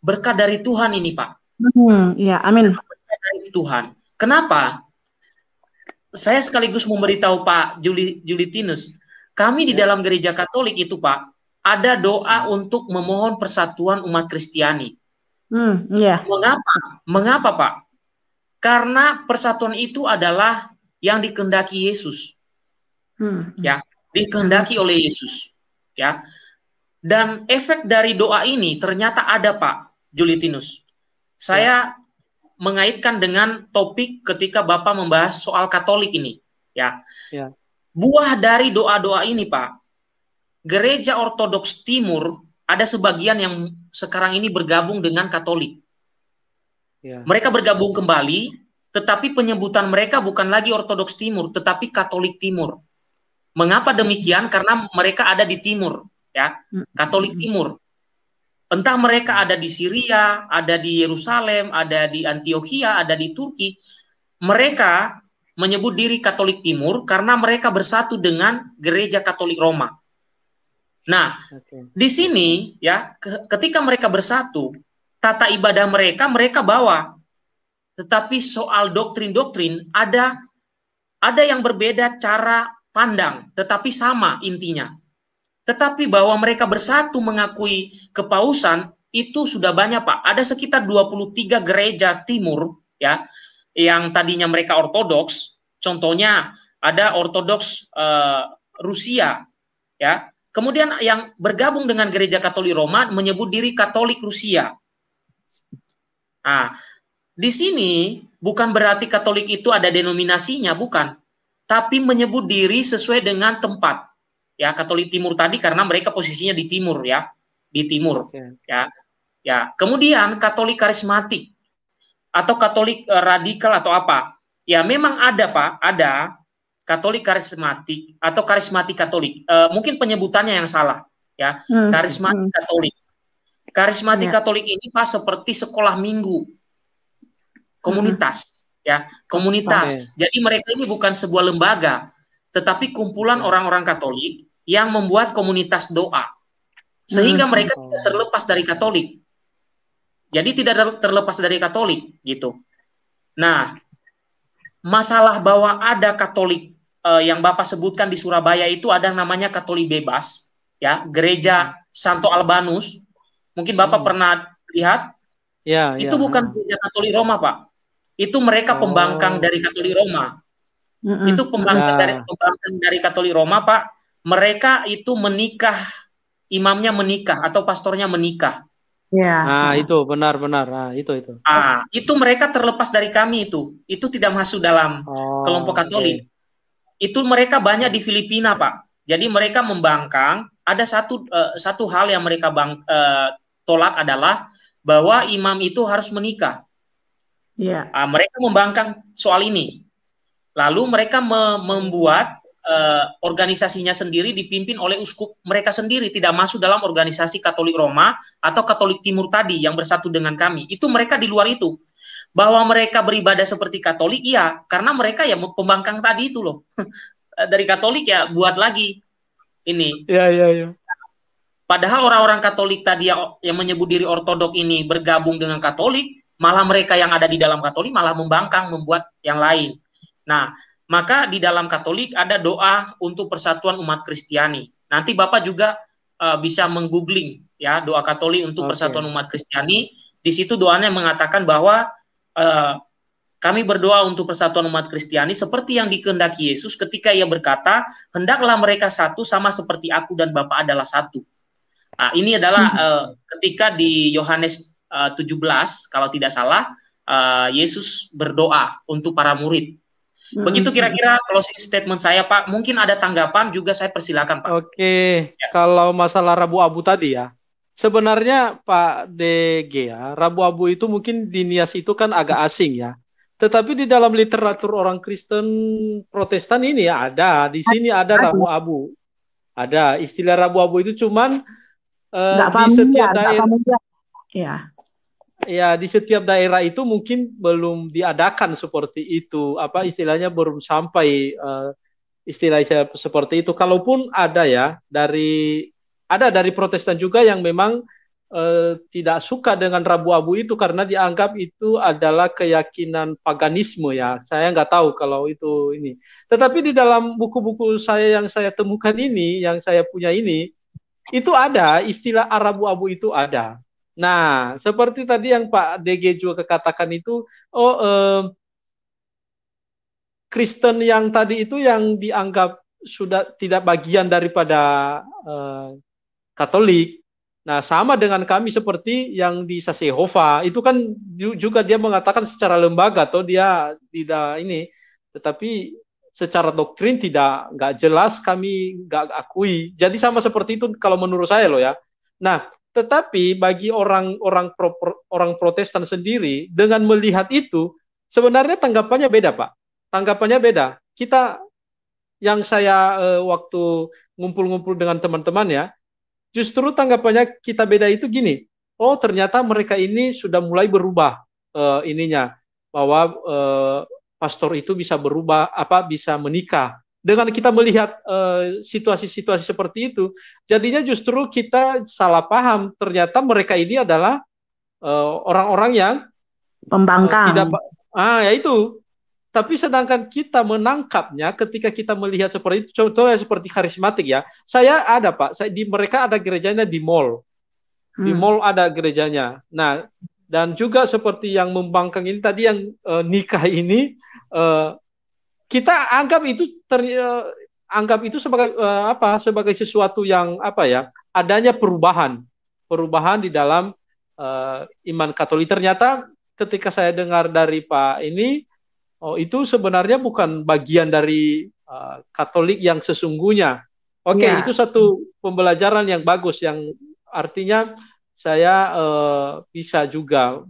berkat dari Tuhan ini, Pak.
Hmm, ya, amin. Berkat
dari Tuhan. Kenapa? Saya sekaligus memberitahu Pak Juli Julitinus kami di ya. dalam gereja Katolik itu, Pak, ada doa hmm. untuk memohon persatuan umat Kristiani.
Hmm, yeah.
Mengapa? Mengapa, Pak? Karena persatuan itu adalah yang dikendaki Yesus. Hmm. Ya, dikendaki oleh Yesus. Ya. Dan efek dari doa ini ternyata ada, Pak Julitinus. Saya yeah. mengaitkan dengan topik ketika Bapak membahas soal Katolik ini, ya. ya buah dari doa-doa ini, Pak. Gereja Ortodoks Timur ada sebagian yang sekarang ini bergabung dengan Katolik. Ya. Mereka bergabung kembali, tetapi penyebutan mereka bukan lagi Ortodoks Timur, tetapi Katolik Timur. Mengapa demikian? Karena mereka ada di Timur, ya, Katolik Timur. Entah mereka ada di Syria, ada di Yerusalem, ada di Antioquia, ada di Turki. Mereka menyebut diri Katolik Timur karena mereka bersatu dengan Gereja Katolik Roma. Nah, okay. di sini ya, ketika mereka bersatu, tata ibadah mereka mereka bawa. Tetapi soal doktrin-doktrin ada ada yang berbeda cara pandang, tetapi sama intinya. Tetapi bahwa mereka bersatu mengakui kepausan itu sudah banyak Pak. Ada sekitar 23 gereja timur ya yang tadinya mereka ortodoks, contohnya ada ortodoks uh, Rusia, ya. Kemudian yang bergabung dengan Gereja Katolik Roma menyebut diri Katolik Rusia. Nah, di sini bukan berarti Katolik itu ada denominasinya, bukan. Tapi menyebut diri sesuai dengan tempat. Ya, Katolik Timur tadi karena mereka posisinya di timur ya, di timur. Ya. Ya. Kemudian Katolik karismatik atau Katolik eh, radikal atau apa? Ya memang ada Pak, ada Katolik karismatik atau karismatik Katolik. Eh, mungkin penyebutannya yang salah ya, hmm. karismatik hmm. Katolik. Karismatik ya. Katolik ini Pak seperti sekolah minggu komunitas hmm. ya, komunitas. Jadi mereka ini bukan sebuah lembaga, tetapi kumpulan ya. orang-orang Katolik yang membuat komunitas doa. Sehingga hmm. mereka oh. tidak terlepas dari Katolik. Jadi tidak terlepas dari Katolik gitu. Nah, masalah bahwa ada Katolik eh, yang Bapak sebutkan di Surabaya itu ada namanya Katolik bebas, ya, Gereja Santo Albanus. Mungkin Bapak hmm. pernah lihat? Ya, itu ya. bukan Gereja Katolik Roma, Pak. Itu mereka pembangkang oh. dari Katolik Roma. mm Itu pembangkang ya. dari ah. pembangkang dari Katolik Roma, Pak. Mereka itu menikah imamnya menikah atau pastornya menikah.
Yeah. Iya. Nah, itu benar-benar. Nah, itu itu.
Ah, itu mereka terlepas dari kami itu. Itu tidak masuk dalam oh, kelompok Katolik. Okay. Itu mereka banyak di Filipina, Pak. Jadi mereka membangkang. Ada satu uh, satu hal yang mereka bang uh, tolak adalah bahwa imam itu harus menikah. Yeah. Iya. Uh, mereka membangkang soal ini. Lalu mereka me membuat eh, organisasinya sendiri dipimpin oleh uskup mereka sendiri, tidak masuk dalam organisasi Katolik Roma atau Katolik Timur tadi yang bersatu dengan kami. Itu mereka di luar itu. Bahwa mereka beribadah seperti Katolik, iya, karena mereka ya pembangkang tadi itu loh. Eh, dari Katolik ya buat lagi ini. Ya ya. ya Padahal orang-orang Katolik tadi yang, yang menyebut diri Ortodok ini bergabung dengan Katolik, malah mereka yang ada di dalam Katolik malah membangkang membuat yang lain. Nah, maka di dalam Katolik ada doa untuk persatuan umat Kristiani. Nanti Bapak juga uh, bisa menggoogling ya doa Katolik untuk okay. persatuan umat Kristiani. Di situ doanya mengatakan bahwa uh, kami berdoa untuk persatuan umat Kristiani seperti yang dikehendaki Yesus ketika ia berkata, "Hendaklah mereka satu sama seperti aku dan Bapa adalah satu." Nah, ini adalah hmm. uh, ketika di Yohanes uh, 17 kalau tidak salah, uh, Yesus berdoa untuk para murid. Begitu kira-kira closing statement saya, Pak. Mungkin ada tanggapan juga saya persilakan, Pak. Oke. Ya. Kalau masalah
Rabu Abu tadi ya. Sebenarnya Pak DG ya, Rabu Abu itu mungkin di Nias itu kan agak asing ya. Tetapi di dalam literatur orang Kristen Protestan ini ya ada. Di sini ada Rabu Abu. Ada istilah Rabu Abu itu cuman uh, di setiap daerah. Ya ya di setiap daerah itu mungkin belum diadakan seperti itu apa istilahnya belum sampai uh, eh, istilahnya seperti itu kalaupun ada ya dari ada dari Protestan juga yang memang uh, tidak suka dengan Rabu Abu itu karena dianggap itu adalah keyakinan paganisme ya saya nggak tahu kalau itu ini tetapi di dalam buku-buku saya yang saya temukan ini yang saya punya ini itu ada istilah Arabu Abu itu ada Nah, seperti tadi yang Pak DG juga katakan itu, oh eh, Kristen yang tadi itu yang dianggap sudah tidak bagian daripada eh, Katolik. Nah, sama dengan kami seperti yang di Sasehova, itu kan juga dia mengatakan secara lembaga atau dia tidak ini, tetapi secara doktrin tidak nggak jelas kami nggak akui. Jadi sama seperti itu kalau menurut saya loh ya. Nah, tetapi bagi orang-orang pro, orang Protestan sendiri dengan melihat itu sebenarnya tanggapannya beda, Pak. Tanggapannya beda. Kita yang saya eh, waktu ngumpul-ngumpul dengan teman-teman ya, justru tanggapannya kita beda itu gini. Oh, ternyata mereka ini sudah mulai berubah eh, ininya bahwa eh, pastor itu bisa berubah apa bisa menikah dengan kita melihat eh, situasi-situasi uh, seperti itu, jadinya justru kita salah paham. Ternyata mereka ini adalah eh, orang-orang uh, yang
pembangkang. Eh, uh, tidak,
ah, ya itu. Tapi sedangkan kita menangkapnya ketika kita melihat seperti itu, contohnya seperti karismatik ya. Saya ada pak, saya di mereka ada gerejanya di mall, di hmm. mall ada gerejanya. Nah dan juga seperti yang membangkang ini tadi yang uh, nikah ini uh, kita anggap itu ter, uh, anggap itu sebagai uh, apa sebagai sesuatu yang apa ya adanya perubahan perubahan di dalam uh, iman Katolik ternyata ketika saya dengar dari Pak ini oh itu sebenarnya bukan bagian dari uh, Katolik yang sesungguhnya oke okay, ya. itu satu pembelajaran yang bagus yang artinya saya uh, bisa juga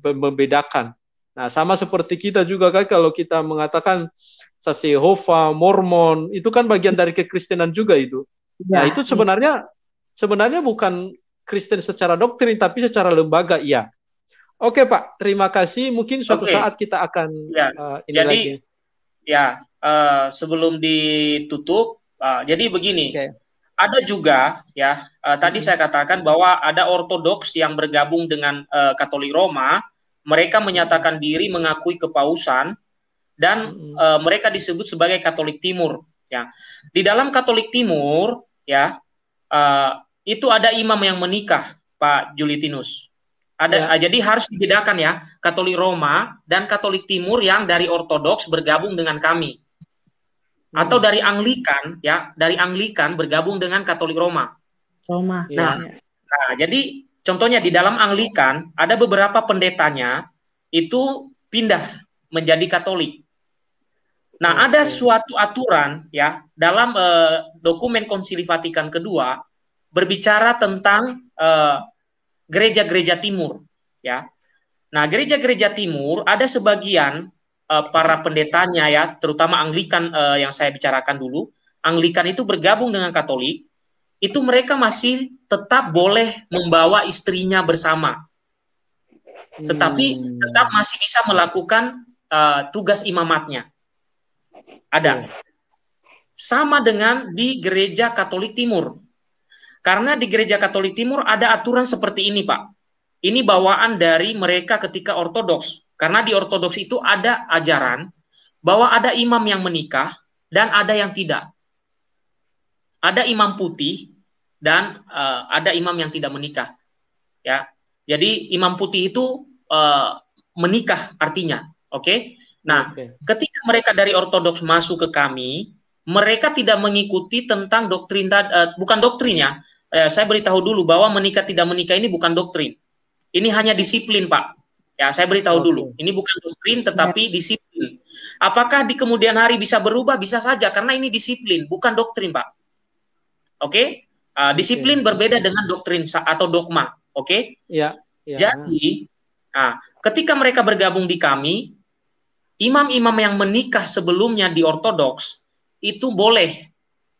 membedakan nah sama seperti kita juga kan kalau kita mengatakan saksi Hova, Mormon, itu kan bagian dari kekristenan juga itu. Ya. Nah, itu sebenarnya sebenarnya bukan Kristen secara doktrin tapi secara lembaga iya. Oke, Pak. Terima kasih. Mungkin suatu okay. saat kita akan ya. uh, ini jadi, lagi.
Ya, uh, sebelum ditutup uh, jadi begini. Okay. Ada juga ya, uh, tadi saya katakan bahwa ada ortodoks yang bergabung dengan uh, Katolik Roma, mereka menyatakan diri mengakui kepausan dan hmm. uh, mereka disebut sebagai Katolik Timur ya. Di dalam Katolik Timur ya uh, itu ada imam yang menikah Pak Julitinus. Ada ya. Eh, jadi harus dibedakan ya Katolik Roma dan Katolik Timur yang dari Ortodoks bergabung dengan kami atau hmm. dari Anglikan ya dari Anglikan bergabung dengan Katolik Roma.
Roma. Nah, nah ya.
nah jadi contohnya di dalam Anglikan ada beberapa pendetanya itu pindah menjadi Katolik. Nah, ada suatu aturan ya dalam eh, dokumen Konsili Vatikan kedua berbicara tentang eh, gereja-gereja eh, timur ya. Nah, gereja-gereja timur ada sebagian eh, para pendetanya ya, terutama Anglikan eh, yang saya bicarakan dulu, Anglikan itu bergabung dengan Katolik, itu mereka masih tetap boleh membawa istrinya bersama. Tetapi hmm. tetap masih bisa melakukan eh, tugas imamatnya ada. Iya. Sama dengan di gereja Katolik Timur. Karena di gereja Katolik Timur ada aturan seperti ini, Pak. Ini bawaan dari mereka ketika Ortodoks. Karena di Ortodoks itu ada ajaran bahwa ada imam yang menikah dan ada yang tidak. Ada imam putih dan uh, ada imam yang tidak menikah. Ya. Jadi imam putih itu uh, menikah artinya, oke? Okay? Nah, okay. ketika mereka dari ortodoks masuk ke kami, mereka tidak mengikuti tentang doktrin uh, bukan doktrinnya. Uh, eh, saya beritahu dulu bahwa menikah tidak menikah ini bukan doktrin. Ini hanya disiplin, Pak. Ya, saya beritahu okay. dulu. Ini bukan doktrin tetapi disiplin. Apakah di kemudian hari bisa berubah? Bisa saja karena ini disiplin, bukan doktrin, Pak. Oke? Eh, okay? Uh, disiplin okay. berbeda dengan doktrin atau dogma, oke? Okay? Ya, Yeah. Jadi, nah, ketika mereka bergabung di kami, imam-imam yang menikah sebelumnya di Ortodoks itu boleh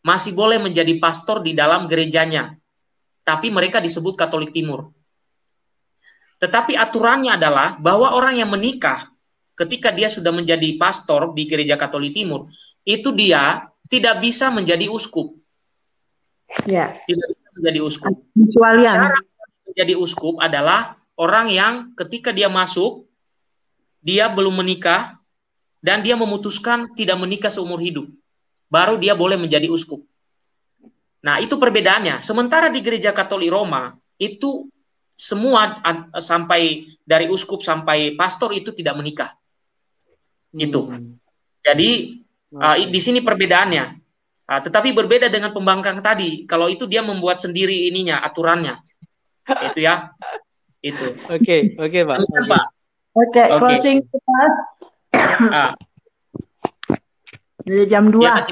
masih boleh menjadi pastor di dalam gerejanya, tapi mereka disebut Katolik Timur. Tetapi aturannya adalah bahwa orang yang menikah ketika dia sudah menjadi pastor di gereja Katolik Timur, itu dia tidak bisa menjadi uskup. Ya. Tidak bisa menjadi uskup.
Kecuali. Syarat
menjadi uskup adalah orang yang ketika dia masuk, dia belum menikah, dan dia memutuskan tidak menikah seumur hidup. Baru dia boleh menjadi uskup. Nah, itu perbedaannya. Sementara di gereja Katolik Roma itu semua sampai dari uskup sampai pastor itu tidak menikah. Itu. Hmm. Jadi uh, di sini perbedaannya. Uh, tetapi berbeda dengan pembangkang tadi. Kalau itu dia membuat sendiri ininya aturannya. Itu ya. Itu. Oke, oke Pak.
Oke, okay, closing kita ah. Dari jam
2. Iya, ya,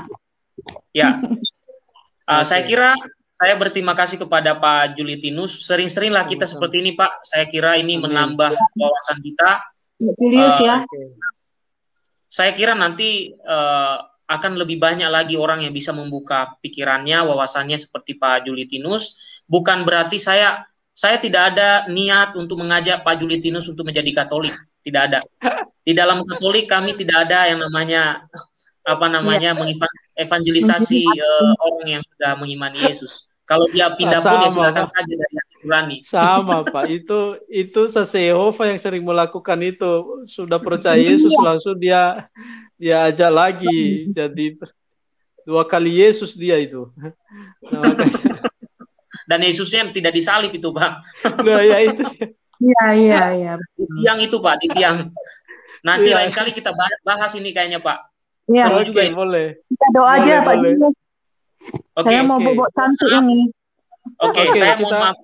ya. uh, saya kira saya berterima kasih kepada Pak Julitinus. Sering-seringlah kita iya. seperti ini, Pak. Saya kira ini iya. menambah wawasan kita.
Julius uh, ya. Ah,
saya kira nanti uh, akan lebih banyak lagi orang yang bisa membuka pikirannya, wawasannya seperti Pak Julitinus. Bukan berarti saya saya tidak ada niat untuk mengajak Pak Julitinus untuk menjadi Katolik. Tidak ada. Di dalam Katolik kami tidak ada yang namanya apa namanya ya. mengevangelisasi uh, eh, orang yang sudah mengimani Yesus. Kalau dia pindah nah, pun ya silakan Pak. saja dari hati
nurani. Sama Pak, itu itu sesehova yang sering melakukan itu sudah percaya Yesus iya. langsung dia dia ajak lagi jadi
dua kali Yesus dia itu. Nah, Dan Yesusnya tidak disalib itu Pak. Nah ya itu.
Iya iya iya.
Di tiang itu Pak, di tiang. Nanti iya. lain kali kita bahas ini kayaknya Pak. Iya. Seru okay, juga ini. Boleh.
Kita doa aja boleh. Pak Dino. Okay. Saya mau okay. bobok santu ini.
Oke, okay, okay, saya kita... mohon maaf.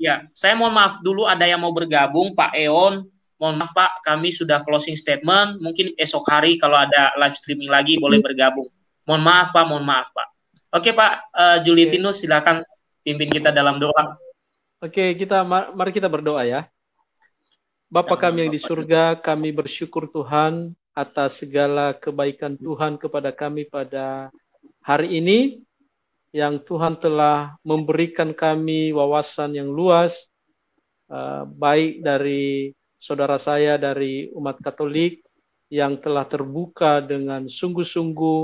Ya, saya mohon maaf dulu ada yang mau bergabung Pak Eon. Mohon maaf Pak, kami sudah closing statement. Mungkin esok hari kalau ada live streaming lagi boleh bergabung. Mohon maaf Pak, mohon maaf Pak. Oke Pak, uh, Julitinus silakan pimpin kita dalam doa. Oke, kita mar mari kita berdoa ya. Bapa kami yang di
surga, kami bersyukur Tuhan atas segala kebaikan Tuhan kepada kami pada hari ini yang Tuhan telah memberikan kami wawasan yang luas eh, baik dari saudara saya dari umat Katolik yang telah terbuka dengan sungguh-sungguh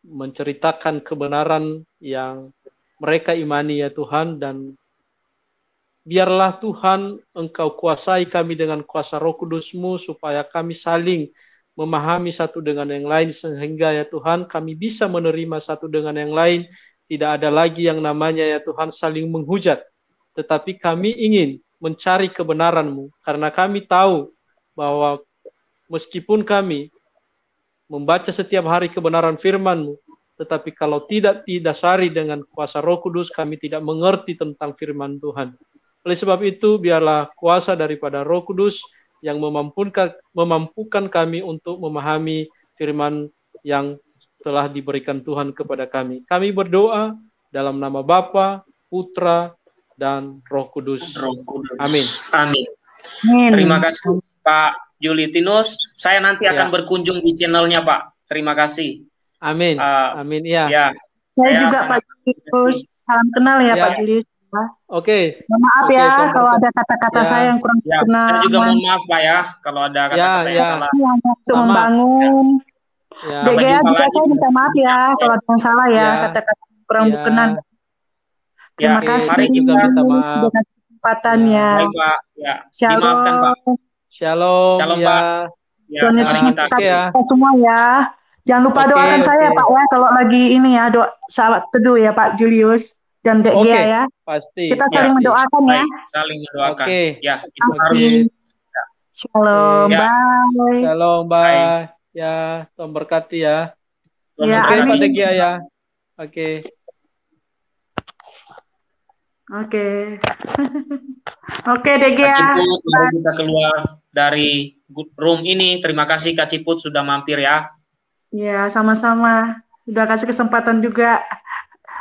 menceritakan kebenaran yang mereka imani ya Tuhan dan biarlah Tuhan engkau kuasai kami dengan kuasa roh kudusmu supaya kami saling memahami satu dengan yang lain sehingga ya Tuhan kami bisa menerima satu dengan yang lain tidak ada lagi yang namanya ya Tuhan saling menghujat tetapi kami ingin mencari kebenaranmu karena kami tahu bahwa meskipun kami membaca setiap hari kebenaran firmanmu tetapi kalau tidak didasari dengan kuasa roh kudus kami tidak mengerti tentang firman Tuhan oleh sebab itu, biarlah kuasa daripada Roh Kudus yang memampukan, memampukan kami untuk memahami firman yang telah diberikan Tuhan kepada kami. Kami berdoa dalam nama Bapa, Putra,
dan Roh Kudus. Roh Kudus. Amin. Amin. Terima kasih Pak Julitinus. Saya nanti ya. akan berkunjung di channelnya Pak. Terima kasih. Amin. Uh, Amin ya. ya.
Saya,
saya juga sangat... Pak Julius. Salam kenal ya, ya. Pak Julius.
Oke. Okay. Maaf okay, ya contoh. kalau ada kata-kata ya. saya yang kurang
ya. saya juga mohon
maaf Pak ya kalau
ada ya, kata-kata ya, yang ya. salah. Iya,
membangun.
Ya. DGA ya. ya, juga saya
minta maaf ya kalau ada yang salah ya, kata-kata
yang kurang ya. berkenan. Terima
ya, kasih. Mari juga
minta maaf.
Kesempatannya. Baik Pak. Ya. Shalom. Dimaafkan Pak. Shalom.
Shalom ya. Pak. Ya, Tuhan Yesus kita, ya.
kita semua ya. Jangan lupa okay, doakan okay. saya Pak ya kalau lagi ini ya doa salat teduh ya Pak Julius dan Dek okay. Gia ya.
Pasti. Kita ya, saling ya, mendoakan ya. Baik, saling mendoakan. Okay. Ya, itu Pasti. harus. Ya.
Shalom, ya. bye. Shalom, bye. bye.
Ya, Tuhan berkati ya.
Tuhan ya, berkati Pak Dek Gia ya. Oke. Okay. Oke. Oke, Dek Gia. Ya. Kak Ciput, mari kita
keluar dari room ini. Terima kasih Kak Ciput sudah mampir ya.
Ya, sama-sama. Sudah kasih kesempatan juga.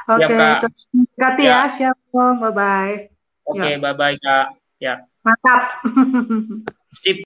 Oke, okay. Siap, Kak. Kati ya, ya siap. Bye-bye.
Oke, okay, ya. bye-bye, Kak. Ya.
Mantap. Sip.